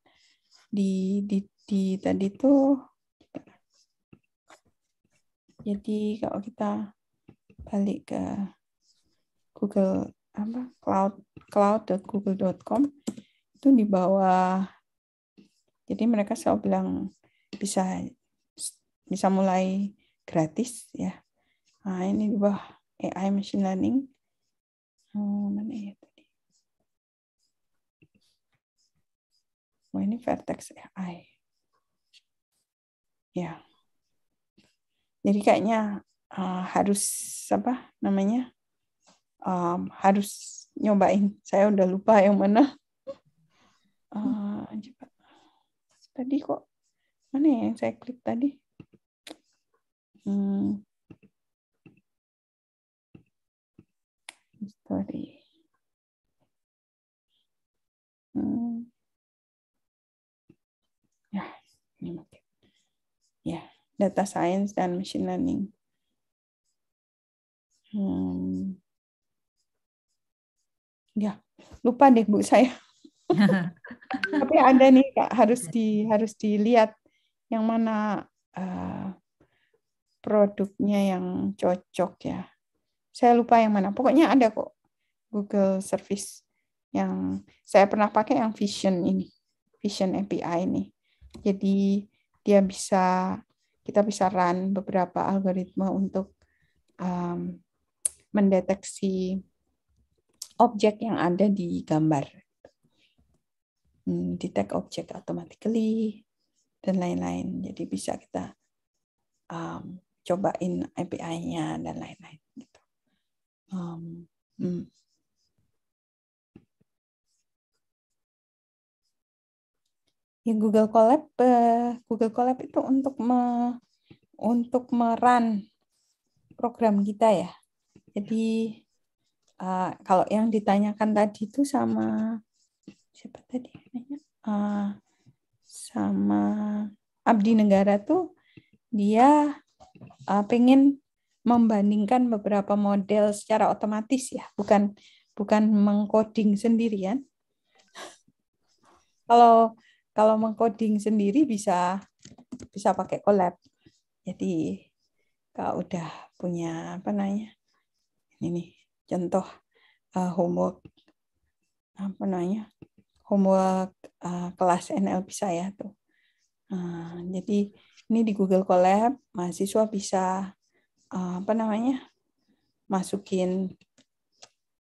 Di di di tadi tuh jadi kalau kita balik ke Google apa cloud cloud.google.com itu di bawah jadi mereka selalu bilang bisa bisa mulai gratis ya nah ini di bawah AI machine learning oh, mana ya tadi oh ini Vertex AI ya jadi kayaknya uh, harus apa namanya? Um, harus nyobain. Saya udah lupa yang mana. Uh, Tadi kok mana ya yang saya klik tadi? Hmm. Hmm. Ya, ini data science dan machine learning. Hmm. Ya, lupa deh Bu saya. *laughs* Tapi ada nih Kak, harus di harus dilihat yang mana uh, produknya yang cocok ya. Saya lupa yang mana. Pokoknya ada kok Google Service yang saya pernah pakai yang Vision ini. Vision API ini. Jadi dia bisa kita bisa run beberapa algoritma untuk um, mendeteksi objek yang ada di gambar. Hmm, detect object automatically dan lain-lain. Jadi bisa kita um, cobain API-nya dan lain-lain gitu. Um, hmm. yang Google Colab uh, eh, Google Colab itu untuk me, untuk meran program kita ya. Jadi uh, kalau yang ditanyakan tadi itu sama siapa tadi nanya? Uh, eh, sama Abdi Negara tuh dia uh, pengen membandingkan beberapa model secara otomatis ya, bukan bukan mengcoding sendirian. *laughs* Kalau kalau mengcoding sendiri bisa bisa pakai collab. Jadi kalau udah punya apa namanya ini nih contoh uh, homework apa namanya homework uh, kelas NLP saya tuh. Uh, jadi ini di Google Collab mahasiswa bisa uh, apa namanya masukin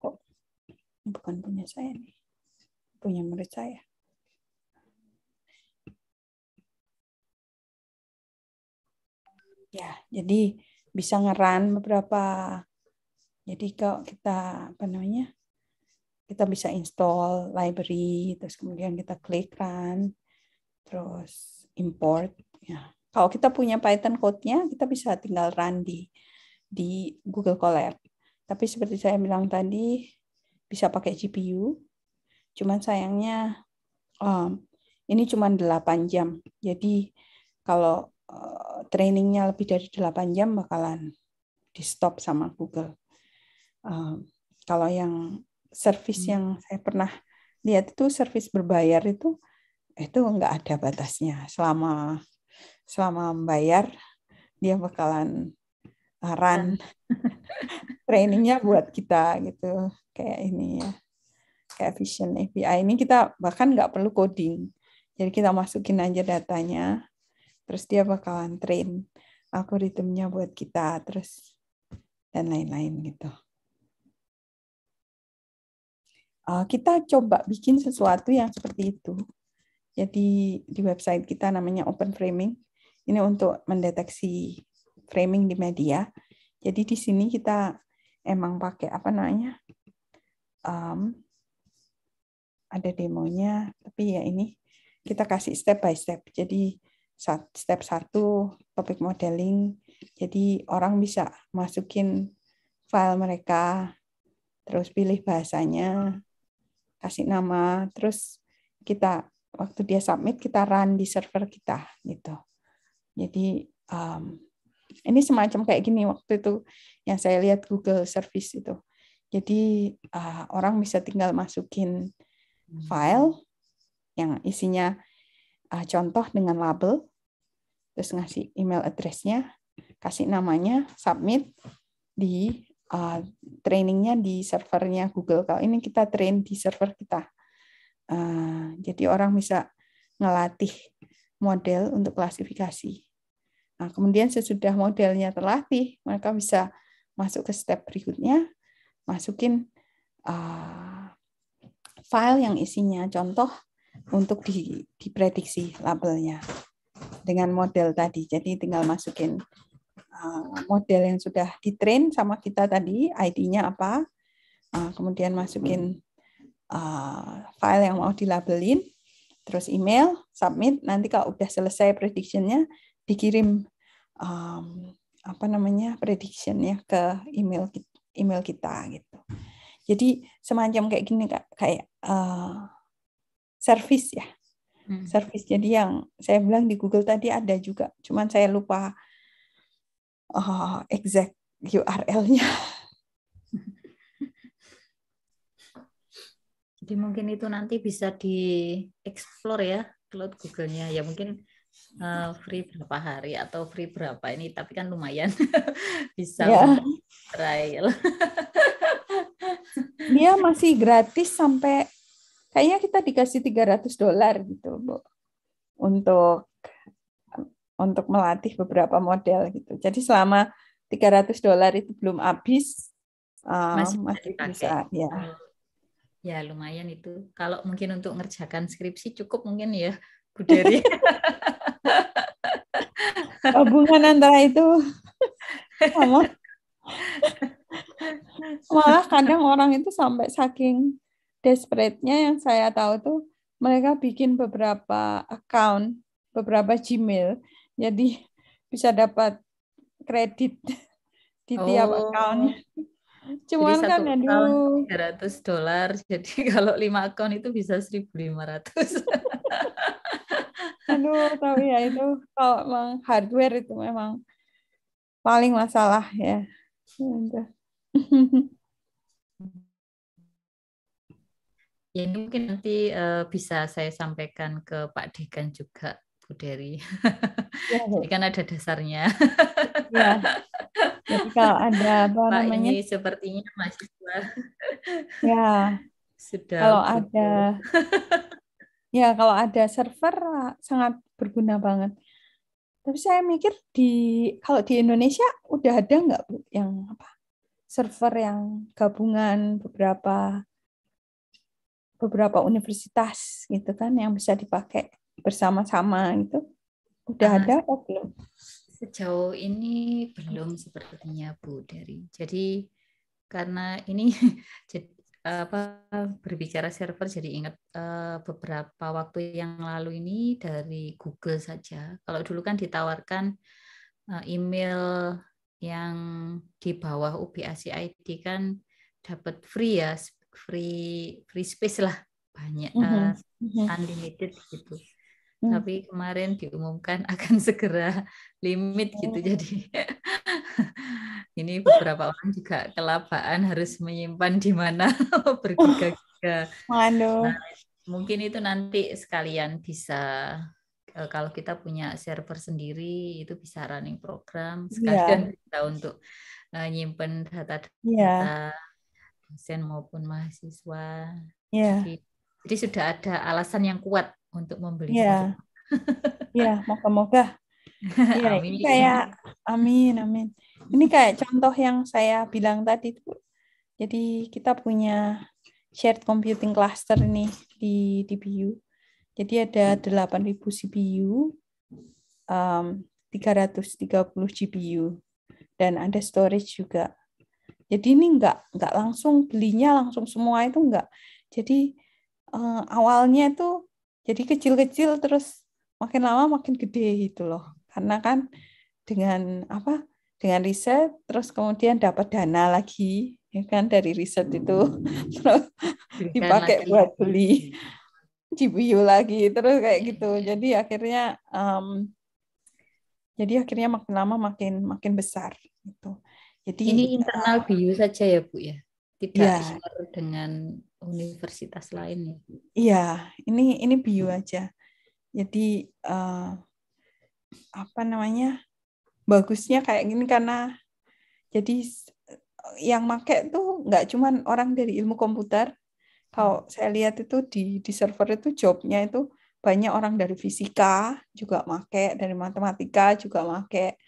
kok oh, bukan punya saya nih punya murid saya ya jadi bisa ngeran beberapa jadi kalau kita apa namanya kita bisa install library terus kemudian kita klik run terus import ya kalau kita punya Python code-nya kita bisa tinggal run di di Google Colab tapi seperti saya bilang tadi bisa pakai GPU cuman sayangnya um, ini cuma 8 jam jadi kalau Eh, trainingnya lebih dari 8 jam bakalan di stop sama Google. Uh, kalau yang service hmm. yang saya pernah lihat itu service berbayar itu itu nggak ada batasnya selama selama membayar dia bakalan eh, run *laughs* trainingnya buat kita gitu kayak ini ya kayak Vision API ini kita bahkan nggak perlu coding jadi kita masukin aja datanya terus dia bakalan train aku buat kita terus dan lain-lain gitu uh, kita coba bikin sesuatu yang seperti itu jadi di website kita namanya open framing ini untuk mendeteksi framing di media jadi di sini kita emang pakai apa namanya um, ada demonya tapi ya ini kita kasih step by step jadi step satu, topik modeling. Jadi orang bisa masukin file mereka, terus pilih bahasanya, kasih nama, terus kita waktu dia submit kita run di server kita gitu. Jadi um, ini semacam kayak gini waktu itu yang saya lihat Google Service itu. Jadi uh, orang bisa tinggal masukin hmm. file yang isinya uh, contoh dengan label, terus ngasih email addressnya, kasih namanya, submit di uh, trainingnya di servernya Google. Kalau ini kita train di server kita, uh, jadi orang bisa ngelatih model untuk klasifikasi. Nah, kemudian sesudah modelnya terlatih, mereka bisa masuk ke step berikutnya, masukin uh, file yang isinya contoh untuk di, diprediksi labelnya dengan model tadi. Jadi tinggal masukin eh, model yang sudah ditrain sama kita tadi, ID-nya apa, eh, kemudian masukin eh, file yang mau dilabelin, terus email, submit. Nanti kalau udah selesai prediksinya dikirim um, apa namanya prediction-nya ke email email kita gitu. Jadi semacam kayak gini kayak uh, service ya hmm. service jadi yang saya bilang di Google tadi ada juga cuman saya lupa uh, exact URL-nya *laughs* jadi mungkin itu nanti bisa di explore ya cloud Google-nya ya mungkin eh, free berapa hari atau free berapa ini tapi kan lumayan *laughs* bisa yeah. trial *laughs* dia masih gratis sampai kayaknya kita dikasih 300 dolar gitu Bu untuk untuk melatih beberapa model gitu. Jadi selama 300 dolar itu belum habis masih, eh, masih, masih bisa ya. Ah. Ya lumayan itu. Kalau mungkin untuk ngerjakan skripsi cukup mungkin ya Bu Dery. *laughs* Hubungan antara itu sama malah kadang orang itu sampai saking desperate-nya yang saya tahu tuh mereka bikin beberapa account, beberapa Gmail. Jadi bisa dapat kredit di oh. tiap account. Cuman jadi kan aduh 300 dolar. *laughs* Jadi kalau lima account itu bisa 1500. aduh, tapi ya itu kalau memang hardware itu memang paling masalah ya. *laughs* Ya ini mungkin nanti uh, bisa saya sampaikan ke Pak Dekan juga, Bu Dery. Ya, ya. kan ada dasarnya. ya. Jadi kalau ada apa Pak namanya? ini sepertinya mahasiswa. Ya. Sudah. Kalau betul. ada Ya, kalau ada server sangat berguna banget. Tapi saya mikir di kalau di Indonesia udah ada nggak yang apa? Server yang gabungan beberapa beberapa universitas gitu kan yang bisa dipakai bersama-sama itu udah nah, ada atau belum? Sejauh ini belum sepertinya Bu dari. Jadi karena ini *laughs* jadi, apa berbicara server jadi ingat uh, beberapa waktu yang lalu ini dari Google saja. Kalau dulu kan ditawarkan uh, email yang di bawah UPI ID kan dapat free ya free free space lah banyak uh, unlimited gitu. Mm. Tapi kemarin diumumkan *laughs* akan segera limit oh. gitu. Jadi *laughs* ini beberapa orang juga kelabaan harus menyimpan di mana *laughs* bergiga-giga. Nah, mungkin itu nanti sekalian bisa eh, kalau kita punya server sendiri itu bisa running program iya. sekalian yeah. kita untuk uh, nyimpen data-data yeah dosen maupun mahasiswa. Yeah. Jadi, jadi sudah ada alasan yang kuat untuk membeli. Iya. *laughs* Iya, moga-moga. *laughs* Ya, ini kayak amin amin. Ini kayak contoh yang saya bilang tadi tuh. Jadi kita punya shared computing cluster nih di DPU. Jadi ada 8000 CPU, um, 330 GPU, dan ada storage juga. Jadi ini nggak nggak langsung belinya langsung semua itu nggak. Jadi eh, awalnya itu jadi kecil-kecil terus makin lama makin gede gitu loh. Karena kan dengan apa? Dengan riset terus kemudian dapat dana lagi ya kan dari riset itu hmm. *laughs* terus dipakai buat beli hmm. cibiu lagi terus kayak iya, gitu. Iya. Jadi akhirnya um, jadi akhirnya makin lama makin makin besar gitu. Jadi ini internal bio saja ya Bu ya, tidak ya. dengan universitas lain ya. Iya, ini ini bio aja. Jadi uh, apa namanya bagusnya kayak gini karena jadi yang make tuh nggak cuma orang dari ilmu komputer. Kalau saya lihat itu di di server itu jobnya itu banyak orang dari fisika juga make, dari matematika juga make.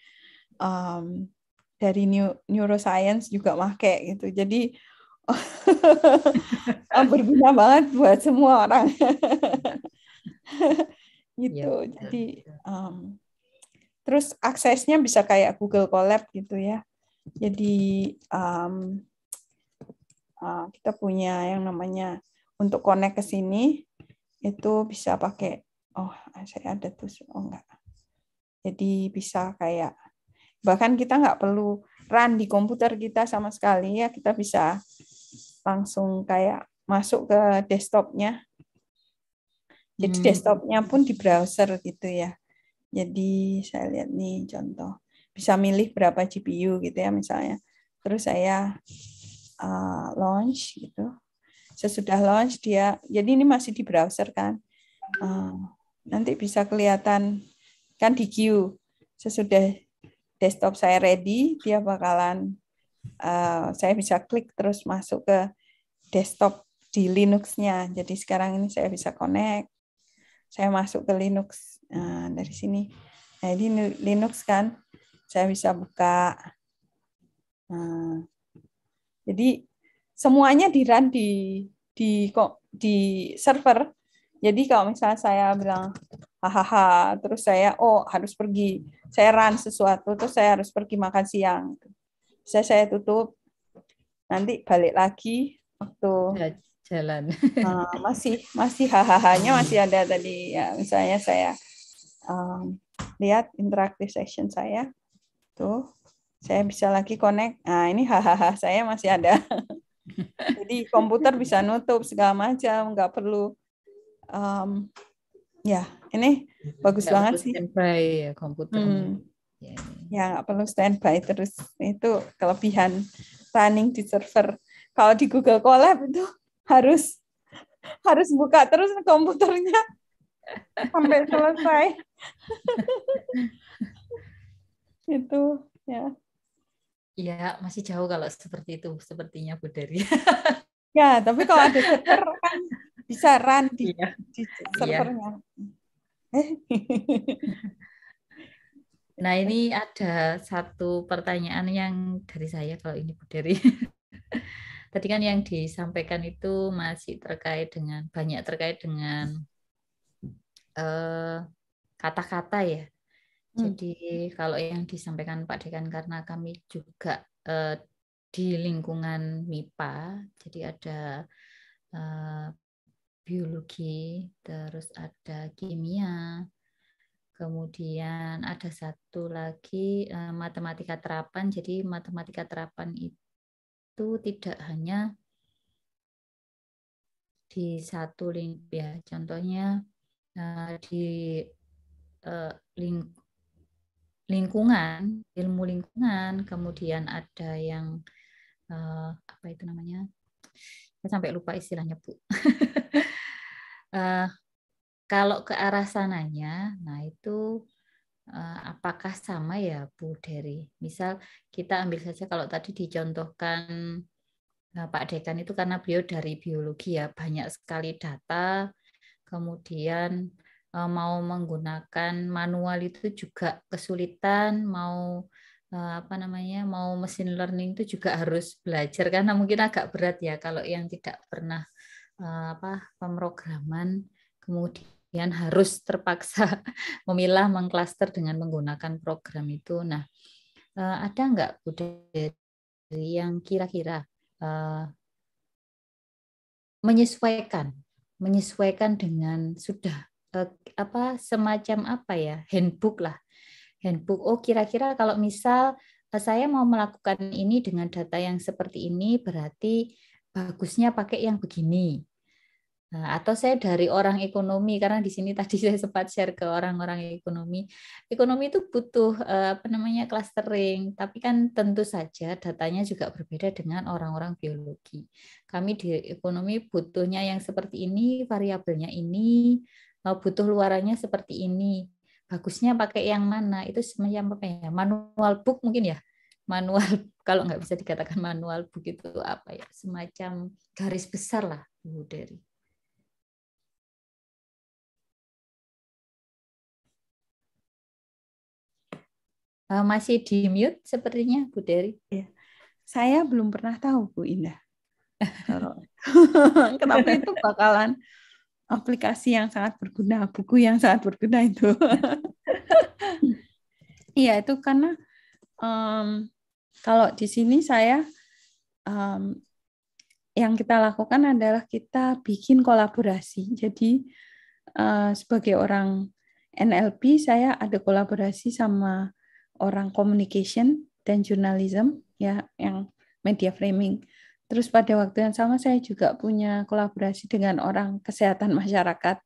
Um, dari new, neuroscience juga make gitu. Jadi *laughs* ah, berguna banget buat semua orang. *laughs* gitu. Iya, Jadi um, terus aksesnya bisa kayak Google Collab gitu ya. Jadi um, uh, kita punya yang namanya untuk connect ke sini itu bisa pakai oh saya ada tuh oh enggak. Jadi bisa kayak bahkan kita nggak perlu run di komputer kita sama sekali ya kita bisa langsung kayak masuk ke desktopnya jadi hmm. desktopnya pun di browser gitu ya jadi saya lihat nih contoh bisa milih berapa GPU gitu ya misalnya terus saya uh, launch gitu sesudah launch dia jadi ini masih di browser kan uh, nanti bisa kelihatan kan di queue sesudah desktop saya ready, dia bakalan uh, saya bisa klik terus masuk ke desktop di Linux-nya. Jadi sekarang ini saya bisa connect, saya masuk ke Linux nah, dari sini. Nah, ini Linux kan, saya bisa buka. Nah, jadi semuanya di run di di di server jadi kalau misalnya saya bilang hahaha, terus saya oh harus pergi, saya run sesuatu, terus saya harus pergi makan siang. Saya saya tutup, nanti balik lagi waktu jalan. Uh, *laughs* masih masih hahahanya masih ada tadi ya misalnya saya um, lihat interaktif session saya tuh saya bisa lagi connect. Nah ini hahaha saya masih ada. *laughs* Jadi komputer bisa nutup segala macam, nggak perlu um, ya ini bagus gak banget sih standby ya komputer hmm. Ya, ya. ya nggak perlu standby terus itu kelebihan running di server kalau di Google Colab itu harus harus buka terus komputernya *laughs* sampai selesai *laughs* itu ya ya masih jauh kalau seperti itu sepertinya Bu Dari ya tapi kalau ada server kan bisa run di, iya. di iya. servernya. Iya. *laughs* nah ini ada satu pertanyaan yang dari saya kalau ini Bu Dery. *laughs* Tadi kan yang disampaikan itu masih terkait dengan banyak terkait dengan eh, kata-kata uh, ya. Hmm. Jadi kalau yang disampaikan Pak Dekan karena kami juga uh, di lingkungan MIPA, jadi ada uh, biologi, terus ada kimia, kemudian ada satu lagi eh, matematika terapan. Jadi matematika terapan itu tidak hanya di satu lingkup ya. Contohnya eh, di eh, ling lingkungan, ilmu lingkungan, kemudian ada yang eh, apa itu namanya? Saya sampai lupa istilahnya, Bu. *laughs* uh, kalau ke arah sananya, nah itu uh, apakah sama ya Bu Dery? Misal kita ambil saja kalau tadi dicontohkan uh, Pak Dekan itu karena beliau dari biologi ya banyak sekali data, kemudian uh, mau menggunakan manual itu juga kesulitan, mau apa namanya mau mesin learning itu juga harus belajar karena mungkin agak berat ya kalau yang tidak pernah Eh, apa pemrograman kemudian harus terpaksa *laughs* memilah mengklaster dengan menggunakan program itu. Nah, eh, ada nggak Bu yang kira-kira eh, menyesuaikan menyesuaikan dengan sudah apa semacam apa ya handbook lah handbook oh kira-kira kalau misal saya mau melakukan ini dengan data yang seperti ini berarti bagusnya pakai yang begini. Nah, atau saya dari orang ekonomi karena di sini *laughs* tadi saya sempat share ke orang-orang ekonomi. Ekonomi itu butuh eh, apa namanya clustering, tapi kan tentu saja datanya juga berbeda dengan orang-orang biologi. Kami di ekonomi butuhnya yang seperti ini, variabelnya ini, eh, butuh luarannya seperti ini. Bagusnya pakai yang mana? Itu semacam apa ya? Manual book mungkin ya manual *laughs* kalau nggak bisa dikatakan manual begitu apa ya semacam garis besar lah Bu Dery. Eh, masih di mute sepertinya Bu Dery. Iya. Saya belum pernah tahu Bu Indah. *laughs* Kenapa itu bakalan aplikasi yang sangat berguna, buku yang sangat berguna itu. *laughs* Iya itu karena um, kalau di sini saya um, yang kita lakukan adalah kita bikin kolaborasi. Jadi uh, sebagai orang NLP saya ada kolaborasi sama orang communication dan journalism ya yang media framing. Terus pada waktu yang sama saya juga punya kolaborasi dengan orang kesehatan masyarakat.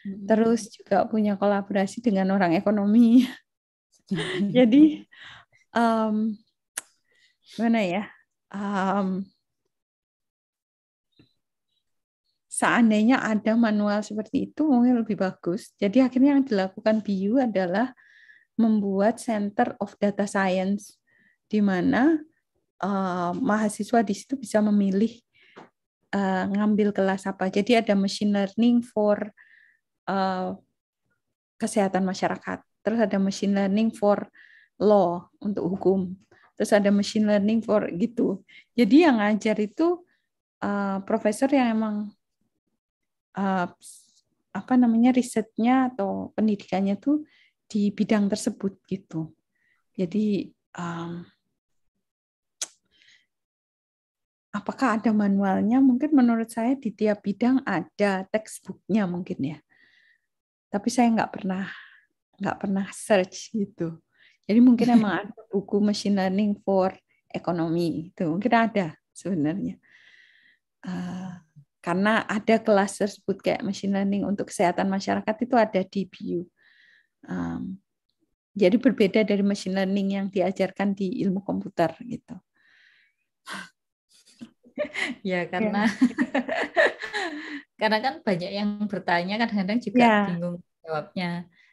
Hmm. Terus juga punya kolaborasi dengan orang ekonomi. *laughs* Jadi um, Mana ya? Um, seandainya ada manual seperti itu mungkin lebih bagus. Jadi akhirnya yang dilakukan BU adalah membuat Center of Data Science di mana uh, mahasiswa di situ bisa memilih uh, ngambil kelas apa. Jadi ada machine learning for uh, kesehatan masyarakat, terus ada machine learning for law untuk hukum, terus ada machine learning for gitu. Jadi yang ngajar itu uh, profesor yang emang uh, apa namanya risetnya atau pendidikannya tuh di bidang tersebut gitu. Jadi um, apakah ada manualnya? Mungkin menurut saya di tiap bidang ada textbooknya mungkin ya. Tapi saya nggak pernah nggak pernah search gitu. Jadi mungkin *laughs* emang ada buku machine learning for ekonomi itu mungkin ada sebenarnya. Uh, karena ada kelas tersebut kayak machine learning untuk kesehatan masyarakat itu ada di BU. Um, jadi berbeda dari machine learning yang diajarkan di ilmu komputer gitu. *laughs* ya karena ya. *laughs* karena kan banyak yang bertanya kadang-kadang juga ya. bingung jawabnya.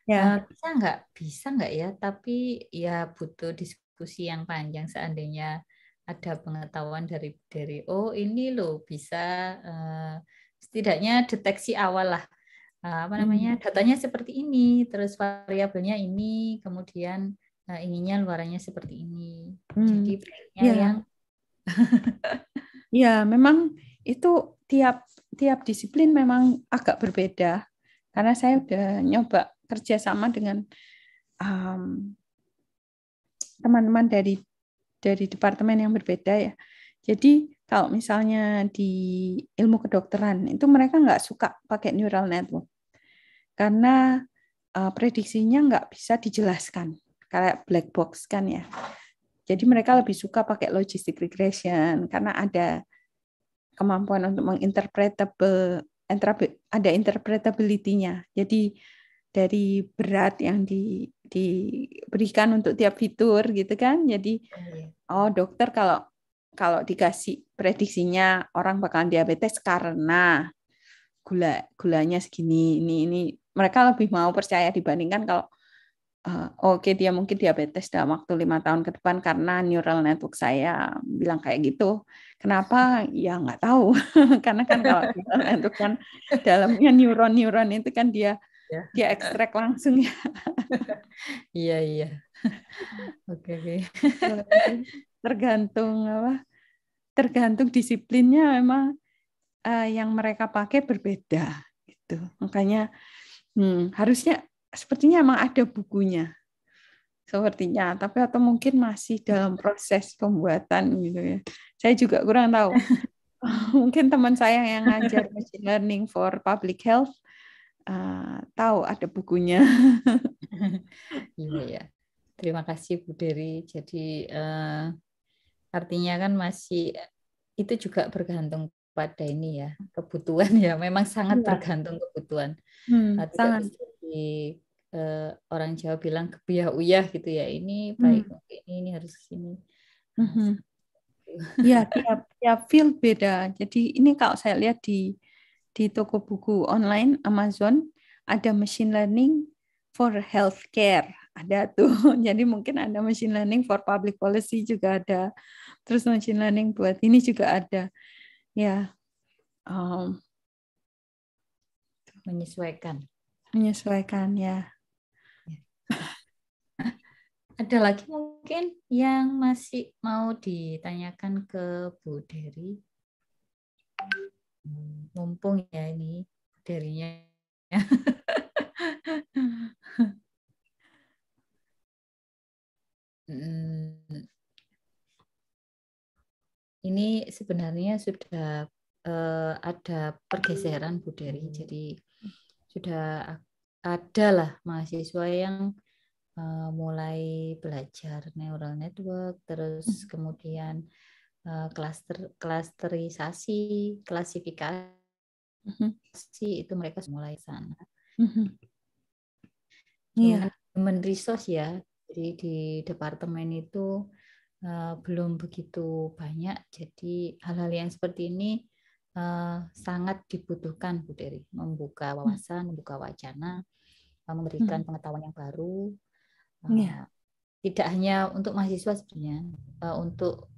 Ya. Eh, bisa nggak? Bisa nggak ya? Tapi ya butuh diskusi yang panjang seandainya ada pengetahuan dari dari oh ini loh bisa uh, setidaknya deteksi awal lah uh, apa hmm. namanya datanya seperti ini terus variabelnya ini kemudian uh, ininya luarannya seperti ini hmm. jadi ya. yang *laughs* ya memang itu tiap tiap disiplin memang agak berbeda karena saya udah nyoba kerjasama dengan teman teman-teman dari dari departemen yang berbeda ya. Jadi kalau misalnya di ilmu kedokteran itu mereka nggak suka pakai neural network karena uh, prediksinya nggak bisa dijelaskan kayak black box kan ya. Jadi mereka lebih suka pakai logistic regression karena ada kemampuan untuk menginterpretable ada interpretability-nya. Jadi dari berat yang di, diberikan untuk tiap fitur gitu kan. Jadi iya. oh dokter kalau kalau dikasih prediksinya orang bakalan diabetes karena gula gulanya segini ini ini mereka lebih mau percaya dibandingkan kalau uh, oke okay, dia mungkin diabetes dalam waktu lima tahun ke depan karena neural network saya bilang kayak gitu kenapa ya nggak tahu *laughs* karena kan kalau neural network kan dalamnya neuron neuron itu kan dia ya. Dia ekstrak langsung ya. *laughs* iya iya. *laughs* Oke Tergantung apa? Tergantung disiplinnya memang uh, yang mereka pakai berbeda gitu. Makanya hmm, harusnya sepertinya emang ada bukunya. Sepertinya, tapi atau mungkin masih dalam proses pembuatan gitu ya. Saya juga kurang tahu. *laughs* mungkin teman saya yang ngajar machine learning for public health Eh, tahu ada bukunya. *laughs* iya ya. Terima kasih Bu Dery. Jadi uh, artinya kan masih itu juga bergantung pada ini ya kebutuhan ya. Memang sangat ya. bergantung kebutuhan. Hmm, nah, sangat. Di, uh, orang Jawa bilang kebiah uyah gitu ya. Ini hmm. baik hmm. ini ini harus ini. Mm ya tiap tiap feel beda. Jadi ini kalau saya lihat di di toko buku online Amazon ada machine learning for healthcare ada tuh *laughs* jadi mungkin ada machine learning for public policy juga ada terus machine learning buat ini juga ada ya um, menyesuaikan menyesuaikan ya *laughs* ada lagi mungkin yang masih mau ditanyakan ke Bu Dery mumpung ya ini darinya *laughs* hmm. ini sebenarnya sudah uh, ada pergeseran Bu Dery. Jadi sudah ada lah mahasiswa yang uh, mulai belajar neural network, terus hmm. kemudian Eh, klaster klasterisasi klasifikasi mm-hmm. itu mereka mulai sana mm-hmm. Iya. yeah. human resource ya jadi di departemen itu uh, belum begitu banyak jadi hal-hal yang seperti ini uh, sangat dibutuhkan Bu Dery membuka mhm. wawasan mm-hmm. membuka wacana uh, memberikan mm-hmm. pengetahuan yang baru uh, iya. yeah. tidak hanya untuk mahasiswa sebenarnya uh, untuk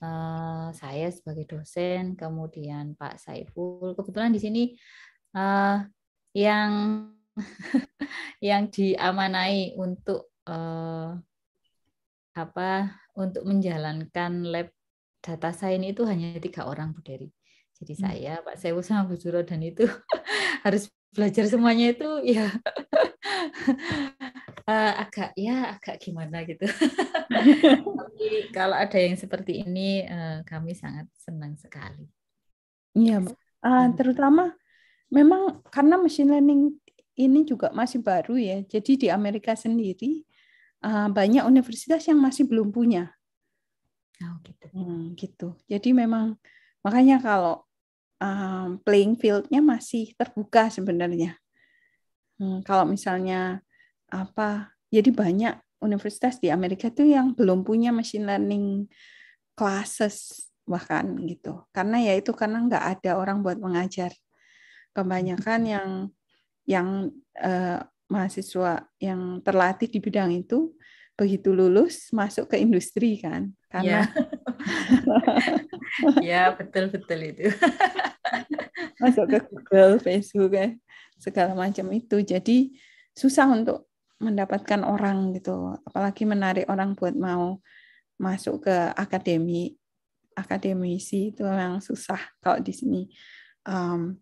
Eh, saya sebagai dosen, kemudian Pak Saiful. Kebetulan di sini uh, yang *laughs* yang diamanai untuk uh, apa untuk menjalankan lab data ini itu hanya tiga orang Bu Dery. Jadi hmm. saya, Pak Saiful sama Bu Juro dan itu *laughs* harus belajar semuanya itu ya *laughs* uh, agak ya agak gimana gitu. *laughs* Tapi kalau ada yang seperti ini uh, kami sangat senang sekali. Iya, uh, terutama memang karena machine learning ini juga masih baru ya. Jadi di Amerika sendiri uh, banyak universitas yang masih belum punya. Oh, gitu. Hmm, gitu. Jadi memang makanya kalau um, playing fieldnya masih terbuka sebenarnya. Hmm, kalau misalnya apa jadi banyak universitas di Amerika tuh yang belum punya machine learning classes bahkan gitu karena ya itu karena nggak ada orang buat mengajar kebanyakan hmm. yang yang eh, mahasiswa yang terlatih di bidang itu begitu lulus masuk ke industri kan karena ya, *laughs* ya betul betul itu masuk ke Google Facebook eh, segala macam itu jadi susah untuk mendapatkan orang gitu, apalagi menarik orang buat mau masuk ke akademi akademisi itu memang susah kalau di sini. Um,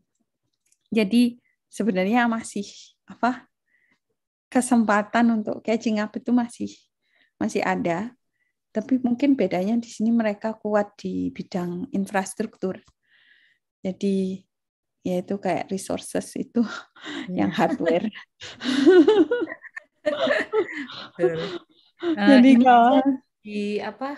jadi sebenarnya masih apa kesempatan untuk catching up itu masih masih ada, tapi mungkin bedanya di sini mereka kuat di bidang infrastruktur. Jadi yaitu kayak resources itu *laughs* yang iya. hardware. *laughs* *laughs* Eh, jadi kalau di apa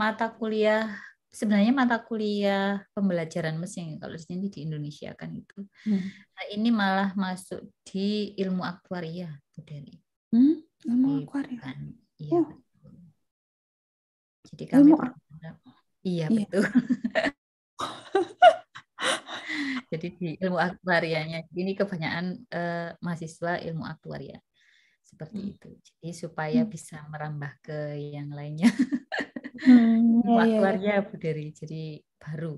mata kuliah sebenarnya mata kuliah pembelajaran mesin ya, kalau sendiri di Indonesia kan itu hmm. nah, ini malah masuk di ilmu aktuaria Bu Dewi hmm? ilmu aktuaria iya oh. jadi kami ilmu... iya, iya betul *laughs* jadi di ilmu aktuarianya ini kebanyakan eh, mahasiswa ilmu aktuaria seperti hmm. itu. Jadi supaya hmm. bisa merambah ke yang lainnya. *laughs* hmm, ya, Keluarnya Bu Dery. Jadi baru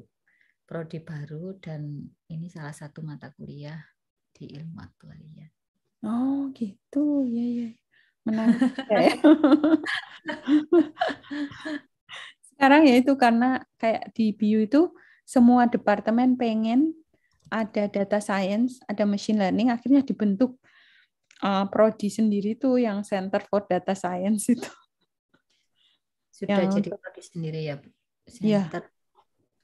prodi baru dan ini salah satu mata kuliah di ilmu aktuaria. Oh gitu, iya, iya. ya ya menarik. ya. Sekarang ya itu karena kayak di bio itu semua departemen pengen ada data science, ada machine learning, akhirnya dibentuk uh, prodi sendiri tuh yang Center for Data Science itu. Sudah yang jadi prodi sendiri ya, Bu. Iya. Center. Ya.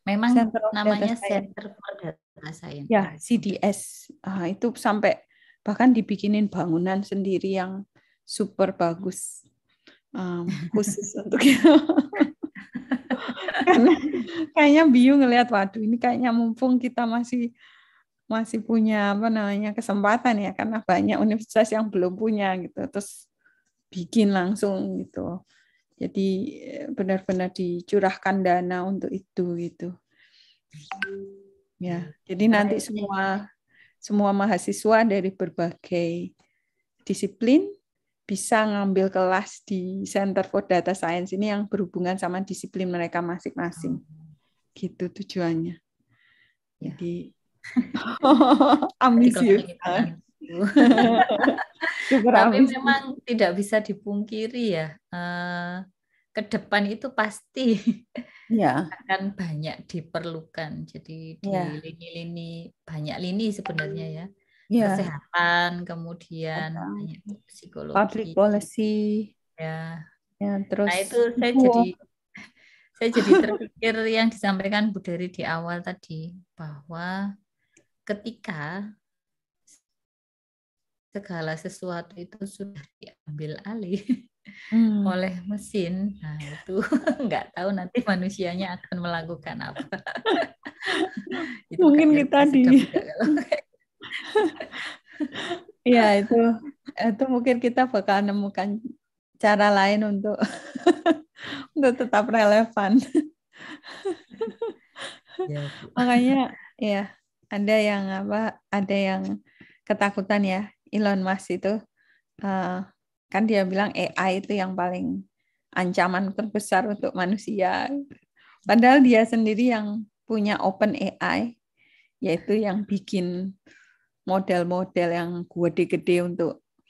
Memang Center namanya Data Center for Data Science. Ya, CDS. Uh, ah, itu sampai bahkan dibikinin bangunan sendiri yang super bagus um, *laughs* khusus untuk *laughs* karena kayaknya Biu ngelihat waduh ini kayaknya mumpung kita masih masih punya apa namanya kesempatan ya karena banyak universitas yang belum punya gitu terus bikin langsung gitu jadi eh, benar-benar dicurahkan dana untuk itu gitu ya jadi nanti semua semua mahasiswa dari berbagai disiplin bisa ngambil kelas di Center for Data Science ini yang berhubungan sama disiplin mereka masing-masing oh. gitu tujuannya ya. jadi *laughs* Iya, gitu, *laughs* ambisius. Super Tapi ambisius. memang tidak bisa dipungkiri ya. Uh, ke depan itu pasti ya. *laughs* akan banyak diperlukan. Jadi di lini iya. lini-lini banyak lini sebenarnya ya. ya. Kesehatan, kemudian ya. psikologi. Public policy. Ya. Ya, terus nah itu saya wow. jadi saya jadi terpikir yang disampaikan Bu Dari di awal tadi bahwa ketika segala sesuatu itu sudah diambil alih hmm. oleh mesin, nah itu *laughs* nggak tahu nanti manusianya akan melakukan apa. *laughs* Mungkin kita di *laughs* gitu. Iya itu itu mungkin kita bakal nemukan cara lain untuk untuk tetap relevan. ya. Makanya ya ada yang apa ada yang ketakutan ya Elon Musk itu uh, kan dia bilang AI itu yang paling ancaman terbesar untuk manusia padahal dia sendiri yang punya Open AI yaitu yang bikin model-model yang gede-gede untuk